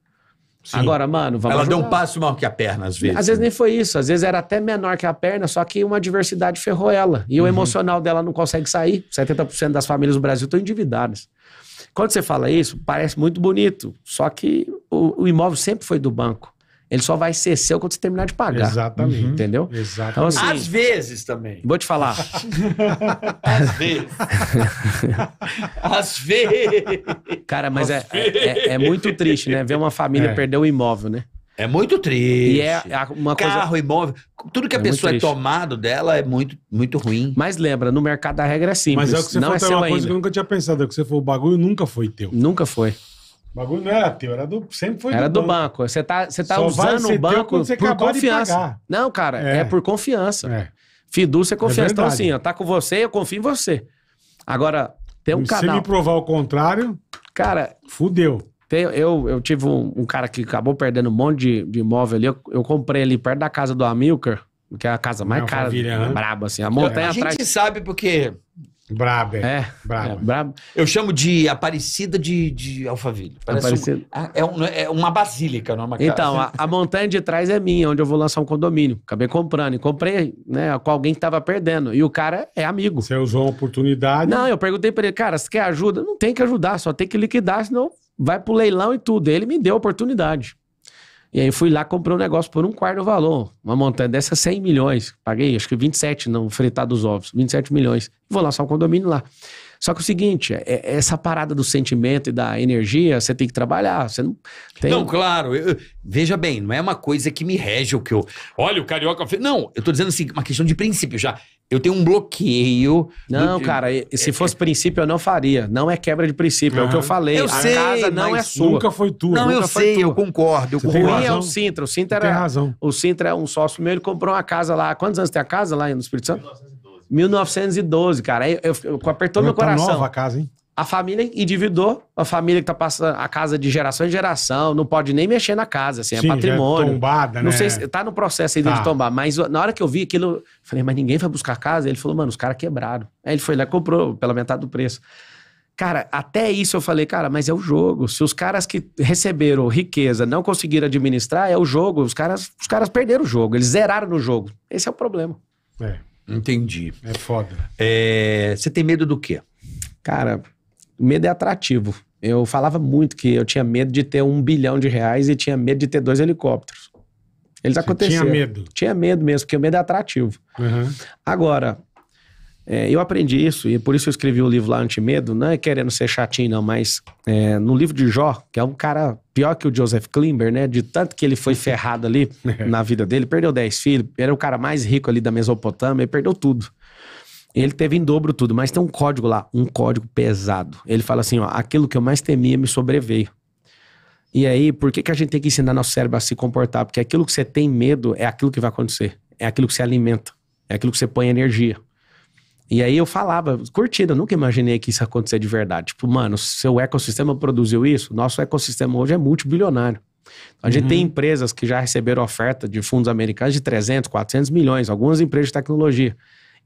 Sim. Agora, mano, vamos. Ela jogar. deu um passo maior que a perna, às vezes. Às vezes nem né? foi isso. Às vezes era até menor que a perna, só que uma adversidade ferrou ela. E uhum. o emocional dela não consegue sair. 70% das famílias do Brasil estão endividadas. Quando você fala isso, parece muito bonito. Só que o, o imóvel sempre foi do banco ele só vai ser seu quando você terminar de pagar. Exatamente. Uhum. Entendeu? Exatamente. Então, assim, Às vezes também. Vou te falar. Às vezes. Às vezes. Cara, mas é, é, é, é, muito triste, né? Ver uma família é. perder o um imóvel, né? É muito triste. E é uma coisa... Carro, imóvel, tudo que a é pessoa é tomado dela é muito, muito ruim. Mas lembra, no mercado a regra é simples. Mas é o que você não falou, é uma ainda. coisa que eu nunca tinha pensado, é que você falou, o bagulho nunca foi teu. Nunca foi. O bagulho não era é, teu, era do, sempre foi era do banco. Você tá, você tá usando o banco por confiança. Não, cara, é, é por confiança. É. Fiducia é confiança. É então, assim, ó, tá com você, eu confio em você. Agora, tem um canal. Se me provar o contrário, cara. Fudeu. Tem, eu, eu tive um, um, cara que acabou perdendo um monte de, de imóvel ali. Eu, eu, comprei ali perto da casa do Amilcar, que é a casa mais cara, família, né? braba, assim. A montanha é. atrás. A gente sabe porque Braba, é. Braba. É, braba. Eu chamo de Aparecida de, de Alphaville. Aparecida. Um, ah, é, um, né, é, uma basílica, não é uma casa. Então, a, a, montanha de trás é minha, onde eu vou lançar um condomínio. Acabei comprando e comprei né, com alguém que estava perdendo. E o cara é amigo. Você usou uma oportunidade? Não, eu perguntei para ele, cara, você quer ajuda? Não tem que ajudar, só tem que liquidar, senão vai pro leilão e tudo. Ele me deu a oportunidade. E aí fui lá, comprei um negócio por um quarto do valor. Uma montanha dessa, 100 milhões. Paguei, acho que 27, não, fretado dos ovos. 27 milhões. Vou lançar um condomínio lá. Só que o seguinte, é, é, essa parada do sentimento e da energia, você tem que trabalhar. Você não tem. Não, claro. Eu, veja bem, não é uma coisa que me rege o que eu. Olha, o carioca Não, eu tô dizendo assim, uma questão de princípio já. Eu tenho um bloqueio. Não, do... cara, se é, fosse é, princípio, eu não faria. Não é quebra de princípio, é o que eu falei. Eu a sei, casa não é sua. Nunca foi tua. Não, eu sei, tua. eu concordo. O ruim é o Sintra. O Sintra, era, tem razão. o Sintra é um sócio meu, ele comprou uma casa lá. Quantos anos tem a casa lá no Espírito Santo? 1900. 1912, cara. Aí eu, eu apertou meu tá coração. nova a casa, hein? A família endividou, a família que tá passando a casa de geração em geração, não pode nem mexer na casa, assim, é Sim, é patrimônio. É tombada, né? Não sei se tá no processo ainda tá. de tombar, mas na hora que eu vi aquilo, falei, mas ninguém foi buscar a casa? Ele falou, mano, os caras quebraram. Aí ele foi lá e comprou pela metade do preço. Cara, até isso eu falei, cara, mas é o jogo. Se os caras que receberam riqueza não conseguiram administrar, é o jogo. Os caras, os caras perderam o jogo, eles zeraram no jogo. Esse é o problema. É. Entendi. É foda. É, você tem medo do quê? Cara, medo é atrativo. Eu falava muito que eu tinha medo de ter um bilhão de reais e tinha medo de ter dois helicópteros. Eles aconteceram. Tinha medo. Tinha medo mesmo, porque o medo é atrativo. Uhum. Agora, é, eu aprendi isso, e por isso eu escrevi o livro lá Antimedo, não é querendo ser chatinho, não, mas é, no livro de Jó, que é um cara pior que o Joseph Klimber, né? De tanto que ele foi ferrado ali é. na vida dele, perdeu 10 filhos, era o cara mais rico ali da Mesopotâmia, e perdeu tudo. Ele teve em dobro tudo, mas tem um código lá, um código pesado. Ele fala assim: ó, aquilo que eu mais temia me sobreveio. E aí, por que, que a gente tem que ensinar nosso cérebro a se comportar? Porque aquilo que você tem medo é aquilo que vai acontecer, é aquilo que você alimenta, é aquilo que você põe energia. E aí eu falava, curtida nunca imaginei que isso acontecesse de verdade. Tipo, mano, seu ecossistema produziu isso, nosso ecossistema hoje é multibilionário. A gente uhum. tem empresas que já receberam oferta de fundos americanos de 300, 400 milhões, algumas empresas de tecnologia.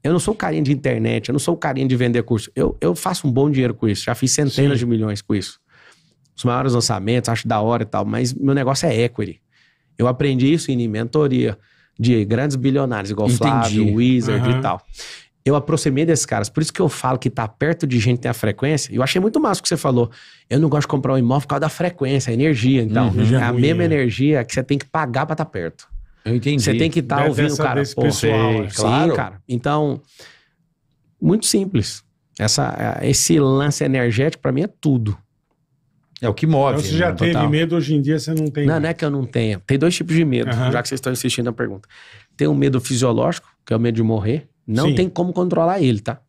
Eu não sou carinha de internet, eu não sou carinha de vender curso. Eu, eu faço um bom dinheiro com isso, já fiz centenas Sim. de milhões com isso. Os maiores lançamentos, acho da hora e tal, mas meu negócio é equity. Eu aprendi isso em mentoria de grandes bilionários, igual Entendi. Flávio, Wizard uhum. e tal eu aproximei desses caras. Por isso que eu falo que tá perto de gente tem a frequência. Eu achei muito massa o que você falou. Eu não gosto de comprar um imóvel por causa da frequência, a energia. Então, uhum, é a mesma é. energia que você tem que pagar para estar tá perto. Eu entendi. Você tem que estar tá ouvindo o cara. Pô, pessoal, sei, né? claro. Sim, cara. Então, muito simples. Essa, é, esse lance energético, para mim, é tudo. É o que move. Então, você já né, teve total. medo, hoje em dia você não tem. Não, medo. não é que eu não tenha. Tem dois tipos de medo, uhum. já que vocês estão insistindo na pergunta. Tem o medo fisiológico, que é o medo de morrer. Não Sim. tem como controlar ele, tá?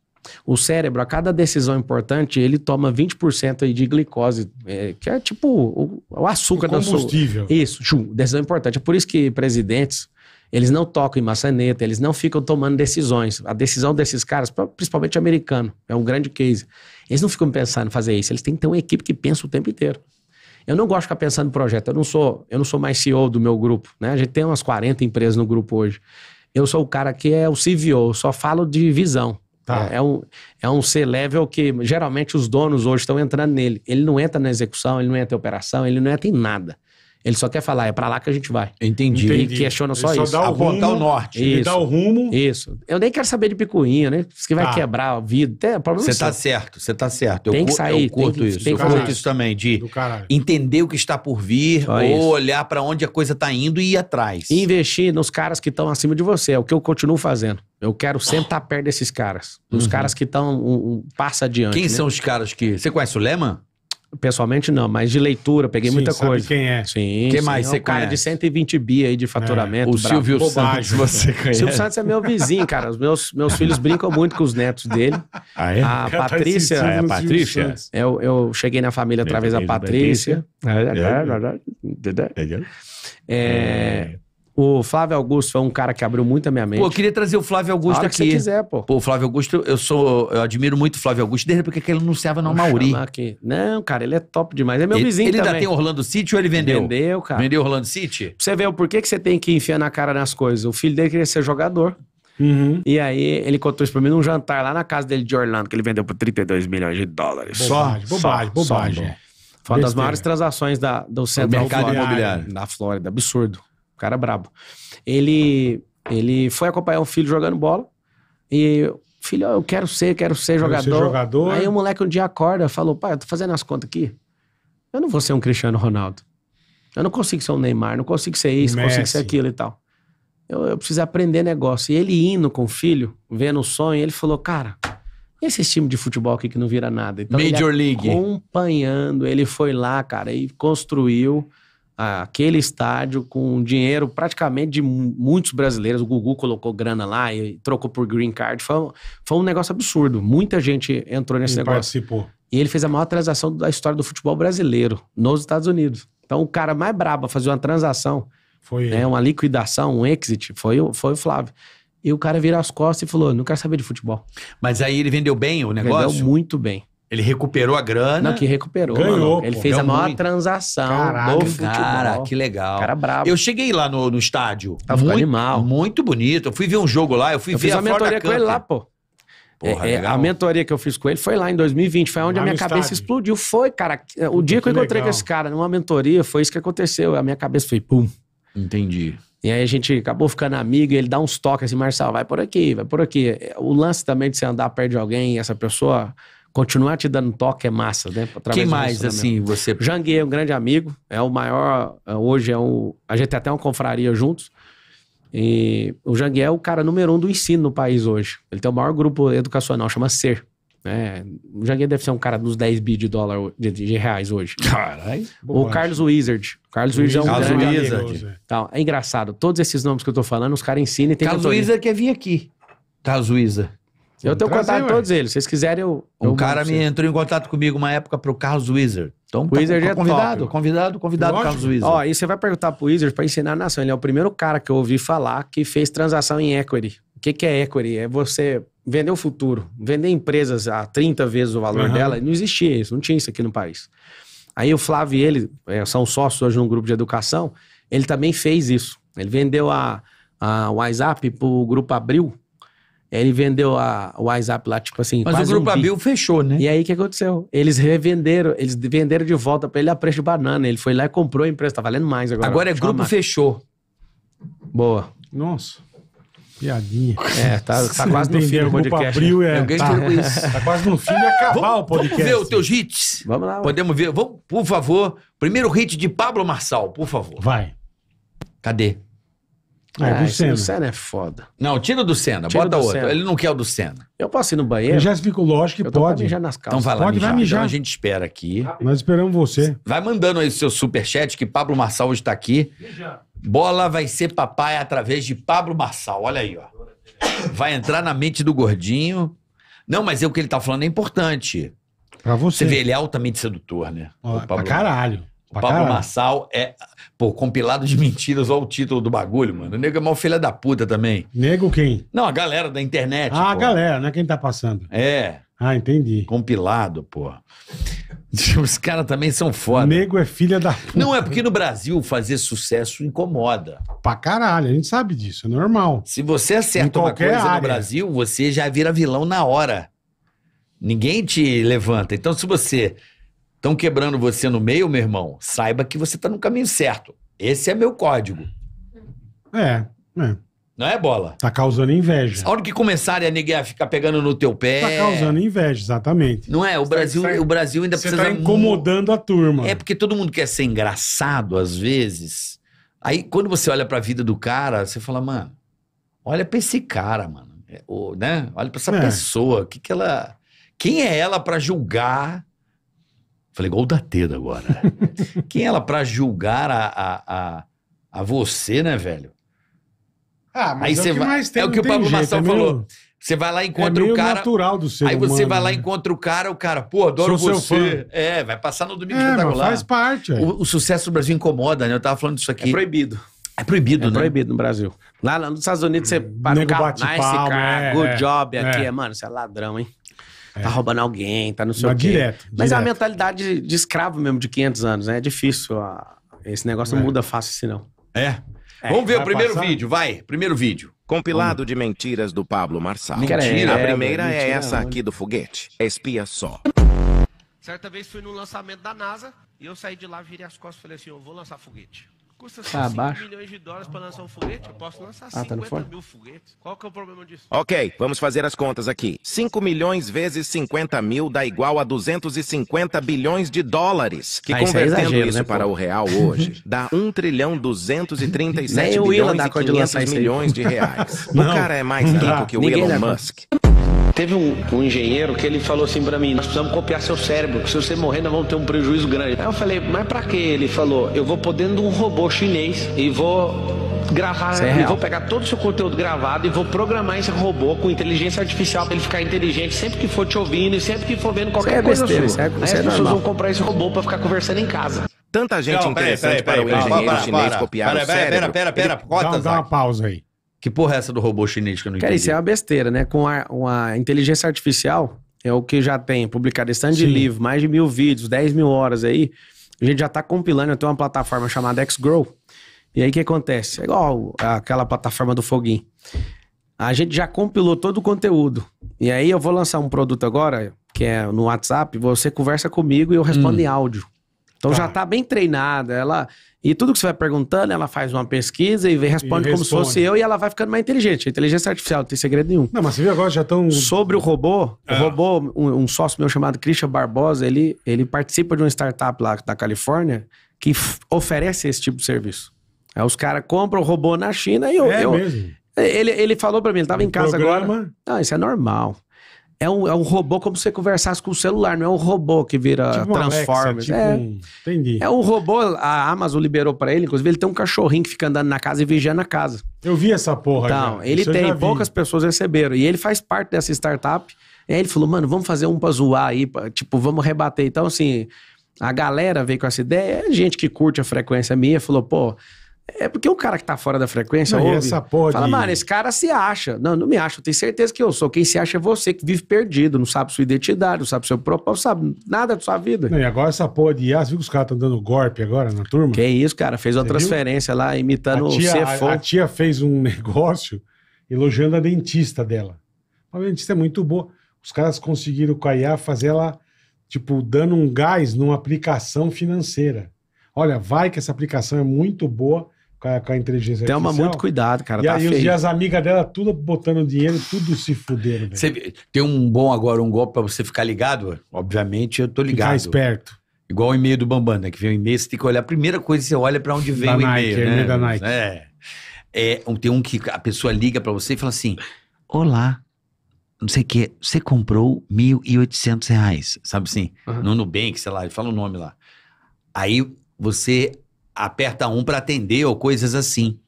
O cérebro, a cada decisão importante, ele toma 20% aí de glicose, é, que é tipo o, o açúcar o combustível. da sua... Isso, ju, decisão importante. É por isso que presidentes, eles não tocam em maçaneta, eles não ficam tomando decisões. A decisão desses caras, principalmente americano, é um grande case. Eles não ficam pensando em fazer isso, eles têm que ter uma equipe que pensa o tempo inteiro. Eu não gosto de ficar pensando em projeto. Eu não sou, eu não sou mais CEO do meu grupo, né? A gente tem umas 40 empresas no grupo hoje eu sou o cara que é o CVO, só falo de visão. Tá. É, é, um, é um C-level que geralmente os donos hoje estão entrando nele. Ele não entra na execução, ele não entra em operação, ele não entra em nada. Ele só quer falar, é para lá que a gente vai. Entendi. Ele questiona só, ele só isso. Dá o Apontar rumo, o norte. Isso. Ele dá o rumo. Isso. Eu nem quero saber de picuinha, né? Isso que vai tá. quebrar é, o vidro. Até, Você tá certo, você tá certo. Eu que sair. Eu curto que, isso. eu curto isso também, de entender o que está por vir, só ou isso. olhar para onde a coisa tá indo e ir atrás. E investir nos caras que estão acima de você. É o que eu continuo fazendo. Eu quero sempre estar perto desses caras. Dos uhum. caras que estão um, um, passa adiante. Quem né? são os caras que. Você conhece o Lema? Pessoalmente não, mas de leitura, peguei Sim, muita sabe coisa. quem é. Sim. Quem sim, mais é você um cara de 120 bi aí de é. faturamento. O bravo. Silvio Santos você conhece. Silvio Santos é meu vizinho, cara. Os meus, meus filhos brincam muito com os netos dele. Ah, é? A Cara, tá Patrícia. É, a Patrícia? Eu, eu cheguei na família através da Patrícia. É, é, é, é. É, é, é o Flávio Augusto foi um cara que abriu muito a minha mente. Pô, eu queria trazer o Flávio Augusto aqui. Se quiser, pô. Pô, o Flávio Augusto, eu sou. Eu admiro muito o Flávio Augusto, desde porque ele anunciava na Mauri. Aqui. Não, cara, ele é top demais. é meu ele, vizinho. Ele também. ainda tem Orlando City ou ele vendeu? Vendeu, cara. Vendeu Orlando City? Pra você ver o porquê que você tem que enfiar na cara nas coisas. O filho dele queria ser jogador. Uhum. E aí ele contou isso pra mim num jantar lá na casa dele de Orlando, que ele vendeu por 32 milhões de dólares. Bobagem, só, bobagem, só, bobagem. Só, foi uma das maiores transações da, do centro do mercado imobiliário. Flórida, absurdo cara brabo. Ele, ele foi acompanhar o filho jogando bola e filho, eu quero ser, quero ser quero jogador. Ser jogador. Aí o moleque um dia acorda, falou, pai, eu tô fazendo as contas aqui. Eu não vou ser um Cristiano Ronaldo. Eu não consigo ser um Neymar, não consigo ser isso, não consigo ser aquilo e tal. Eu, eu preciso aprender negócio. E ele indo com o filho, vendo o sonho, ele falou, cara, e esse time de futebol aqui que não vira nada? Então, Major ele League. Acompanhando, ele foi lá, cara, e construiu aquele estádio com dinheiro praticamente de muitos brasileiros. O Gugu colocou grana lá e trocou por green card. Foi, foi um negócio absurdo. Muita gente entrou nesse negócio. Participou. E ele fez a maior transação da história do futebol brasileiro nos Estados Unidos. Então, o cara mais brabo a fazer uma transação, foi né, uma liquidação, um exit, foi, foi o Flávio. E o cara virou as costas e falou: não quero saber de futebol. Mas aí ele vendeu bem o negócio? Vendeu muito bem. Ele recuperou a grana. Não, que recuperou. Ganhou, mano. Ele pô, fez a maior muito. transação Caraca, Cara, que legal. Cara brabo. Eu cheguei lá no, no estádio. Tava muito, animal. Muito bonito. Eu fui ver um jogo lá, eu fui eu ver fiz a, a mentoria com ele lá, pô. Porra, é, é a mentoria que eu fiz com ele foi lá em 2020. Foi onde lá a minha cabeça estádio. explodiu. Foi, cara. O dia que, eu encontrei legal. com esse cara numa mentoria, foi isso que aconteceu. A minha cabeça foi pum. Entendi. E aí a gente acabou ficando amigo e ele dá uns toques assim, Marcelo, vai por aqui, vai por aqui. É, o lance também de você andar perto de alguém e essa pessoa continuar te dando toque é massa, né? Através Quem mais, né, assim, você... Jangue é um grande amigo, é o maior... É, hoje é o... A gente tem até uma confraria juntos. E o Jangue é o cara número um do ensino no país hoje. Ele tem o maior grupo educacional, chama SER. Né? O Jangue deve ser um cara dos 10 bi de, dólar, de, de reais hoje. Caralho. O Carlos Wizard. Carlos Wizard é um grande Wizard. Amigo. Então, é engraçado. Todos esses nomes que eu tô falando, os caras ensinam e tem Carlos Wizard quer vir aqui. Carlos Wizard. Eu tenho trazer, contato com todos eles. Se vocês quiserem, eu. Um cara me entrou em contato comigo uma época pro Carlos Wizard. Então, tá Wizard é tá, é convidado, top. convidado, convidado, Lógico. Carlos Wizard. Ó, e você vai perguntar pro Wizard para ensinar a nação. Ele é o primeiro cara que eu ouvi falar que fez transação em equity. O que, que é equity? É você vender o futuro, vender empresas a 30 vezes o valor uhum. dela. Não existia isso, não tinha isso aqui no país. Aí o Flávio e ele é, são sócios hoje num grupo de educação. Ele também fez isso. Ele vendeu a, a WhatsApp pro Grupo Abril ele vendeu a, o WhatsApp lá, tipo assim. Mas o Grupo um Abil fechou, né? E aí o que aconteceu? Eles revenderam, eles venderam de volta pra ele a preço de banana. Ele foi lá e comprou a empresa, tá valendo mais agora. Agora é Grupo Fechou. Boa. Nossa. Piadinha. É, tá, tá quase no fim do podcast. Né? Abril, é, Ninguém tá, isso. tá quase no fim de acabar vamos, o podcast. Vamos ver os teus hits? Vamos lá. Podemos ver. Vamos, por favor. Primeiro hit de Pablo Marçal, por favor. Vai. Cadê? Ah, é, ah, do Senna. O Senna é foda. Não, tira do Senna, tira bota do outro. Senna. Ele não quer o do Senna. Eu posso ir no banheiro? Eu já fico, lógico que pode. Mijar nas calças. Então vai lá pode mijar. Vai mijar. Então a gente espera aqui. Nós esperamos você. Vai mandando aí o seu superchat, que Pablo Marçal hoje tá aqui. Mijar. Bola vai ser papai através de Pablo Marçal. Olha aí, ó. Vai entrar na mente do gordinho. Não, mas é o que ele tá falando é importante. Pra você. Você vê, ele é altamente sedutor, né? Ó, pra caralho. Pra Pablo caralho. Marçal é, pô, compilado de mentiras, olha o título do bagulho, mano. O nego é mal filha da puta também. Nego quem? Não, a galera da internet. Ah, pô. a galera, não é quem tá passando. É. Ah, entendi. Compilado, pô. Os caras também são foda. Nego é filha da puta. Não, é porque no Brasil fazer sucesso incomoda. Pra caralho, a gente sabe disso, é normal. Se você acerta uma coisa área. no Brasil, você já vira vilão na hora. Ninguém te levanta. Então, se você estão quebrando você no meio, meu irmão, saiba que você está no caminho certo. Esse é meu código. É, é. Não é bola? Tá causando inveja. A hora que começarem a negar, ficar pegando no teu pé. Tá causando inveja, exatamente. Não é? O, tá Brasil, tá, o Brasil ainda você precisa. Tá incomodando a turma. É porque todo mundo quer ser engraçado, às vezes. Aí, quando você olha pra vida do cara, você fala, mano, olha pra esse cara, mano. É, Ou, né? Olha pra essa é. pessoa. que, que ela. Quem é ela para julgar Falei, igual o da Teda agora. Né? Quem é ela para julgar a, a, a, a, você, né, velho? Ah, mas aí é você vai, tem, É o que o Pablo Massal é falou. Meio, você vai lá é encontra é o cara. natural do ser Aí humano, você vai lá né? encontra o cara, o cara, pô, adoro Sou você. É, vai passar no domingo é, espetacular. Faz parte. É. O, o, sucesso do Brasil incomoda, né? Eu tava falando disso aqui. É proibido. É proibido, é né? É proibido no Brasil. Lá, lá nos Estados Unidos você para o carro, bate nice palma, é, good job aqui, é. mano, você é ladrão, hein? Tá é. Tá roubando alguém, tá não sei Mas o quê. Direto, Mas é uma mentalidade de escravo mesmo, de 500 anos, né? É difícil. A... Esse negócio é. não muda fácil assim, não. É. é. Vamos ver vai o primeiro passar? vídeo, vai. Primeiro vídeo. Compilado Vamos. de mentiras do Pablo Marçal. Mentira. A é, primeira é essa aqui do foguete. Espia só. Certa vez fui no lançamento da NASA e eu saí de lá, virei as costas e falei assim: eu vou lançar foguete custa 5 tá abaixo. milhões de dólares para lançar um foguete? Eu posso lançar ah, 50 tá mil foguetes. Qual que é o problema disso? Ok, vamos fazer as contas aqui. 5 milhões vezes 50 mil dá igual a 250 bilhões de dólares. Que ah, convertendo isso, é exagero, isso né, para pô? o real hoje, dá 1 trilhão 237 bilhões e 500 milhões de reais. o cara é mais rico que o Ninguém Elon Musk. Conta. Teve um, engenheiro que ele falou assim para mim: Nós precisamos copiar seu cérebro, porque se você morrer, nós vamos ter um prejuízo grande. Aí eu falei: Mas para que? Ele falou: Eu vou poder de um robô chinês e vou gravar, é vou pegar todo o seu conteúdo gravado e vou programar esse robô com inteligência artificial para ele ficar inteligente sempre que for te ouvindo e sempre que for vendo qualquer é coisa sua. É, Aí as é pessoas normal. vão comprar esse robô para ficar conversando em casa. Tanta gente não, interessante pera, para o engenheiro chinês copiar pera, o cérebro. Pera, pera, pera, pera, ele... dá, dá uma pausa aí. Que porra é essa do robô chinês que eu não entendi? Cara, isso é uma besteira, né? Com a, uma inteligência artificial, é o que já tem publicado esse tanto de livro, mais de mil vídeos, 10 mil horas aí. A gente já tá compilando, eu tenho uma plataforma chamada Xgrow. E aí o que acontece? É igual aquela plataforma do Foguinho. A gente já compilou todo o conteúdo. E aí eu vou lançar um produto agora, que é no WhatsApp, você conversa comigo e eu respondo hum. em áudio. Então tá. já tá bem treinada, ela e tudo que você vai perguntando, ela faz uma pesquisa e responde, e responde. como se fosse eu e ela vai ficando mais inteligente. A inteligência artificial não tem segredo nenhum. Não, mas você viu agora já estão. Sobre o robô, é. o robô, um, um, sócio meu chamado Christian Barbosa, ele, ele participa de uma startup lá da Califórnia que oferece esse tipo de serviço. Aí é, os caras compram o robô na China e eu. É eu, mesmo? Ele, ele falou para mim, ele tava um em casa programa... agora. Não, isso é normal. É um, é um robô como se você conversasse com o celular, não é um robô que vira tipo Transformers. Alexa, tipo é, um... Entendi. É um robô, a Amazon liberou para ele, inclusive ele tem um cachorrinho que fica andando na casa e vigiando a casa. Eu vi essa porra. Então, já. ele Isso tem, poucas pessoas receberam. E ele faz parte dessa startup. E aí ele falou, mano, vamos fazer um pra zoar aí, pra, tipo, vamos rebater. Então, assim, a galera veio com essa ideia, é gente que curte a frequência minha, falou, pô, é porque o cara que tá fora da frequência não, ouve, essa porra fala, de... mano, esse cara se acha. Não, não me acha, eu tenho certeza que eu sou. Quem se acha é você, que vive perdido, não sabe sua identidade, não sabe seu propósito, não sabe nada da sua vida. Não, e agora essa porra de ah, você viu que os caras estão dando golpe agora na turma? Que isso, cara, fez uma você transferência viu? lá, imitando o CFO. A, a tia fez um negócio elogiando a dentista dela. A dentista é muito boa. Os caras conseguiram com a IA fazer ela, tipo, dando um gás numa aplicação financeira. Olha, vai que essa aplicação é muito boa com a, com a inteligência Thelma, artificial. muito cuidado, cara. E, tá aí, e as amigas dela, tudo botando dinheiro, tudo se fuderam. Você, tem um bom agora, um golpe pra você ficar ligado? Obviamente, eu tô ligado. Ficar esperto. Igual o e-mail do Bambanda, né? que vem o e-mail, você tem que olhar. A primeira coisa que você olha para onde vem da o e-mail. Nike, né? da Nike. É. é. Tem um que a pessoa liga para você e fala assim: Olá, não sei o quê, você comprou R$ 1.800, sabe assim? Uhum. No Nubank, sei lá, ele fala o nome lá. Aí você aperta um para atender ou coisas assim.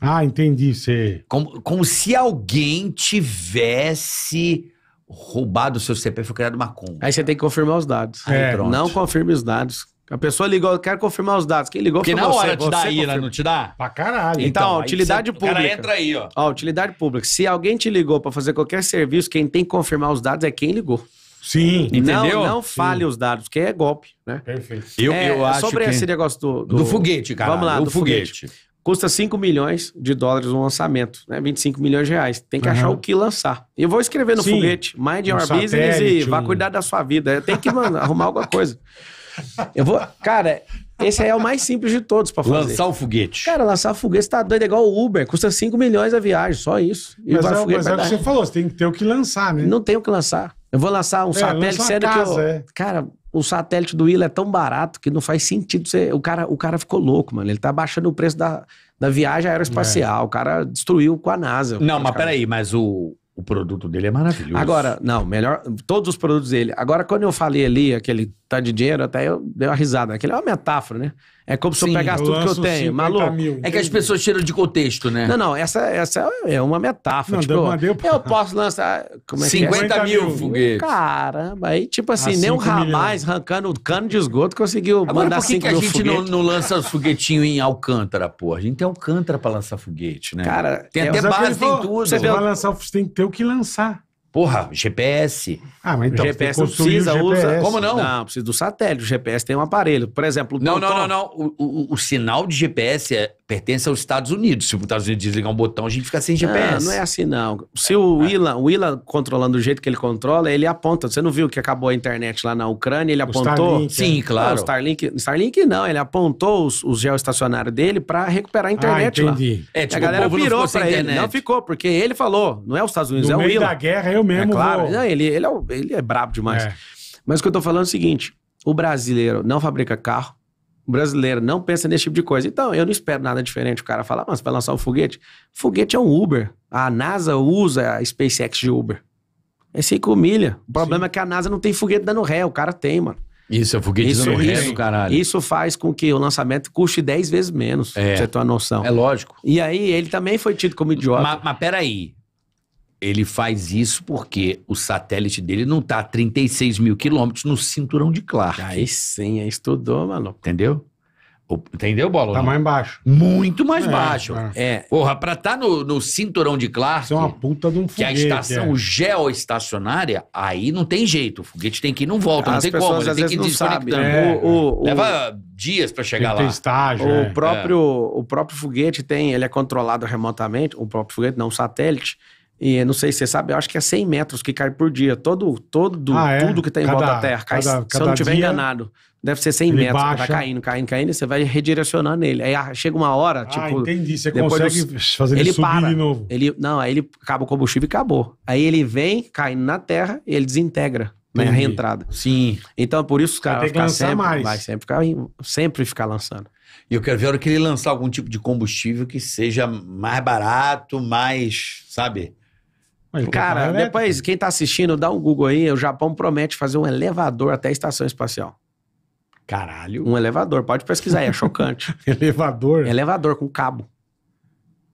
Ah, entendi. Você... Como, como se alguém tivesse roubado o seu CPF e criado uma conta. Aí você tem que confirmar os dados. É, Aí, não confirme os dados. A pessoa ligou, eu quero confirmar os dados. Quem ligou Porque foi na hora te dá aí, né? não te dá? Pra caralho. Então, então utilidade você, pública. O cara entra aí, ó. Ó, utilidade pública. Se alguém te ligou para fazer qualquer serviço, quem tem que confirmar os dados é quem ligou. Sim. Entendeu? Não, não fale os dados, que é golpe, né? Perfeito. Eu, é, eu é acho sobre que... esse negócio do, do... do foguete, cara. Vamos lá, do, do foguete. foguete. Custa 5 milhões de dólares um lançamento, né? 25 milhões de reais. Tem que uhum. achar o que lançar. Eu vou escrever no Sim. foguete, mind your um business satélite, e vá cuidar da sua vida. Tem que mano, arrumar alguma coisa. Eu vou, cara, esse aí é o mais simples de todos para fazer. Lançar o foguete. Cara, lançar o foguete tá doido, é igual o Uber, custa 5 milhões a viagem, só isso. E mas é, foguete, mas é o que você falou, você tem que ter o que lançar, né? Não tem o que lançar. Eu vou lançar um é, satélite, sério casa, que eu... É. Cara, o satélite do Will é tão barato que não faz sentido O cara, o cara ficou louco, mano. Ele tá baixando o preço da, da viagem aeroespacial. É. O cara destruiu com a NASA. Não, mas peraí, mas o, o produto dele é maravilhoso. Agora, não, melhor. Todos os produtos dele. Agora, quando eu falei ali, aquele tá de dinheiro, até eu dei uma risada. Aquilo é uma metáfora, né? É como se Sim, eu pegasse eu tudo que eu tenho, maluco. Mil, é que as pessoas tiram de contexto, né? Não, não, essa, essa é, é uma metáfora. Não, tipo, uma deu, eu posso lançar. Como é 50 é? mil foguetes. Caramba, aí, tipo assim, ah, nem um Ramais arrancando o cano de esgoto conseguiu Agora, mandar 5 mil. Por que, que a gente não, não, lança foguetinho em Alcântara, pô? A gente tem Alcântara pra lançar foguete, né? Cara, tem é até base, tem tudo. Você vai lançar, tem que ter o que lançar. Porra, GPS. Ah, mas então, GPS não precisa, o GPS. usa. Como não? Não, precisa do satélite. O GPS tem um aparelho. Por exemplo, Não, não, não, não. O, o, o sinal de GPS é, pertence aos Estados Unidos. Se os Estados Unidos desligar um botão, a gente fica sem GPS. Não, ah, não é assim, não. Se o ah. o Ilan controlando do jeito que ele controla, ele aponta. Você não viu que acabou a internet lá na Ucrânia? Ele apontou. Starlink, Sim, é. claro. Não, o Starlink. Starlink não, ele apontou os, os geoestacionários dele para recuperar a ah, internet ah, entendi. lá. É, tipo, a galera virou pra internet. ele. Não ficou, porque ele falou. Não é os Estados Unidos, no é o Ilan. da guerra, eu mesmo. É claro, vou... não, ele, ele, é, ele é brabo demais. É. Mas o que eu tô falando é o seguinte: o brasileiro não fabrica carro, o brasileiro não pensa nesse tipo de coisa. Então, eu não espero nada diferente. O cara fala, ah, mas vai lançar um foguete? Foguete é um Uber. A NASA usa a SpaceX de Uber. É sem milha. O problema Sim. é que a NASA não tem foguete dando ré, o cara tem, mano. Isso, é foguete isso, dando ré do caralho. Isso faz com que o lançamento custe 10 vezes menos, é. pra você ter uma noção. É lógico. E aí, ele também foi tido como idiota. Mas, mas peraí, ele faz isso porque o satélite dele não está a 36 mil quilômetros no cinturão de Clark. Aí sim, aí estudou, mano. Entendeu? entendeu, Bola? Tá mais baixo. Muito mais é, baixo. É. é. Porra, pra estar tá no, no, cinturão de Clark. Isso é uma puta de um foguete. Que a estação é. geoestacionária, aí não tem jeito. O foguete tem que ir, não volta, As não tem pessoas, como. Ele tem que ir desconectando. É, é, o, o, Leva dias para chegar tem lá. Estágio, o, é, é. próprio, o próprio foguete tem, ele é controlado remotamente, o próprio foguete, não, o satélite e não sei se você sabe, eu acho que é 100 metros que cai por dia. Todo, todo, ah, é? tudo que está tá em volta da Terra cai. Cada, se eu não estiver enganado, deve ser 100 metros. Tá baixa. Tá caindo, caindo, caindo, e você vai redirecionando ele. Aí ah, chega uma hora, ah, tipo. Entendi. Você consegue dos, fazer ele, subir para, de novo. Ele, não, aí ele acaba o combustível e acabou. Aí ele vem caindo na Terra e ele desintegra. Né, a reentrada. Sim. Então, por isso os caras vão ficar sempre, mais. vai sempre ficar, sempre ficar lançando. E eu quero ver a hora que ele lançar algum tipo de combustível que seja mais barato, mais, sabe? Cara, depois, quem tá assistindo, dá um Google aí. O Japão promete fazer um elevador até a estação espacial. Caralho. Um elevador, pode pesquisar aí, é chocante. elevador? Elevador com cabo.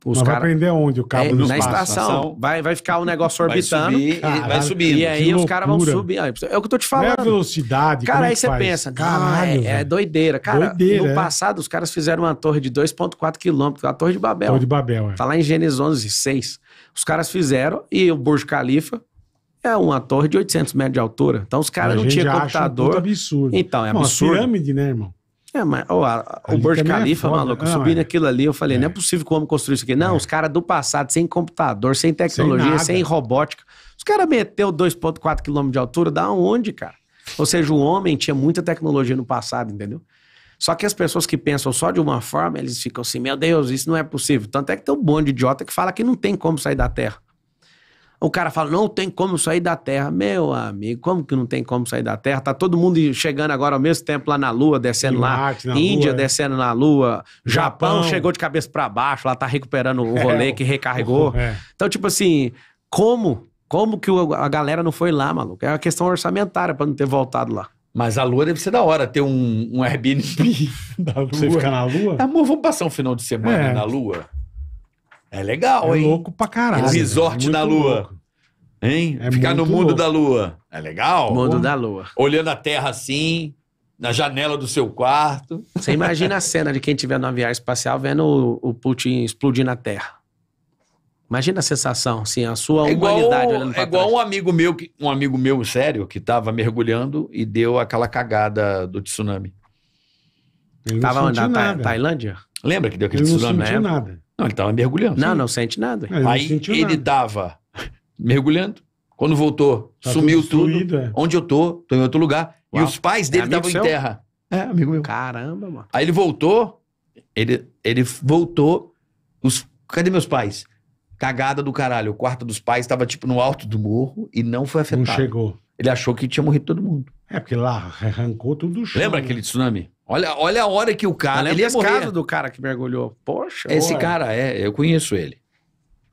Os Mas cara... vai prender onde o cabo é, do Na estação. Vai, vai ficar o um negócio orbitando. Vai subir, caralho, E aí os caras vão subir. É o que eu tô te falando. Não é velocidade, Cara, é aí você faz? pensa, caralho, é, é, doideira. Cara, doideira, no é. passado os caras fizeram uma torre de 2,4 quilômetros, a Torre de Babel. Torre de Babel, é. Tá lá em Gênesis 11, 6. Os caras fizeram e o Burj Khalifa, é uma torre de 800 metros de altura. Então os caras não tinham computador. Um absurdo. Então, é Bom, absurdo. Uma pirâmide, né, irmão? É, mas o Burj é Khalifa, é maluco, não, né? subindo ah, é. aquilo ali, eu falei, é. não é possível como construir isso aqui. Não, é. os caras do passado, sem computador, sem tecnologia, sem, sem robótica. Os caras meteu 2,4 km de altura, da onde, cara? Ou seja, o homem tinha muita tecnologia no passado, entendeu? Só que as pessoas que pensam só de uma forma, eles ficam assim, meu Deus, isso não é possível. Tanto é que tem um bonde de idiota que fala que não tem como sair da Terra. O cara fala, não tem como sair da Terra. Meu amigo, como que não tem como sair da Terra? Tá todo mundo chegando agora ao mesmo tempo lá na Lua, descendo Marte, lá. Índia Lua, descendo é. na Lua. Japão, Japão, chegou de cabeça para baixo, lá tá recuperando o é, rolê é, que recarregou. É. Então, tipo assim, como? Como que a galera não foi lá, maluco? É uma questão orçamentária para não ter voltado lá. Mas a lua deve ser da hora ter um, um Airbnb. da lua. Você ficar na lua? Amor, vamos passar um final de semana é. na lua? É legal, é hein? louco pra caralho. Resort na é lua. Louco. Hein? É Ficar no mundo louco. da lua. É legal? Mundo da lua. Olhando a terra assim, na janela do seu quarto. Você imagina a cena de quem tiver numa viagem espacial vendo o, o Putin explodir na terra. Imagina a sensação, assim, a sua é igual, humanidade olhando pra É igual trás. um amigo meu, que, um amigo meu sério, que tava mergulhando e deu aquela cagada do tsunami. Ele tava onde? Na Tailândia? Lembra que deu aquele eu tsunami? Não senti nada. Não, ele estava mergulhando. Não, não sente nada. Ele Aí ele nada. dava mergulhando. Quando voltou, Tá sumiu tudo tudo. é. Onde eu tô, tô em outro lugar. E os pais dele é estavam em terra. É, amigo meu. Caramba, mano. Aí ele voltou, ele, ele voltou. Os, cadê meus pais? Cagada do caralho. O quarto dos pais estava tipo no alto do morro e não foi afetado. Não chegou. Ele achou que tinha morrido todo mundo. É, porque lá arrancou tudo do chão. Lembra né? aquele tsunami? Olha, olha a hora que o cara. Ele é morrer. caso do cara que mergulhou. Poxa. Esse cara, é, eu conheço ele.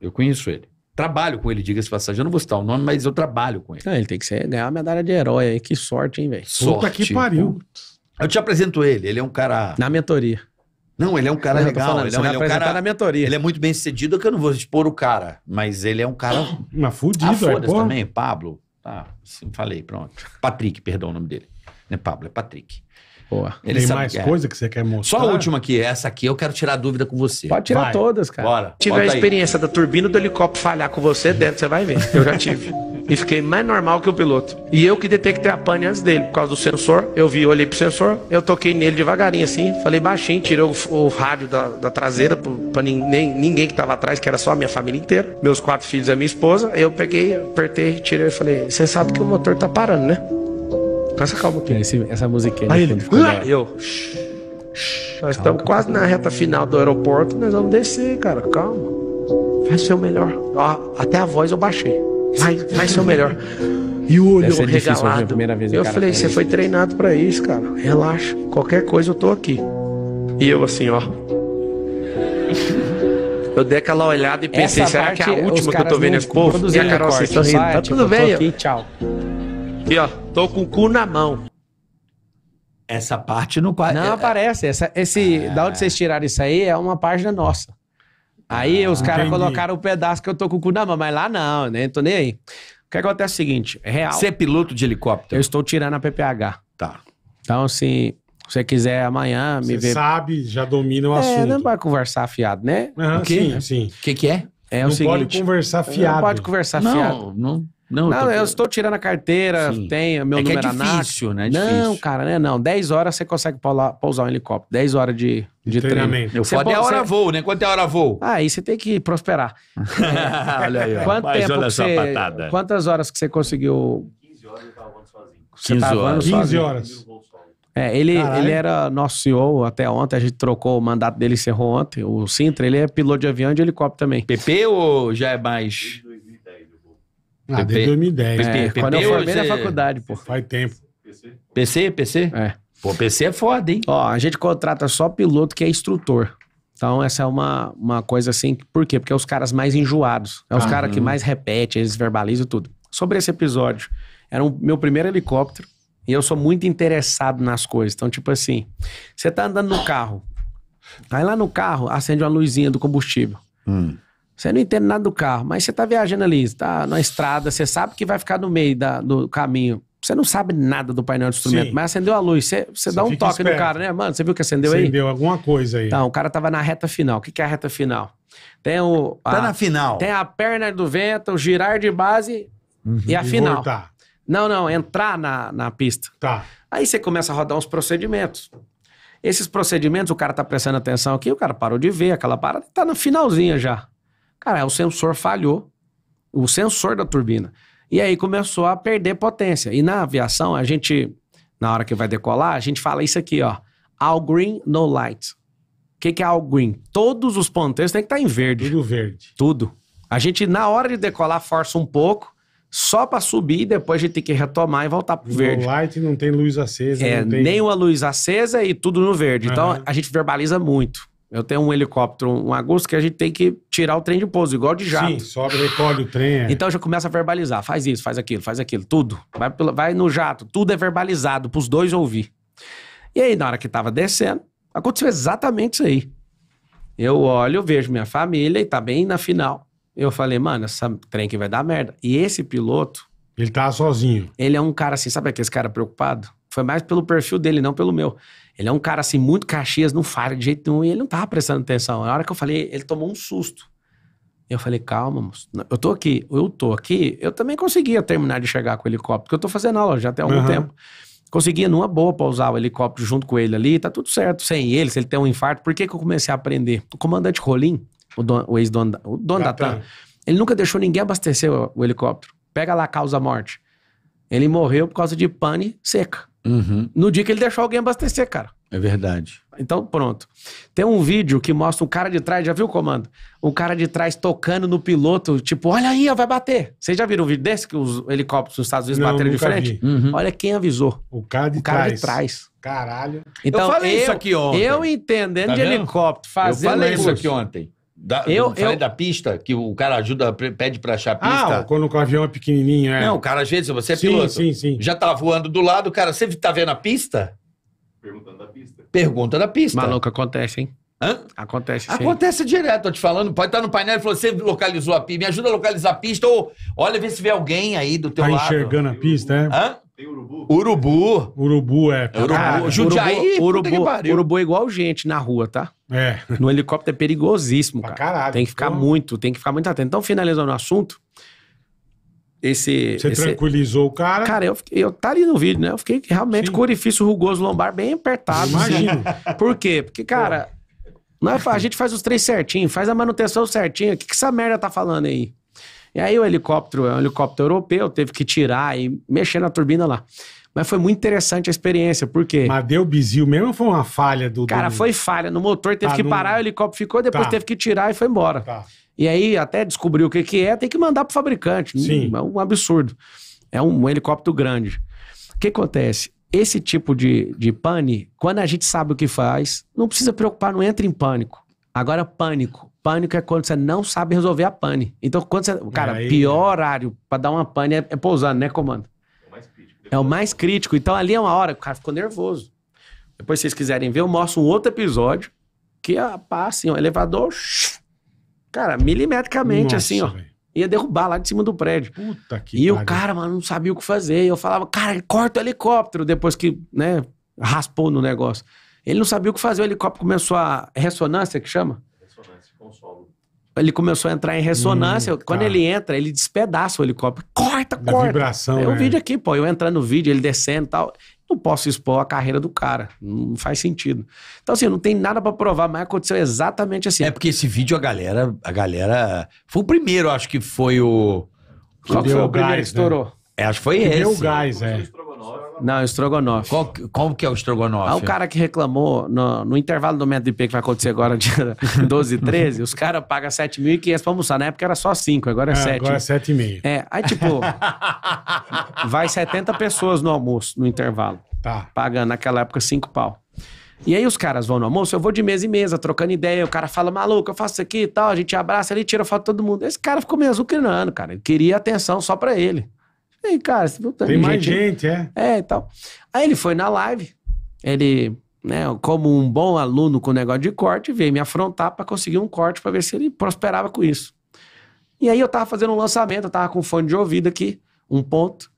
Eu conheço ele. Trabalho com ele, diga-se passagem. Eu não vou citar o nome, mas eu trabalho com ele. Não, ele tem que ser, ganhar a medalha de herói aí. Que sorte, hein, velho? Puta Sorte. que pariu. Eu te apresento ele. Ele é um cara. Na mentoria. Não, ele é um cara Não, legal. falando, Ele, é um- ele é um cara. na mentoria. Ele é muito bem sucedido, que eu não vou expor o cara. Mas ele é um cara. Uma fudida, ah, é, foda-se também, Pablo. Tá, sim, falei, pronto. Patrick, perdão o nome dele. Não é Pablo, é Patrick. Boa. Ele Tem mais que é. que você quer mostrar? Só a última aqui, essa aqui eu quero tirar dúvida com você. Pode tirar Vai. todas, cara. Bora. Se tiver a experiência da turbina do helicóptero falhar com você dentro, você vai ver. Eu já tive. e fiquei mais normal que o piloto. E eu que detectei a pane antes dele, por causa do sensor. Eu vi, olhei pro sensor, eu toquei nele devagarinho assim, falei baixinho, tirei o, o rádio da, da traseira para ninguém, ninguém que tava atrás, que era só a minha família inteira, meus quatro filhos e a minha esposa. Eu peguei, apertei, tirei e falei: Você sabe que o motor tá parando, né? Passa calma aqui. Esse, essa musiquinha. Aí ele, eu. Nós estamos quase na reta final do aeroporto, nós vamos descer, cara. Calma. Faz seu melhor. Ó, até a voz eu baixei. Vai, faz seu melhor. E o olho regalado. eu falei, você foi treinado para isso, cara. Relaxa. Qualquer coisa eu tô aqui. E eu assim, ó. Eu dei aquela olhada e pensei, Essa será que é a última que eu tô vendo? Pô, e a Carol, vocês estão rindo. Tá tipo, tudo bem? Aqui, tchau aqui, ó. Tô com o cu na mão. Essa parte não... Não é- aparece. Essa, esse, é... Da onde vocês tiraram isso aí é uma página nossa. Aí ah, os caras colocaram o um pedaço que eu tô com o cu na mão, mas lá não, né? Tô nem aí. O que acontece é o seguinte, é real. Você é piloto de helicóptero? Eu estou tirando a PPH. Tá. Então, se você quiser amanhã me ver... Você sabe, já domina o é, assunto. não vai conversar afiado, né? o quê? sim, sim. O que que é? É não o seguinte... Não pode conversar afiado. Não pode conversar afiado. Não, não... Não, não eu, tô... eu estou tirando a carteira, tenho meu é, é número é difícil, né? É não, cara, né? Não, 10 horas você consegue pousar, um helicóptero. 10 horas de, de, treinamento. Treino. é a né? é hora você... voo, né? Quanto é hora voo? Ah, aí você tem que prosperar. olha aí, ó. Quanto tempo olha você... patada. Quantas horas que você conseguiu... 15 horas eu estava voando sozinho. 15 horas. 15 horas. É, ele, ele era nosso CEO até ontem, a gente trocou o mandato dele, e encerrou ontem. O Sintra, ele é piloto de avião e de helicóptero também. PP ou já é mais... Ah, desde 2010. É, PP, quando eu formei na faculdade, pô. Faz tempo. PC? PC? É. Pô, PC é foda, hein? Ó, a gente contrata só piloto que é instrutor. Então, essa é uma, uma coisa assim. Por quê? Porque é os caras mais enjoados. É os caras que mais repete, eles verbalizam tudo. Sobre esse episódio, era o meu primeiro helicóptero e eu sou muito interessado nas coisas. Então, tipo assim, você tá andando no carro. Aí lá no carro acende uma luzinha do combustível. Hum. Você não entende nada do carro, mas você tá viajando ali, tá na estrada, você sabe que vai ficar no meio da, do caminho. Você não sabe nada do painel de instrumento, Sim. mas acendeu a luz. Você, você, você dá um toque esperto. no cara, né? Mano, você viu que acendeu, acendeu aí? Acendeu alguma coisa aí. Então, o cara tava na reta final. O que, que é a reta final? Tem o. A, tá na final. Tem a perna do vento, o girar de base uhum. e a e final. Voltar. Não, não, entrar na, na pista. Tá. Aí você começa a rodar uns procedimentos. Esses procedimentos, o cara tá prestando atenção aqui, o cara parou de ver aquela parada, tá no finalzinho já. Cara, o sensor falhou. O sensor da turbina. E aí começou a perder potência. E na aviação, a gente, na hora que vai decolar, a gente fala isso aqui, ó. All green, no light. O que, que é all green? Todos os ponteiros têm que estar tá em verde. Tudo verde. Tudo. A gente, na hora de decolar, força um pouco, só para subir, depois a gente tem que retomar e voltar pro no verde. No light não tem luz acesa. É, tem... nenhuma luz acesa e tudo no verde. Uhum. Então, a gente verbaliza muito. Eu tenho um helicóptero, um agosto, que a gente tem que tirar o trem de pouso, igual de jato. Sim, sobe, recolhe o trem. É. Então já começa a verbalizar. Faz isso, faz aquilo, faz aquilo, tudo. Vai, vai no jato, tudo é verbalizado, pros dois ouvir. E aí, na hora que tava descendo, aconteceu exatamente isso aí. Eu olho, vejo minha família e tá bem na final. Eu falei, mano, essa trem que vai dar merda. E esse piloto. Ele está sozinho. Ele é um cara assim, sabe aquele cara preocupado? Foi mais pelo perfil dele, não pelo meu. Ele é um cara assim, muito caxias, não fala de jeito nenhum, e ele não tava prestando atenção. Na hora que eu falei, ele tomou um susto. Eu falei, calma, moço. eu tô aqui, eu tô aqui. Eu também conseguia terminar de chegar com o helicóptero, porque eu tô fazendo aula já até algum uhum. tempo. Conseguia numa boa pousar o helicóptero junto com ele ali, tá tudo certo. Sem ele, se ele tem um infarto, por que, que eu comecei a aprender? O comandante Rolim, o, o ex-dono o dono da TAM, ele nunca deixou ninguém abastecer o, o helicóptero. Pega lá a causa morte. Ele morreu por causa de pane seca. Uhum. No dia que ele deixou alguém abastecer, cara. É verdade. Então, pronto. Tem um vídeo que mostra um cara de trás, já viu o comando? Um cara de trás tocando no piloto, tipo, olha aí, vai bater. Vocês já viram um vídeo desse que os helicópteros dos Estados Unidos Não, bateram de frente? Uhum. Olha quem avisou. O cara de o cara trás. De trás. Caralho. Então, eu falei eu, isso aqui ontem. Eu entendendo tá de helicóptero, fazendo. Eu falei isso aqui ontem. Da, eu, eu... da pista, que o cara ajuda, pede pra achar a ah, pista. Ah, quando o avião é pequenininho, é. Não, o cara às vezes, você é sim, piloto. Sim, sim. Já tá voando do lado, o cara, você tá vendo a pista? Perguntando da pista. Pergunta da pista. Maluco, acontece, hein? Hã? Acontece sim. Acontece direto, tô te falando. Pode estar no painel e falou: você localizou a pista, me ajuda a localizar a pista, ou olha, vê se vê alguém aí do teu tá lado. Tá enxergando a pista, é? Hã? Tem urubu? Urubu. Urubu é. é urubu. Judiaí, urubu, urubu é igual gente na rua, tá? É. No helicóptero é perigosíssimo, pra cara. Caralho, tem que ficar muito, tem que ficar muito atento. Então, finalizando o assunto, esse... Você esse... tranquilizou o cara? Cara, eu, eu tá ali no vídeo, né? Eu fiquei realmente Sim. com o orifício rugoso lombar bem apertado. Né? Imagino. Por quê? Porque, cara, a gente faz os três certinho, faz a manutenção certinha. O que, que essa merda tá falando aí? E aí o helicóptero é um helicóptero europeu, teve que tirar e mexer na turbina lá. Mas foi muito interessante a experiência, porque. Mas deu bizil mesmo ou foi uma falha do. Cara, do... foi falha. No motor teve tá, que parar, no... o helicóptero ficou, depois tá. teve que tirar e foi embora. Tá. E aí, até descobriu o que, que é, tem que mandar pro fabricante. Sim. Hum, é um absurdo. É um, um helicóptero grande. O que acontece? Esse tipo de, de pane, quando a gente sabe o que faz, não precisa preocupar, não entra em pânico. Agora, pânico. Pânico é quando você não sabe resolver a pane. Então, quando você. Cara, aí, pior né? horário pra dar uma pane é, é pousando, né, comando? É o mais crítico. É o mais crítico. Então, ali é uma hora que o cara ficou nervoso. Depois, se vocês quiserem ver, eu mostro um outro episódio que é assim, ó, elevador. cara, milimetricamente, Nossa, assim, ó. Véio. Ia derrubar lá de cima do prédio. Puta que E o cara, mano, não sabia o que fazer. Eu falava, cara, corta o helicóptero depois que, né, raspou no negócio. Ele não sabia o que fazer. O helicóptero começou a ressonância, que chama? ele começou a entrar em ressonância. Hum, Quando tá. ele entra, ele despedaça o helicóptero. Corta, da corta. vibração, É o um é. vídeo aqui, pô. Eu entrando no vídeo, ele descendo e tal. Não posso expor a carreira do cara. Não faz sentido. Então, assim, não tem nada para provar, mas aconteceu exatamente assim. É porque esse vídeo a galera... A galera... Foi o primeiro, acho que foi o... Qual que foi o gás, que né? estourou? Né? É, acho que foi que esse. Deu o gás, é. Não, estrogonofe. É qual, qual que é o estrogonofe? Ah, o cara que reclamou no, no intervalo do método IP que vai acontecer agora, dia 12 e 13, os caras pagam 7.500 pra almoçar. Na época era só 5, agora é, é 7. Agora é 7,5. É, aí tipo, vai 70 pessoas no almoço, no intervalo. Tá. Pagando naquela época 5 pau. E aí os caras vão no almoço, eu vou de mesa em mesa, trocando ideia, o cara fala, maluco, eu faço isso aqui e tal, a gente abraça ali, tira foto de todo mundo. Esse cara ficou me azucrinando, cara. Ele queria atenção só pra ele. Ei, cara, você viu? Tem, tem mais né? gente, é? É, e tal. Aí ele foi na live, ele, né, como um bom aluno com negócio de corte, veio me afrontar para conseguir um corte para ver se ele prosperava com isso. E aí eu tava fazendo um lançamento, eu tava com fone de ouvido aqui, um ponto.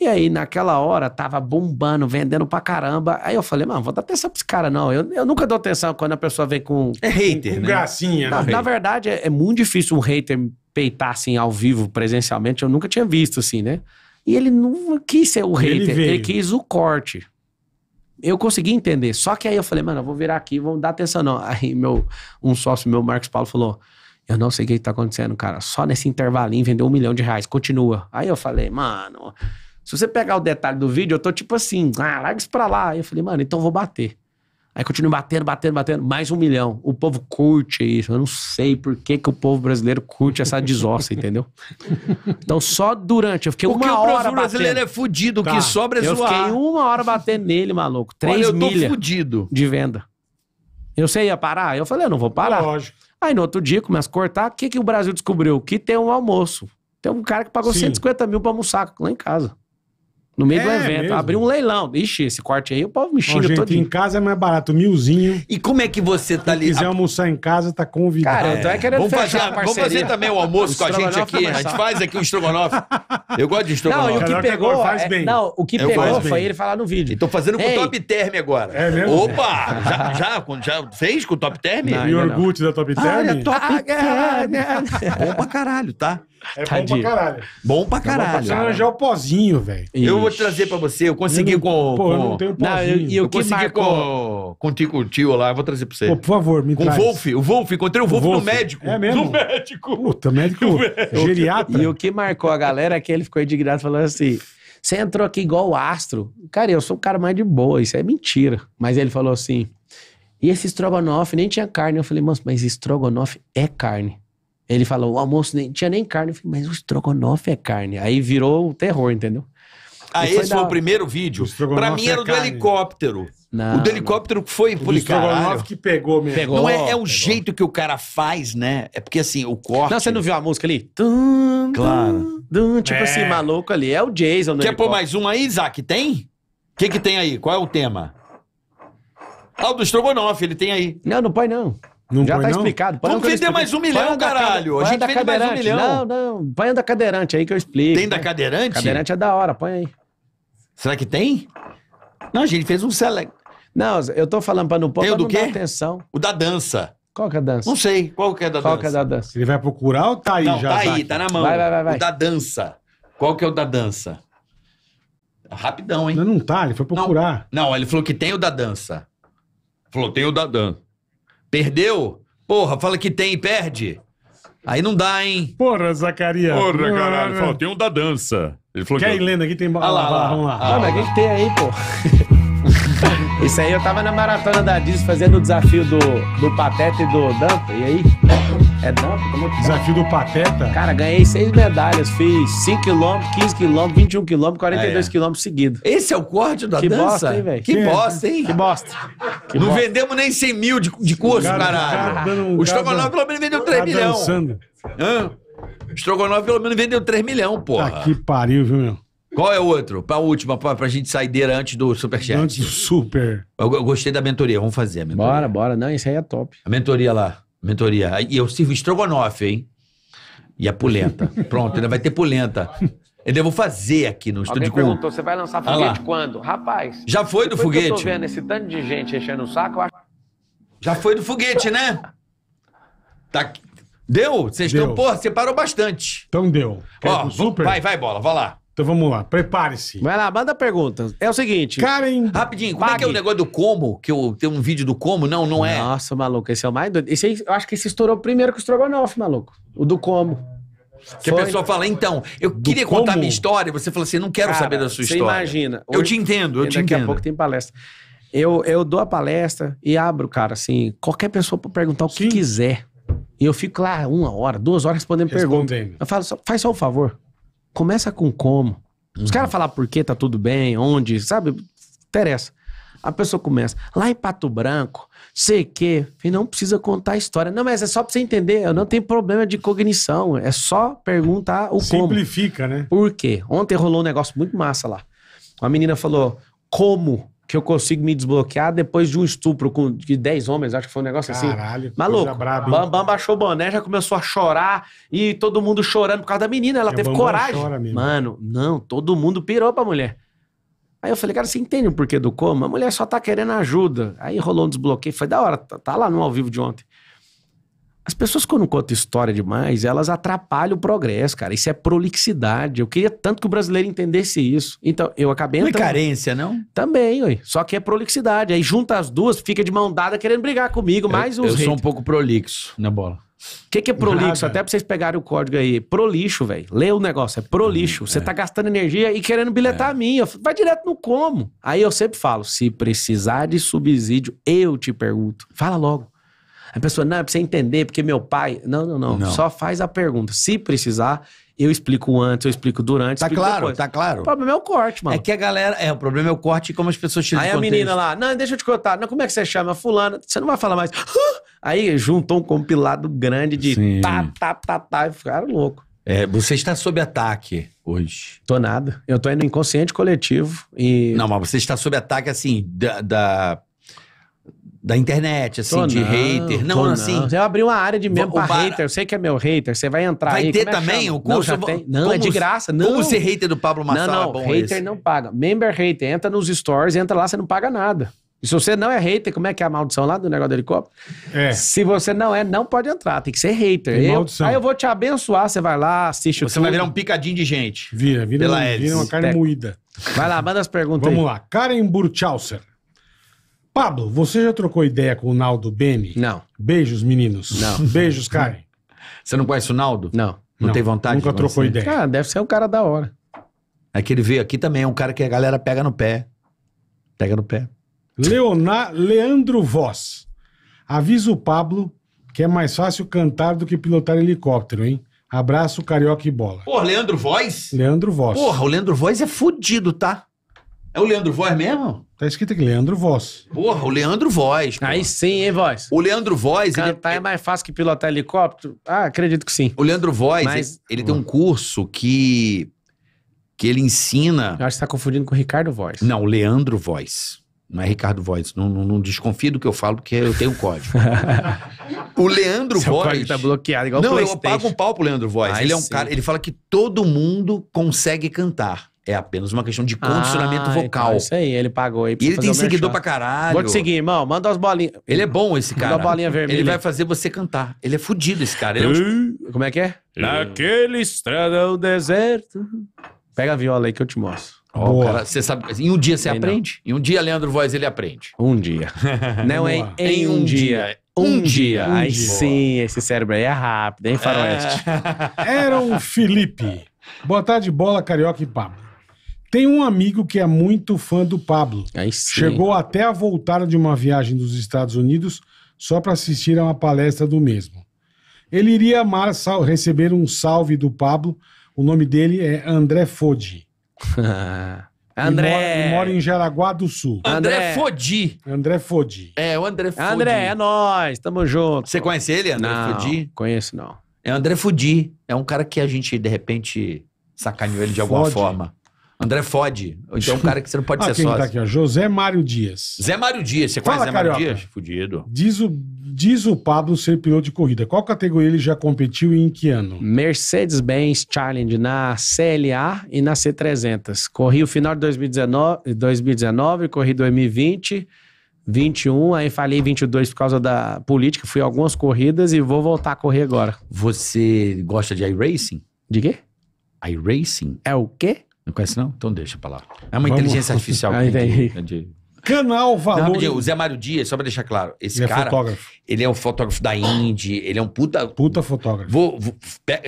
E aí, naquela hora, tava bombando, vendendo pra caramba. Aí eu falei, mano, vou dar atenção pra esse cara, não. Eu, eu nunca dou atenção quando a pessoa vem com. É hater, com, né? gracinha, na, né? Na verdade, é, é, muito difícil um hater peitar assim ao vivo, presencialmente. Eu nunca tinha visto, assim, né? E ele não quis ser o ele hater, ele quis o corte. Eu consegui entender. Só que aí eu falei, mano, eu vou virar aqui, vamos dar atenção não. Aí meu, um sócio meu, Marcos Paulo, falou, eu não sei o que tá acontecendo, cara. Só nesse intervalinho vendeu um milhão de reais, continua. Aí eu falei, mano, se você pegar o detalhe do vídeo, eu tô tipo assim, ah, larga isso pra lá. Aí eu falei, mano, então eu vou bater. Aí continua batendo, batendo, batendo, mais um milhão. O povo curte isso. Eu não sei por que, que o povo brasileiro curte essa desossa, entendeu? Então só durante. Eu fiquei Porque uma hora batendo. O brasileiro é fudido, o tá. que sobra é Eu zoar. fiquei uma hora batendo nele, maluco. Três milhas de venda. Eu sei, ia parar? Eu falei, eu não vou parar. Lógico. Aí no outro dia começa a cortar. O que, que o Brasil descobriu? Que tem um almoço. Tem um cara que pagou Sim. 150 mil pra almoçar lá em casa. No meio é do evento. Mesmo? Abriu um leilão. Ixi, esse corte aí o povo me xinga Ó, todo em casa é mais barato, milzinho. E como é que você tá ali? Se quiser almoçar em casa, tá convidado. Cara, eu então tô é querendo vamos fazer, a Vamos fazer também o almoço com a gente aqui. A gente faz aqui um estrogonofe. Eu gosto de estrogonofe. Não, o que pegou... Faz é, bem. Não, o que eu pegou foi ele falar no vídeo. E tô fazendo com o Top Term agora. É mesmo? Opa! Já, já, já fez com o Top Term? Não, e o iogurte da Top Term? Ah, é Top Term. Bom pra caralho, tá? É Tadinho. bom pra caralho. Bom pra tá caralho. Você arranjar o pozinho, velho. Eu vou trazer pra você. Eu consegui eu não, com. Pô, com... eu não tenho pozinho. Não, eu, eu, eu consegui marcou... com, Contigo, o Tio lá. Eu vou trazer pra você. Pô, por favor, me com traz. Com o Wolf. O Wolf. Encontrei o Wolf, o Wolf, no médico. É mesmo? No médico. Puta, médico é geriatra. E o que marcou a galera é que ele ficou indignado falando assim... Você entrou aqui igual o astro. Cara, eu sou o cara mais de boa, isso é mentira. Mas ele falou assim: e esse estrogonofe nem tinha carne. Eu falei, mas estrogonofe é carne. Ele falou, o almoço nem tinha nem carne. Eu falei, mas o estrogonofe é carne. Aí virou o terror, entendeu? Aí ah, esse foi, da... o primeiro vídeo. O pra mim é era o do carne. helicóptero. Não, o do helicóptero que foi. O estrogonofe que pegou mesmo. Pegou, não, é, é o pegou. jeito que o cara faz, né? É porque assim, o corte. Não, você não viu a música ali? Tum, claro. Tum, tipo é. assim, maluco ali. É o Jason. Quer pôr mais um? aí, Isaac? Tem? O que, que tem aí? Qual é o tema? Ah, o do estrogonofe, ele tem aí. Não, não põe não. Não já tá não? explicado. Vamos vender mais um milhão, caralho. A gente vende cadeirante. mais um milhão. Não, não. Põe da cadeirante aí que eu explico. Tem da cadeirante? Cadeirante é da hora, põe aí. Será que tem? Não, a gente fez um select. Não, eu tô falando pra não pôr, pra do não quê? atenção. O da dança. Qual que é a dança? Não sei. Qual que é da Qual dança? Qual que é da dança? Ele vai procurar ou tá aí não, já? tá aí, tá na mão. Vai, vai, vai, O da dança. Qual que é o da dança? Rapidão, hein? Não, não tá, ele foi procurar. Não, não ele falou que tem o da dança. Falou, tem o da dança. Perdeu? Porra, fala que tem e perde. Aí não dá, hein? Porra, Zacarias. Porra, caralho. Falou, tem um da dança. Ele falou Quer que... ir lendo aqui? Tem... Ah, ah, lá, lá, vamos lá. Ah, mas o que, tem aí, pô? Isso aí eu tava na maratona da Disney fazendo o desafio do, do Pateta e do Danta, e aí é não, como é que Desafio do é? Pateta. Cara, ganhei seis medalhas. Fiz 5 km, 15 km, 21 km, 42 km é. seguido. Esse é o corte da que dança? Bosta, hein, velho? Que, que bosta, hein? Que bosta. Que não bosta. vendemos nem 100 mil de, de curso, cara, caralho. o Estrogonofe pelo menos vendeu 3 milhões. O Estrogonofe pelo menos vendeu 3 milhões, porra. Tá que pariu, viu, meu? Qual é o outro? Pra última, pra, pra gente saideira antes do Superchat. Antes do Super. Eu, eu, gostei da mentoria, vamos fazer a mentoria. Bora, bora. Não, isso aí é top. A mentoria lá. Mentoria. E eu sirvo estrogonofe, hein? E a polenta. Pronto, ainda vai ter polenta. Ainda vou fazer aqui no estúdio. Alguém perguntou, você vai lançar ah foguete ah quando? Rapaz. Já foi do foguete? Eu tô vendo esse tanto de gente enchendo o saco, acho... Já foi do foguete, né? Tá... Deu? Vocês estão, porra, separou bastante. Então deu. Ó, super? Vai, vai, bola, vai lá. Então vamos lá, prepare-se. Vai lá, manda pergunta. É o seguinte. Karen. Rapidinho, como é que é o negócio do como? Que eu tenho um vídeo do como? Não, não é. Nossa, maluco, esse é o mais doido. Esse aí, eu acho que esse estourou primeiro que o estrogonofe, maluco. O do como. Que Foi. a pessoa fala, então, eu do queria como? contar minha história, você fala assim, não quero Cara, saber da sua história. Você imagina. eu te entendo, eu te entendo. Daqui a pouco tem palestra. Eu, eu dou a palestra e abro, cara, assim, qualquer pessoa para perguntar o Sim. que quiser. E eu fico lá uma hora, duas horas respondendo, respondendo. perguntas. Eu falo, faz só um favor. Começa com como. Os uhum. caras falar por que tá tudo bem, onde, sabe? Interessa. A pessoa começa, lá em Pato Branco, sei que, não precisa contar a história. Não, mas é só pra você entender, eu não tenho problema de cognição, é só perguntar o Simplifica, como. Simplifica, né? Por quê? Ontem rolou um negócio muito massa lá. Uma menina falou, como que eu consigo me desbloquear depois de um estupro com, de 10 homens, acho que foi um negócio Caralho, assim. Caralho, maluco. Bambam baixou o boné, já começou a chorar e todo mundo chorando por causa da menina. Ela é, teve coragem. Mano, não, todo mundo pirou pra mulher. Aí eu falei, cara, você entende o porquê do coma? A mulher só tá querendo ajuda. Aí rolou um desbloqueio, foi da hora, tá, tá lá no ao vivo de ontem. As pessoas, quando contam história demais, elas atrapalham o progresso, cara. Isso é prolixidade. Eu queria tanto que o brasileiro entendesse isso. Então, eu acabei entrando... Não é carência, não? Também, ué. Só que é prolixidade. Aí junta as duas, fica de mão dada querendo brigar comigo, mais os Eu, eu sou um pouco prolixo na bola. O que, que é prolixo? Nada. Até pra vocês pegarem o código aí. Prolixo, velho. Lê o negócio. É prolixo. Hum, Você é. tá gastando energia e querendo bilhetar é. a minha. Vai direto no como. Aí eu sempre falo: se precisar de subsídio, eu te pergunto. Fala logo. A pessoa, não, é pra você entender, porque meu pai. Não, não, não, não. Só faz a pergunta. Se precisar, eu explico antes, eu explico durante. Tá explico claro, depois. tá claro. O problema é o corte, mano. É que a galera. É, o problema é o corte e como as pessoas tiram Aí a menina lá, não, deixa eu te contar. Não, como é que você chama? Fulana. Você não vai falar mais. Aí juntou um compilado grande de Sim. tá, tá, tá, tá. E ficaram louco. É, você está sob ataque hoje. Tô nada. Eu tô indo inconsciente coletivo e. Não, mas você está sob ataque, assim, da, da da internet, assim, tô de não, hater. Não, assim, não, assim. Você abrir uma área de mesmo para bar... hater. Eu sei que é meu hater, você vai entrar vai aí. Vai ter é também chama? o curso? Não, vou... não é de graça. Não. Como ser hater do Pablo Massa não, é não, é bom hater esse. não paga. Member hater, entra nos stories, entra lá, você não paga nada. E se você não é hater, como é que é a maldição lá do negócio do helicóptero? É. Se você não é, não pode entrar, tem que ser hater. Tem eu, maldição. Aí eu vou te abençoar, você vai lá, assiste você o Você vai virar um picadinho de gente. Vira, vira, Pela um, vira uma carne moída. Vai lá, manda as perguntas Vamos aí. lá. Karen Burchauser. Pablo, você já trocou ideia com o Naldo Bene? Não. Beijos, meninos. Não. Beijos, Karen. Você não conhece o Naldo? Não. Não, não tem vontade? Nunca trocou conhecer? ideia. Cara, deve ser um cara da hora. Aquele é veio aqui também, é um cara que a galera pega no pé. Pega no pé. Leonar, Leandro Voz. Avisa o Pablo que é mais fácil cantar do que pilotar helicóptero, hein? Abraço, carioca e bola. Porra, Leandro Voz? Leandro Voz. Porra, o Leandro Voz é fudido, tá? É o Leandro Voz mesmo? Tá escrito aqui, Leandro Voz. Porra, o Leandro Voz. Porra. Aí sim, hein, Voz? O Leandro Voz... Cantar ele... Tá, é, é mais fácil que pilotar helicóptero? Ah, acredito que sim. O Leandro Voz, Mas... ele, tem um curso que... Que ele ensina... Eu acho que você tá confundindo com o Ricardo Voz. Não, o Leandro Voz. Não é Ricardo Voz. Não, não, não desconfie do que eu falo, porque eu tenho código. o Leandro Seu Voz. Código tá bloqueado, igual Não, eu pago um pau pro Leandro Voz. ele é um sim. cara. Ele fala que todo mundo consegue cantar. É apenas uma questão de condicionamento ah, então vocal. Então, isso aí, ele pagou aí. E ele tem seguidor pra caralho. Vou te seguir, irmão. Manda as bolinhas. Ele é bom, esse cara. Manda a bolinha vermelha. Ele vai fazer você cantar. Ele é fudido, esse cara. É um... Como é que é? Naquele estradão deserto. Pega a viola aí que eu te mostro. Oh, cara, você sabe, em um dia você aprende. Não. Em um dia, Leandro Voz, ele aprende. Um dia. não é em, em, um dia. dia. Um, um dia. Um dia. sim, esse cérebro aí é rápido, hein, Faroeste? É. Era o Felipe. Boa tarde, bola, carioca e papo. Tem um amigo que é muito fã do Pablo. Aí sim. Chegou até a voltar de uma viagem dos Estados Unidos só para assistir a uma palestra do mesmo. Ele iria amar receber um salve do Pablo. O nome dele é André Fodi. André. mora, mora, em Jaraguá do Sul. André, Fodi. André Fodi. É, o André Fodi. André, é nós, tamo junto. Você conhece ele, André não, Fodi? Conheço, não. É André Fodi. É um cara que a gente, de repente, sacaneou ele de alguma forma. André Fode. Então, é um cara que você não pode ah, ser quem tá sócio. Tá aqui, ó. José Mário Dias. Zé Mário Dias. Você conhece Zé Mário Dias? Fudido. Diz o, diz o Pablo ser piloto de corrida. Qual categoria ele já competiu e em que ano? Mercedes-Benz Challenge na CLA e na C300. Corri o final de 2019, 2019 corri 2020. 21, aí falei 22 por causa da política, fui algumas corridas e vou voltar a correr agora. Você gosta de iRacing? De quê? iRacing? É o quê? Não conhece, não? Então deixa pra lá. É uma Vamos. inteligência artificial. Aí vem. de... Canal Valor. Não, o Zé Mário Dias, só pra deixar claro, esse ele é cara. É fotógrafo. Ele é um fotógrafo da Indy, ele é um puta. Puta fotógrafo. Vou, vou,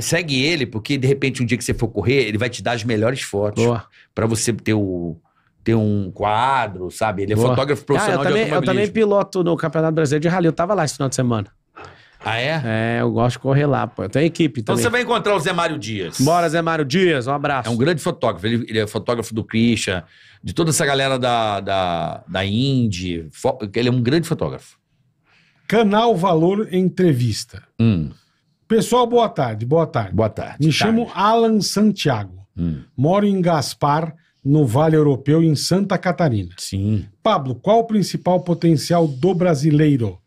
segue ele, porque de repente um dia que você for correr, ele vai te dar as melhores fotos. Boa. Pra você ter o ter um quadro, sabe? Ele é Boa. fotógrafo profissional ah, eu também, Eu também piloto no Campeonato Brasileiro de Rally. Eu tava lá esse final de semana. Ah, é? É, eu gosto de correr lá, pô. Eu tenho equipe então também. Então você vai encontrar o Zé Mário Dias. Bora, Zé Mário Dias, um abraço. É um grande fotógrafo. Ele, ele é fotógrafo do Christian, de toda essa galera da, da, da Indy. Ele é um grande fotógrafo. Canal Valor Entrevista. Hum. Pessoal, boa tarde, boa tarde. Boa tarde. Me tarde. chamo Alan Santiago. Hum. Moro em Gaspar, no Vale Europeu, em Santa Catarina. Sim. Pablo, qual o principal potencial do brasileiro?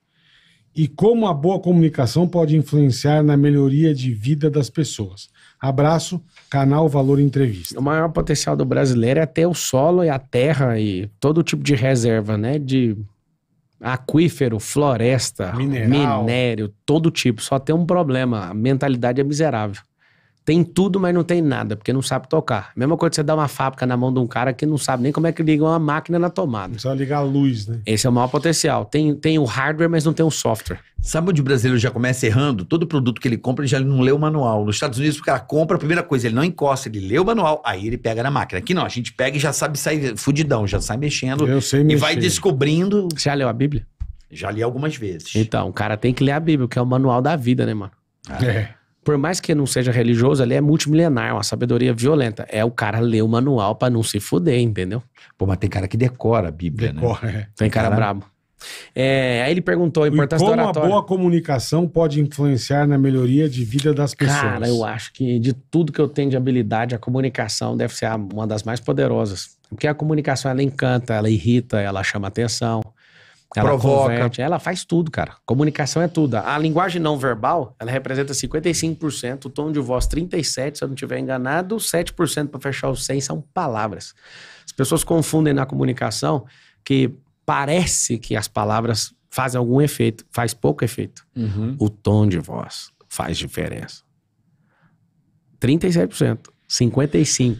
e como a boa comunicação pode influenciar na melhoria de vida das pessoas. Abraço, canal Valor Entrevista. O maior potencial do brasileiro é ter o solo e a terra e todo tipo de reserva, né? De aquífero, floresta, mineral. minério, todo tipo. Só tem um problema, a mentalidade é miserável. Tem tudo, mas não tem nada, porque não sabe tocar. Mesma coisa que você dá uma fábrica na mão de um cara que não sabe nem como é que liga uma máquina na tomada. só ligar a luz, né? Esse é o maior potencial. Tem, tem o hardware, mas não tem o software. Sabe onde o brasileiro já começa errando? Todo produto que ele compra, ele já não lê o manual. Nos Estados Unidos, o cara compra, a primeira coisa, ele não encosta, ele lê o manual, aí ele pega na máquina. Aqui não, a gente pega e já sabe sair fudidão, já sai mexendo. Eu sei mexer. E vai descobrindo. Você já leu a Bíblia? Já li algumas vezes. Então, o cara tem que ler a Bíblia, que é o manual da vida, né, mano? é por mais que não seja religioso, ele é multimilenar, uma sabedoria violenta. É o cara ler o manual para não se fuder, entendeu? Pô, mas tem cara que decora a Bíblia, né? decora, né? É. Tem cara, cara brabo. É, aí ele perguntou a importância e como Como a boa comunicação pode influenciar na melhoria de vida das pessoas? Cara, eu acho que de tudo que eu tenho de habilidade, a comunicação deve ser uma das mais poderosas. Porque a comunicação, ela encanta, ela irrita, ela chama atenção. Ela provoca. Converte, ela faz tudo, cara. Comunicação é tudo. A linguagem não verbal, ela representa 55%, o tom de voz 37%, se eu não estiver enganado, 7% para fechar os 100 são palavras. As pessoas confundem na comunicação que parece que as palavras fazem algum efeito, faz pouco efeito. Uhum. O tom de voz faz diferença. 37%, 55%.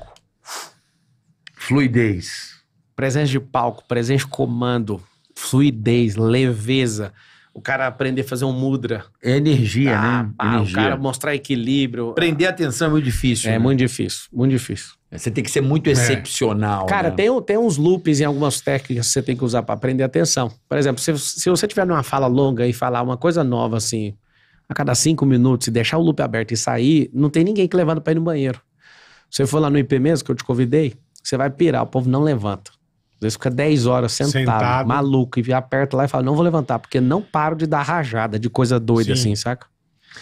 Fluidez. Presença de palco, presença de comando, fluidez, leveza. O cara aprender a fazer um mudra. É energia, ah, né? Pá, energia. O cara mostrar equilíbrio. Prender atenção é muito difícil. É né? muito difícil, muito difícil. É, você tem que ser muito é. excepcional. Cara, né? tem, tem uns loops em algumas técnicas que você tem que usar para prender atenção. Por exemplo, se, se você tiver numa fala longa e falar uma coisa nova assim, a cada cinco minutos e deixar o loop aberto e sair, não tem ninguém que levanta para ir no banheiro. Você for lá no IP mesmo, que eu te convidei, você vai pirar, o povo não levanta. Às vezes fica 10 horas sentado, sentado. maluco, e aperta lá e fala, não vou levantar, porque não paro de dar rajada de coisa doida Sim. assim, saca?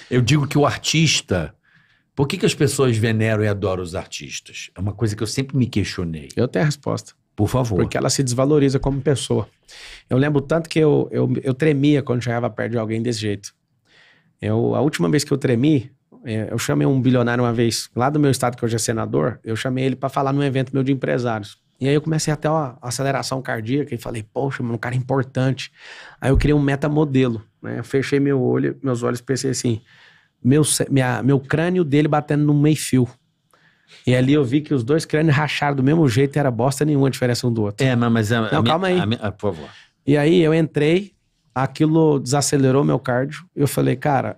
Eu digo que o artista. Por que, que as pessoas veneram e adoram os artistas? É uma coisa que eu sempre me questionei. Eu tenho a resposta. Por favor. Porque ela se desvaloriza como pessoa. Eu lembro tanto que eu, eu, eu tremia quando chegava perto de alguém desse jeito. Eu, a última vez que eu tremi, é, eu chamei um bilionário uma vez, lá do meu estado, que hoje é senador, eu chamei ele para falar num evento meu de empresários. E aí eu comecei até a aceleração cardíaca e falei, poxa, mano, um cara importante. Aí eu criei um metamodelo, né? Eu fechei meu olho, meus olhos pensei assim, meu, minha, meu crânio dele batendo no meio fio. E ali eu vi que os dois crânios racharam do mesmo jeito, era bosta nenhuma diferença um do outro. É, mas... A, Não, a calma minha, aí. Ah, por favor. E aí eu entrei, aquilo desacelerou meu cardio. Eu falei, cara,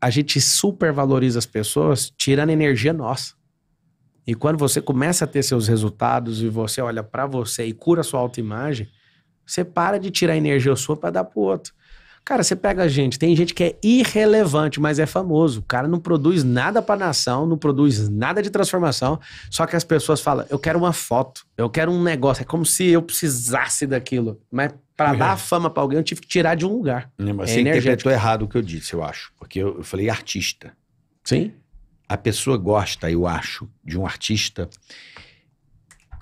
a gente supervaloriza as pessoas tirando energia nossa. E quando você começa a ter seus resultados e você olha para você e cura sua autoimagem, você para de tirar energia sua para dar pro outro. Cara, você pega a gente, tem gente que é irrelevante, mas é famoso. O cara não produz nada para nação, não produz nada de transformação, só que as pessoas falam: "Eu quero uma foto, eu quero um negócio". É como se eu precisasse daquilo, mas para uhum. dar fama para alguém, eu tive que tirar de um lugar. Não, mas é você energético. interpretou errado o que eu disse, eu acho, porque eu, eu falei artista. Sim a pessoa gosta, eu acho, de um artista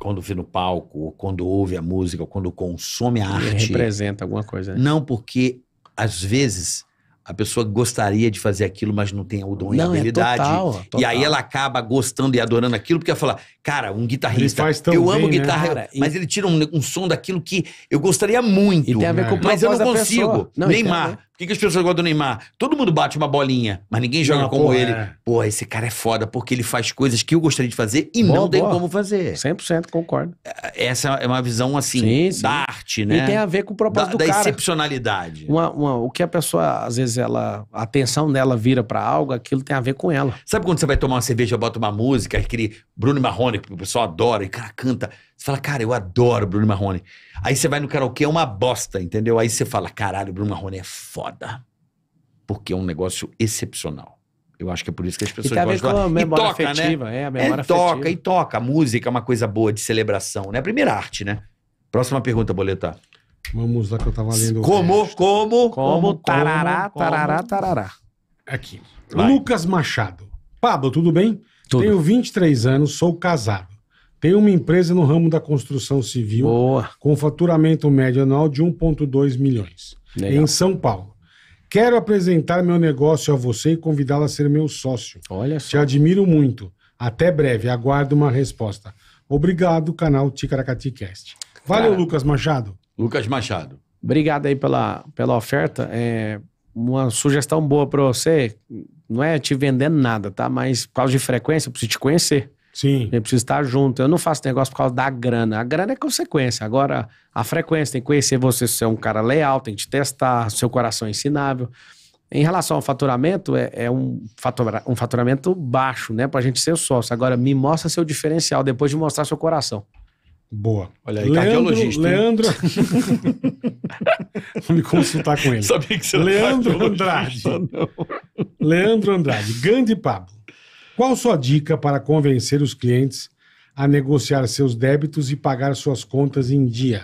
quando vê no palco, ou quando ouve a música, ou quando consome a Ele arte. representa alguma coisa. Né? Não, porque às vezes a pessoa gostaria de fazer aquilo, mas não tem o dom e a é habilidade. É total, total. E aí ela acaba gostando e adorando aquilo, porque ela fala, cara, um guitarrista, eu amo né? guitarra, né? cara, mas e... ele tira um, um, som daquilo que eu gostaria muito, mas eu não consigo. Não, Neymar, por que, que as pessoas gostam do Neymar? Todo mundo bate uma bolinha, mas ninguém joga não, como ele. É. Pô, esse cara é foda, porque ele faz coisas que eu gostaria de fazer e boa, não tem boa. como fazer. 100% concordo. É, essa é uma visão, assim, sim, sim. da arte, né? E tem a ver com o propósito da, da excepcionalidade. Uma, uma, o que a pessoa, às vezes, ela, a atenção dela vira para algo, aquilo tem a ver com ela. Sabe quando você vai tomar uma cerveja, bota uma música, aquele Bruno Marrone, que o pessoal adora, e o cara canta fala, cara, eu adoro Bruno Marrone. Aí você vai no karaokê, é uma bosta, entendeu? Aí você fala, caralho, Bruno Marrone é foda. Porque é um negócio excepcional. Eu acho que é por isso que as pessoas e tá gostam. Com a memória e toca, né? afetiva, né? É, a memória é, afetiva. toca, e toca. A música é uma coisa boa de celebração, né? Primeira arte, né? Próxima pergunta, Boleta. Vamos lá que eu tava lendo. Como, como, como, tarará, tarará, tarará. Aqui. Vai. Lucas Machado. Pablo, tudo bem? Tudo. Tenho 23 anos, sou casado. Tem uma empresa no ramo da construção civil Boa. com faturamento médio anual de 1,2 milhões Legal. em São Paulo. Quero apresentar meu negócio a você e convidá-la a ser meu sócio. Olha só. Te admiro muito. Até breve, aguardo uma resposta. Obrigado, canal Ticaracati Cast. Valeu, Cara, Lucas Machado. Lucas Machado. Obrigado aí pela, pela oferta. É uma sugestão boa para você. Não é te vendendo nada, tá? Mas por causa de frequência, preciso te conhecer. Sim. Eu preciso estar junto. Eu não faço negócio por causa da grana. A grana é consequência. Agora, a frequência tem que conhecer você se é um cara leal, tem que te testar, seu coração é ensinável. Em relação ao faturamento, é, é um, fatura, um faturamento baixo, né? Pra gente ser sócio. Agora, me mostra seu diferencial depois de mostrar seu coração. Boa. Olha aí, Leandro, cardiologista. Leandro. Vou me consultar com ele. Sabia que você Leandro Andrade. Não. Leandro Andrade. grande Pablo. Qual sua dica para convencer os clientes a negociar seus débitos e pagar suas contas em dia?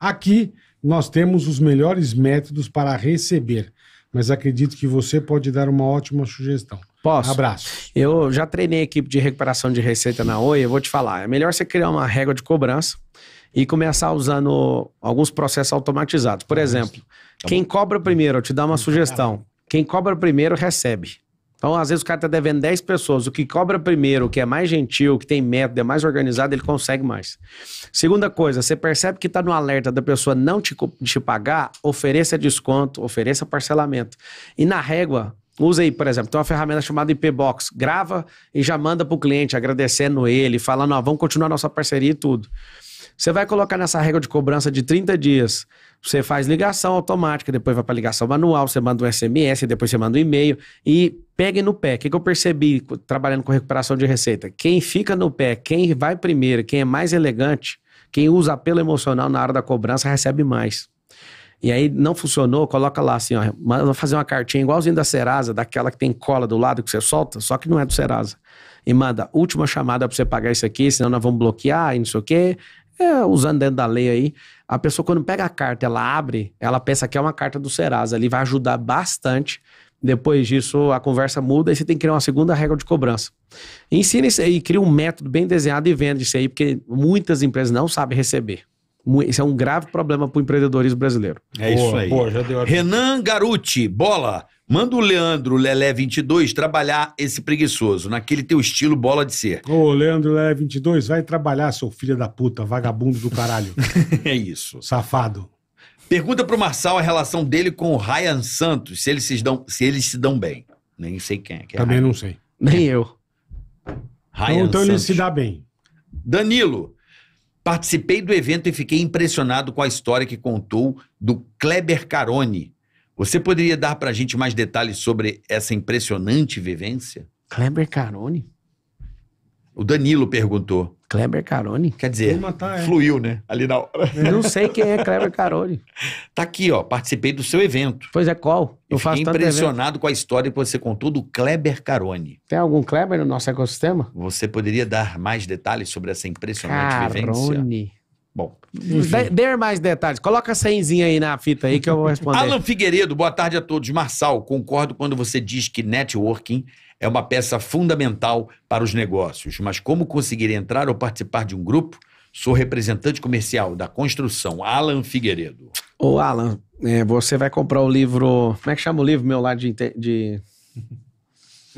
Aqui nós temos os melhores métodos para receber, mas acredito que você pode dar uma ótima sugestão. Posso? Abraço. Eu já treinei a equipe de recuperação de receita na Oi, eu vou te falar, é melhor você criar uma régua de cobrança e começar usando alguns processos automatizados. Por exemplo, tá quem cobra primeiro, eu te dou uma sugestão. Quem cobra primeiro recebe. Então, às vezes, o cara tá devendo 10 pessoas. O que cobra primeiro, o que é mais gentil, o que tem método, é mais organizado, ele consegue mais. Segunda coisa, você percebe que está no alerta da pessoa não te, te pagar, ofereça desconto, ofereça parcelamento. E na régua, Usa aí, por exemplo, tem uma ferramenta chamada IP Box. Grava e já manda para o cliente, agradecendo ele, falando: ó, vamos continuar nossa parceria e tudo. Você vai colocar nessa régua de cobrança de 30 dias. Você faz ligação automática, depois vai para ligação manual, você manda um SMS, depois você manda um e-mail e pegue no pé. O que, que eu percebi trabalhando com recuperação de receita? Quem fica no pé, quem vai primeiro, quem é mais elegante, quem usa apelo emocional na hora da cobrança, recebe mais. E aí não funcionou, coloca lá assim, ó, manda fazer uma cartinha igualzinho da Serasa, daquela que tem cola do lado que você solta, só que não é do Serasa. E manda, última chamada para você pagar isso aqui, senão nós vamos bloquear e não sei o quê é, usando dentro da lei aí, a pessoa quando pega a carta, ela abre, ela pensa que é uma carta do Serasa, ali vai ajudar bastante. Depois disso, a conversa muda e você tem que criar uma segunda regra de cobrança. Ensina isso aí, cria um método bem desenhado e vende isso aí, porque muitas empresas não sabem receber. Isso é um grave problema para o empreendedorismo brasileiro. É boa, isso aí. Boa, Renan Garuti, bola. Manda o Leandro Lelé 22 trabalhar esse preguiçoso, naquele teu estilo bola de ser. Ô, Leandro Lelé 22, vai trabalhar, seu filho da puta, vagabundo do caralho. é isso. Safado. Pergunta pro Marçal a relação dele com o Ryan Santos, se eles se dão, se eles se dão bem. Nem sei quem é. Que é Também Ryan. não sei. Nem eu. Ryan então, então Santos. ele se dá bem. Danilo, participei do evento e fiquei impressionado com a história que contou do Kleber Carone você poderia dar para a gente mais detalhes sobre essa impressionante vivência? Kleber Carone. O Danilo perguntou. Kleber Carone. Quer dizer, matar, é. fluiu, né? Ali na hora. Eu não sei quem é Kleber Carone. tá aqui, ó. Participei do seu evento. Pois é, qual? Eu, Eu faço fiquei impressionado evento. com a história que você contou do Kleber Carone. Tem algum Kleber no nosso ecossistema? Você poderia dar mais detalhes sobre essa impressionante Carone. vivência? Carone. Bom, dê, dê mais detalhes. Coloca a senzinha aí na fita aí que eu vou responder. Alan Figueiredo, boa tarde a todos. Marçal, concordo quando você diz que networking é uma peça fundamental para os negócios, mas como conseguir entrar ou participar de um grupo? Sou representante comercial da construção, Alan Figueiredo. Ô, Alan, é, você vai comprar o livro. Como é que chama o livro meu lá de. de...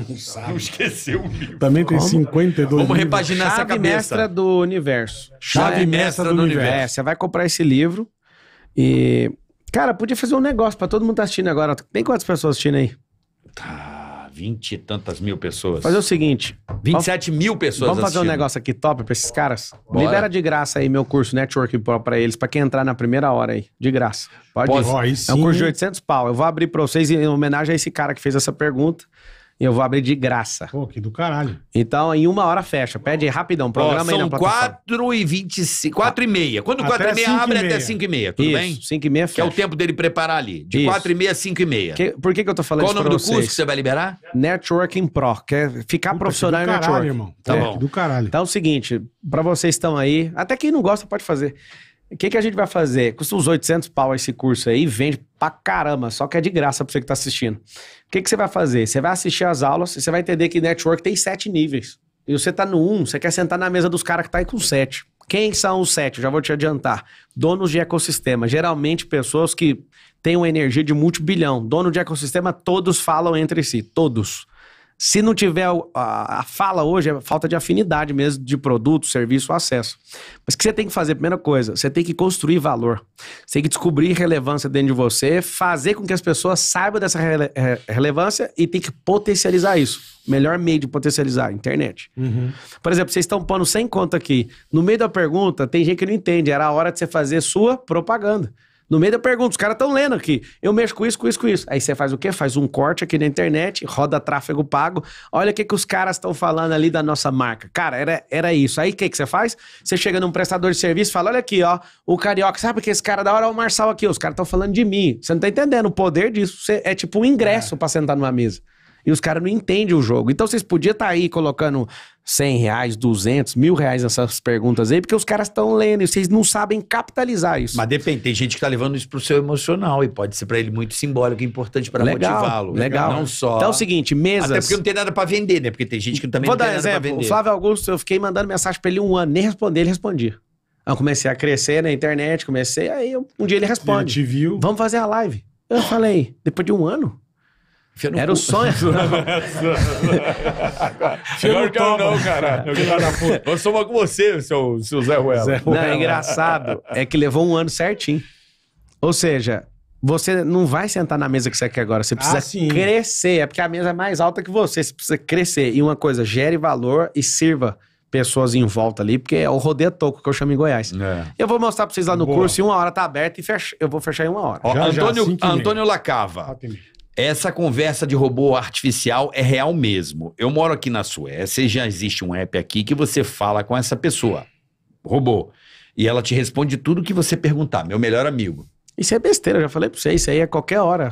Não sabe. Não esqueceu o livro. Também tem Como? 52 Vamos livros. repaginar Chave essa cabeça. Mestra do Universo. Chave é, Mestra do, Universo. É, você vai comprar esse livro e... Cara, podia fazer um negócio pra todo mundo que tá assistindo agora. Tem quantas pessoas assistindo aí? Tá, vinte e tantas mil pessoas. Fazer o seguinte... 27 vamos, mil pessoas Vamos fazer assistindo. um negócio aqui top pra esses caras? Bora. Libera de graça aí meu curso Network Pro pra eles, pra quem entrar na primeira hora aí, de graça. Pode? Pode. Sim, é um curso de 800 pau. Eu vou abrir pra vocês em homenagem a esse cara que fez essa pergunta eu vou abrir de graça. Pô, que do caralho. Então, em uma hora fecha. Pede aí rapidão, programa Ó, aí na São plataforma. 4 h 25, Quando 4 h 30 abre, meia. até 5 h 30 tudo bem? Isso, 5 h 30 fecha. Que é o tempo dele preparar ali. De 4 h 30 a 5 h 30 Que- por que, que eu tô falando Qual o nome pra do vocês? curso que você vai liberar? Networking Pro, quer é ficar Puta, profissional que em do caralho, networking. irmão. É, tá É. bom. Que do caralho. Então é o seguinte, pra vocês que estão aí, até quem não gosta pode fazer. O que, que a gente vai fazer? Custa uns 800 pau esse curso aí, vende pra caramba, só que é de graça pra você que tá assistindo. O que, que você vai fazer? Você vai assistir as aulas e você vai entender que network tem sete níveis. E você tá no um, você quer sentar na mesa dos caras que tá aí com sete. Quem são os sete? já vou te adiantar. Donos de ecossistema. Geralmente pessoas que têm uma energia de multibilhão. Dono de ecossistema, todos falam entre si. Todos. Se não tiver a, a, fala hoje, é falta de afinidade mesmo de produto, serviço, acesso. Mas o que você tem que fazer, primeira coisa, você tem que construir valor. Você tem que descobrir relevância dentro de você, fazer com que as pessoas saibam dessa rele relevância e tem que potencializar isso. Melhor meio de potencializar, internet. Uhum. Por exemplo, vocês estão pondo sem conta aqui. No meio da pergunta, tem gente que não entende. Era a hora de você fazer sua propaganda. No meio eu pergunto, os caras estão lendo aqui. Eu mexo com isso, com isso, com isso. Aí você faz o quê? Faz um corte aqui na internet, roda tráfego pago. Olha o que, que os caras estão falando ali da nossa marca. Cara, era, era isso. Aí o que, que você faz? Você chega num prestador de serviço fala: olha aqui, ó, o carioca, sabe que esse cara da hora é o Marçal aqui, os caras estão falando de mim. Você não tá entendendo o poder disso. é tipo um ingresso é. para sentar numa mesa. E os caras não entendem o jogo. Então vocês podiam estar tá aí colocando 100 reais, 200, mil reais nessas perguntas aí, porque os caras estão lendo e vocês não sabem capitalizar isso. Mas depende, tem gente que está levando isso para o seu emocional e pode ser para ele muito simbólico e importante para motivá-lo. Legal. Não só. Então é o seguinte, mesas. Até porque não tem nada para vender, né? Porque tem gente que também Vou não tem dar nada vender. O Flávio Augusto, eu fiquei mandando mensagem para ele um ano, nem responder, ele respondia. Eu comecei a crescer na internet, comecei, aí um dia ele responde. te viu. Vamos fazer a live. Eu falei, depois de um ano? Era o sonho. Melhor que é eu não, cara. Eu, eu sou uma com você, seu, seu Zé Ruela. Zé Não, é engraçado é que levou um ano certinho. Ou seja, você não vai sentar na mesa que você quer agora. Você ah, precisa ah, crescer. É porque a mesa é mais alta que você. Você precisa crescer. E uma coisa, gere valor e sirva pessoas em volta ali, porque é o rodeio toco que eu chamo em Goiás. É. Eu vou mostrar pra vocês lá no Boa. curso, E uma hora tá aberto e fecha, eu vou fechar em uma hora. Ó, já, Antônio, já, Antônio assim Lacava. Essa conversa de robô artificial é real mesmo. Eu moro aqui na Suécia e já existe um app aqui que você fala com essa pessoa, robô, e ela te responde tudo que você perguntar, meu melhor amigo. Isso é besteira, já falei pra você, isso aí é qualquer hora.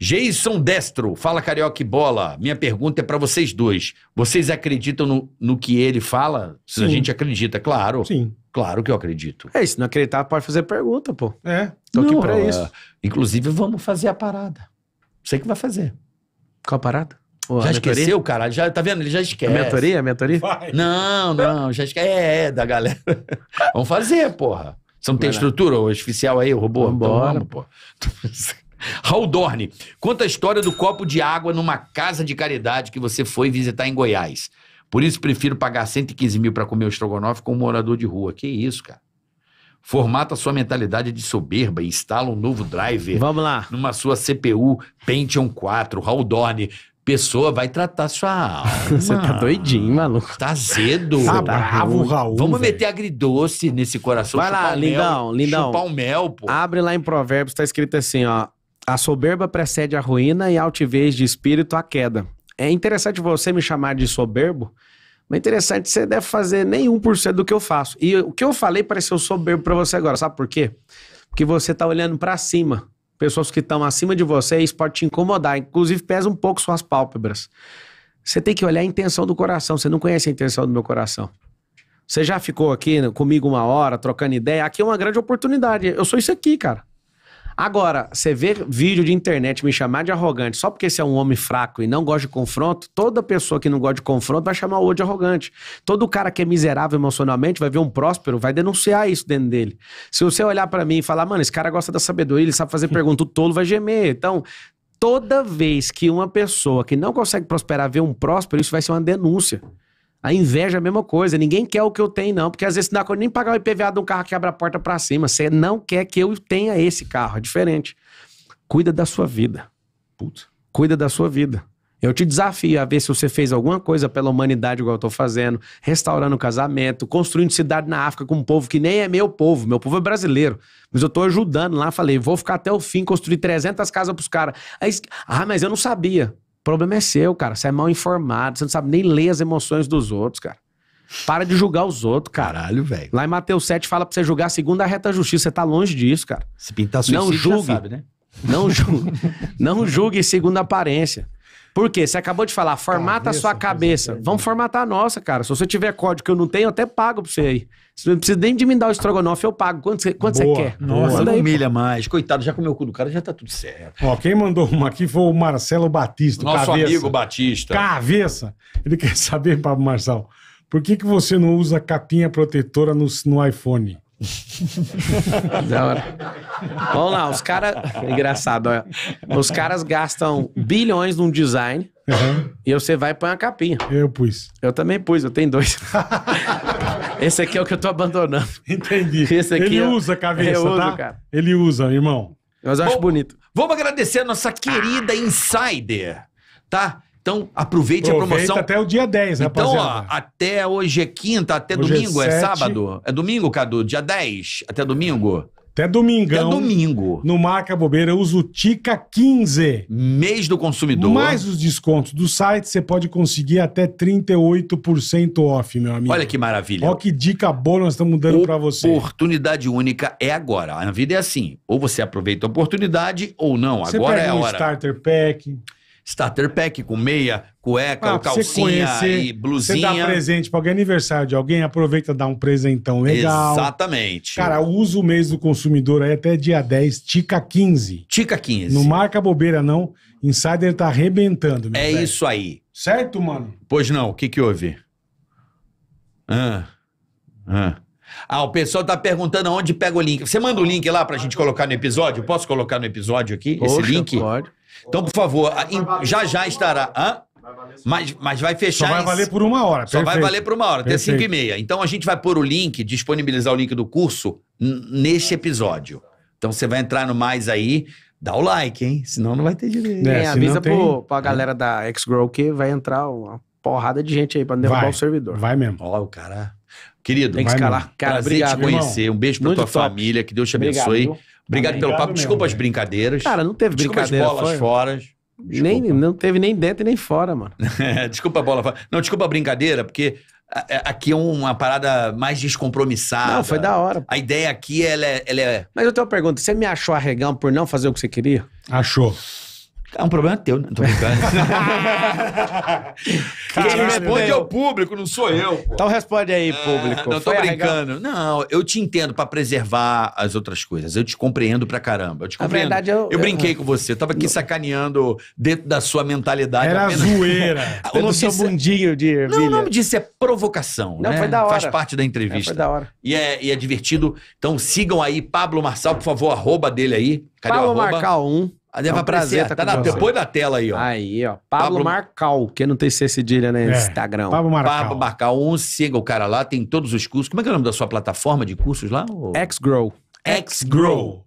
Jason Destro, fala Carioca e Bola. Minha pergunta é para vocês dois. Vocês acreditam no, no que ele fala? Se a gente acredita, claro. Sim. Claro que eu acredito. É, se não acreditar, pode fazer pergunta, pô. É. Tô não, aqui pra é. isso. inclusive, vamos fazer a parada. Você que vai fazer. Qual a parada? já esqueceu, caralho? Já, tá vendo? Ele já esquece. A mentoria? A mentoria? Vai. Não, não, já esquece. É, é, da galera. vamos fazer, porra. Você não tem Vai estrutura? O oficial aí, o robô? Então Vambora. Então vamos, pô. Raul Dorne, conta a história do copo de água numa casa de caridade que você foi visitar em Goiás. Por isso prefiro pagar 115 mil para comer o estrogonofe com um morador de rua. Que isso, cara formata sua mentalidade de soberba e instala um novo driver. Vamos lá. Numa sua CPU Pentium 4, Dorne, Pessoa vai tratar sua alma. Você tá doidinho, maluco. Tá zedo. Tá, bravo, Raul. Vamos véio. meter agridoce nesse coração. Vai lá, lindão, mel, lindão. Chupar o mel, pô. Abre lá em Provérbios, tá escrito assim, ó. A soberba precede a ruína e a altivez de espírito a queda. É interessante você me chamar de soberbo, mas interessante, você deve fazer nem 1% do que eu faço. E o que eu falei pareceu soberbo para você agora, sabe por quê? Porque você está olhando para cima. Pessoas que estão acima de você, isso pode te incomodar. Inclusive, pesa um pouco suas pálpebras. Você tem que olhar a intenção do coração. Você não conhece a intenção do meu coração. Você já ficou aqui comigo uma hora, trocando ideia? Aqui é uma grande oportunidade. Eu sou isso aqui, cara. Agora, você vê vídeo de internet me chamar de arrogante só porque você é um homem fraco e não gosta de confronto, toda pessoa que não gosta de confronto vai chamar o outro de arrogante. Todo cara que é miserável emocionalmente vai ver um próspero, vai denunciar isso dentro dele. Se você olhar para mim e falar, mano, esse cara gosta da sabedoria, ele sabe fazer pergunta, o tolo vai gemer. Então, toda vez que uma pessoa que não consegue prosperar vê um próspero, isso vai ser uma denúncia. A inveja é a mesma coisa. Ninguém quer o que eu tenho, não. Porque às vezes não dá nem pagar o IPVA de um carro que abre a porta para cima. Você não quer que eu tenha esse carro. É diferente. Cuida da sua vida. Putz. Cuida da sua vida. Eu te desafio a ver se você fez alguma coisa pela humanidade igual eu tô fazendo, restaurando o casamento, construindo cidade na África com um povo que nem é meu povo, meu povo é brasileiro. Mas eu tô ajudando lá, falei, vou ficar até o fim, construir 300 casas pros caras. ah, mas eu não sabia problema é seu, cara. Você é mal informado, você não sabe nem ler as emoções dos outros, cara. Para de julgar os outros, cara. Caralho, velho. Lá em Mateus 7 fala pra você julgar segundo a reta justiça. Você tá longe disso, cara. Se pintar suicídio, não julgue. Sabe, né? Não julgue. não julgue segundo a aparência. Por quê? Você acabou de falar, formata cabeça, a sua cabeça. Vamos formatar a nossa, cara. Se você tiver código que eu não tenho, eu até pago pra você aí. Você não precisa nem de me dar o estrogonofe, eu pago. Quanto você, quanto você quer? Nossa, Boa. não humilha mais. Coitado, já comeu o cu do cara, já tá tudo certo. Ó, quem mandou uma aqui foi o Marcelo Batista. Nosso cabeça. amigo Batista. Cabeça. Ele quer saber, Pablo Marçal, por que, que você não usa capinha protetora no, no iPhone? da hora. Vamos lá, os caras. Engraçado, olha. Os caras gastam bilhões num design uhum. e você vai e põe a capinha. Eu pus. Eu também pus, eu tenho dois. Esse aqui é o que eu tô abandonando. Entendi. Esse aqui Ele eu... É usa a cabeça, uso, tá? Cara. Ele usa, irmão. Mas eu acho Bom, bonito. Vamos agradecer a nossa querida Insider, tá? Então, aproveite a promoção. até o dia 10, então, rapaziada. Então, ó, até hoje é quinta, até hoje é domingo, é, é, sábado? É domingo, Cadu? Dia 10, até domingo? Até domingão. Até domingo. No Marca Bobeira, eu uso Tica 15. Mês do consumidor. Mais os descontos do site, você pode conseguir até 38% off, meu amigo. Olha que maravilha. Olha que dica boa nós estamos dando para você. Oportunidade única é agora. A vida é assim. Ou você aproveita a oportunidade ou não. Você agora pega é a um hora. Starter Pack starter pack com meia, cueca, ah, calcinha conhecer, e blusinha. Você dá presente para alguém, aniversário de alguém, aproveita dar um presentão legal. Exatamente. Cara, usa o mês do consumidor aí até dia 10, Tica 15. Tica 15. Não marca bobeira não, Insider tá arrebentando. é velho. isso aí. Certo, mano? Pois não, o que que houve? Ah, ah. Ah, o pessoal tá perguntando onde pega o link. Você manda o link lá pra gente colocar no episódio? Posso colocar no episódio aqui Poxa, esse link? Pode. Então, por favor, já já estará. Hã? Mas, mas vai fechar. Só vai valer por uma hora. Só vai valer por uma hora, até 5 e meia. Então a gente vai pôr o link, disponibilizar o link do curso neste episódio. Então você vai entrar no mais aí, dá o like, hein? Senão não vai ter direito. É, é avisa tem... pro, pra é. galera da X-Grow que vai entrar uma porrada de gente aí pra derrubar vai, o servidor. Vai mesmo. Ó, o cara. Querido, tem que escalar. Cara, Prazer obrigado, te conhecer. Irmão. Um beijo pra Muito tua top. família, que Deus te abençoe. Obrigado, Obrigado, pelo papo. Mesmo, Desculpa as brincadeiras. Cara, não teve Desculpa brincadeira. Desculpa as bolas fora. fora. Nem, não teve nem dentro e nem fora, mano. desculpa a bola. Fora. Não, desculpa a brincadeira, porque é, Aqui é uma parada mais descompromissada. Não, foi da hora. A ideia aqui, ela é, ela é... Mas eu tenho uma pergunta. Você me achou arregão por não fazer o que você queria? Achou. É um problema teu, né? Não tô brincando. Quem responde é o público, não sou eu. Pô. Então responde aí, é, público. Ah, não, Foi tô brincando. Não, eu te entendo para preservar as outras coisas. Eu te compreendo pra caramba. Eu te compreendo. Na verdade, eu, eu, brinquei eu, com você. Eu tava aqui sacaneando dentro da sua mentalidade. Era apenas... zoeira. o nome seu bundinho é de ervilha. Não, o nome disso é provocação. Não, né? foi da hora. Faz parte da entrevista. É, foi da hora. E é, e é divertido. Então sigam aí Pablo Marçal, por favor, arroba dele aí. Cadê Pablo Marçal 1 leva é prazer. Tá assim. depois da tela aí, ó. Aí, ó. Pablo, Pablo... Marcal, que não tem C cedilha, né? É. Instagram. Pablo Marcal. Pablo Marcal, um siga o cara lá, tem todos os cursos. Como é que é o nome da sua plataforma de cursos lá? Ou... X Grow, X-Grow.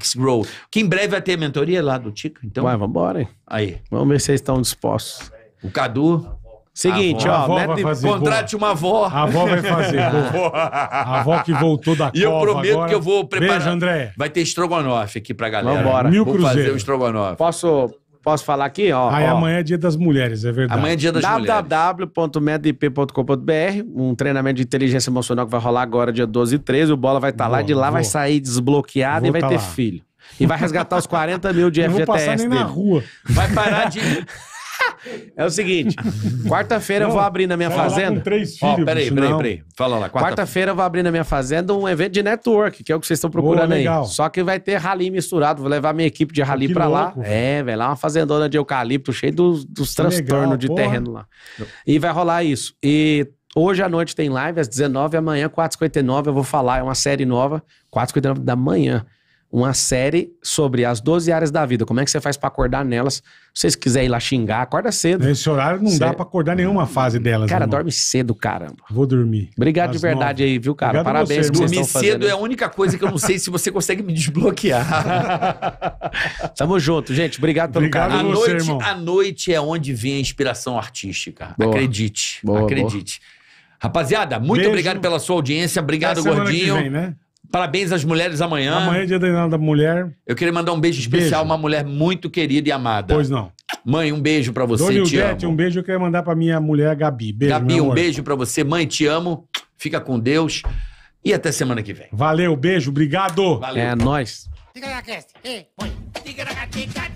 X-Grow. Que em breve vai ter a mentoria lá do Tico, então. Vai, vambora, hein? Aí. Vamos ver se vocês estão dispostos. O Cadu. Seguinte, avó, ó, mete, fazer, contrate uma avó. A avó vai fazer. a avó que voltou da e E eu prometo agora. que eu vou preparar. Beijo, André. Vai ter estrogonofe aqui pra galera. Vambora. Mil vou cruzeiro. fazer o estrogonofe. Posso, posso falar aqui? Ó, Aí ó. amanhã é dia das mulheres, é verdade. Amanhã é dia das www mulheres. www.medip.com.br Um treinamento de inteligência emocional que vai rolar agora dia 12 e 13. O Bola vai estar tá lá. De lá vai sair desbloqueado vou e vai tá ter lá. filho. E vai resgatar os 40 mil de FGTS Não vou passar nem dele. na rua. Vai parar de... É o seguinte, quarta-feira eu vou abrir na minha fazenda. Com três filhos, Ó, peraí, peraí, peraí. Fala lá. Quarta-feira quarta eu vou abrir na minha fazenda um evento de network, que é o que vocês estão procurando Boa, aí. Legal. Só que vai ter rally misturado. Vou levar minha equipe de rally que pra louco. lá. É, velho, lá uma fazendona de eucalipto, cheio dos, dos tá transtornos de porra. terreno lá. E vai rolar isso. E Hoje à noite tem live, às 19 amanhã, 4h59, eu vou falar. É uma série nova, 4h59 da manhã uma série sobre as 12 áreas da vida. Como é que você faz para acordar nelas? Se vocês quiserem ir lá xingar, acorda cedo. Nesse horário não Cê... dá para acordar nenhuma fase delas. Cara, irmão. dorme cedo, caramba. Vou dormir. Obrigado de verdade nove. aí, viu, cara? Obrigado Parabéns. Você, dormir cedo é a única coisa que eu não sei se você consegue me desbloquear. Tamo junto, gente. Obrigado pelo carinho. A você, noite, irmão. a noite é onde vem a inspiração artística. Boa. Acredite. Boa, acredite. Boa. Rapaziada, muito Beijo. obrigado pela sua audiência. Obrigado, Até Gordinho. Vem, né? Parabéns às mulheres amanhã. Amanhã é dia da mulher. Eu queria mandar um beijo especial a uma mulher muito querida e amada. Pois não. Mãe, um beijo para você, Dona te amo. um beijo eu queria mandar para minha mulher Gabi. Beijo, Gabi, um beijo para você. Mãe, te amo. Fica com Deus. E até semana que vem. Valeu, beijo, obrigado. Valeu. É nóis. Fica na Ei, na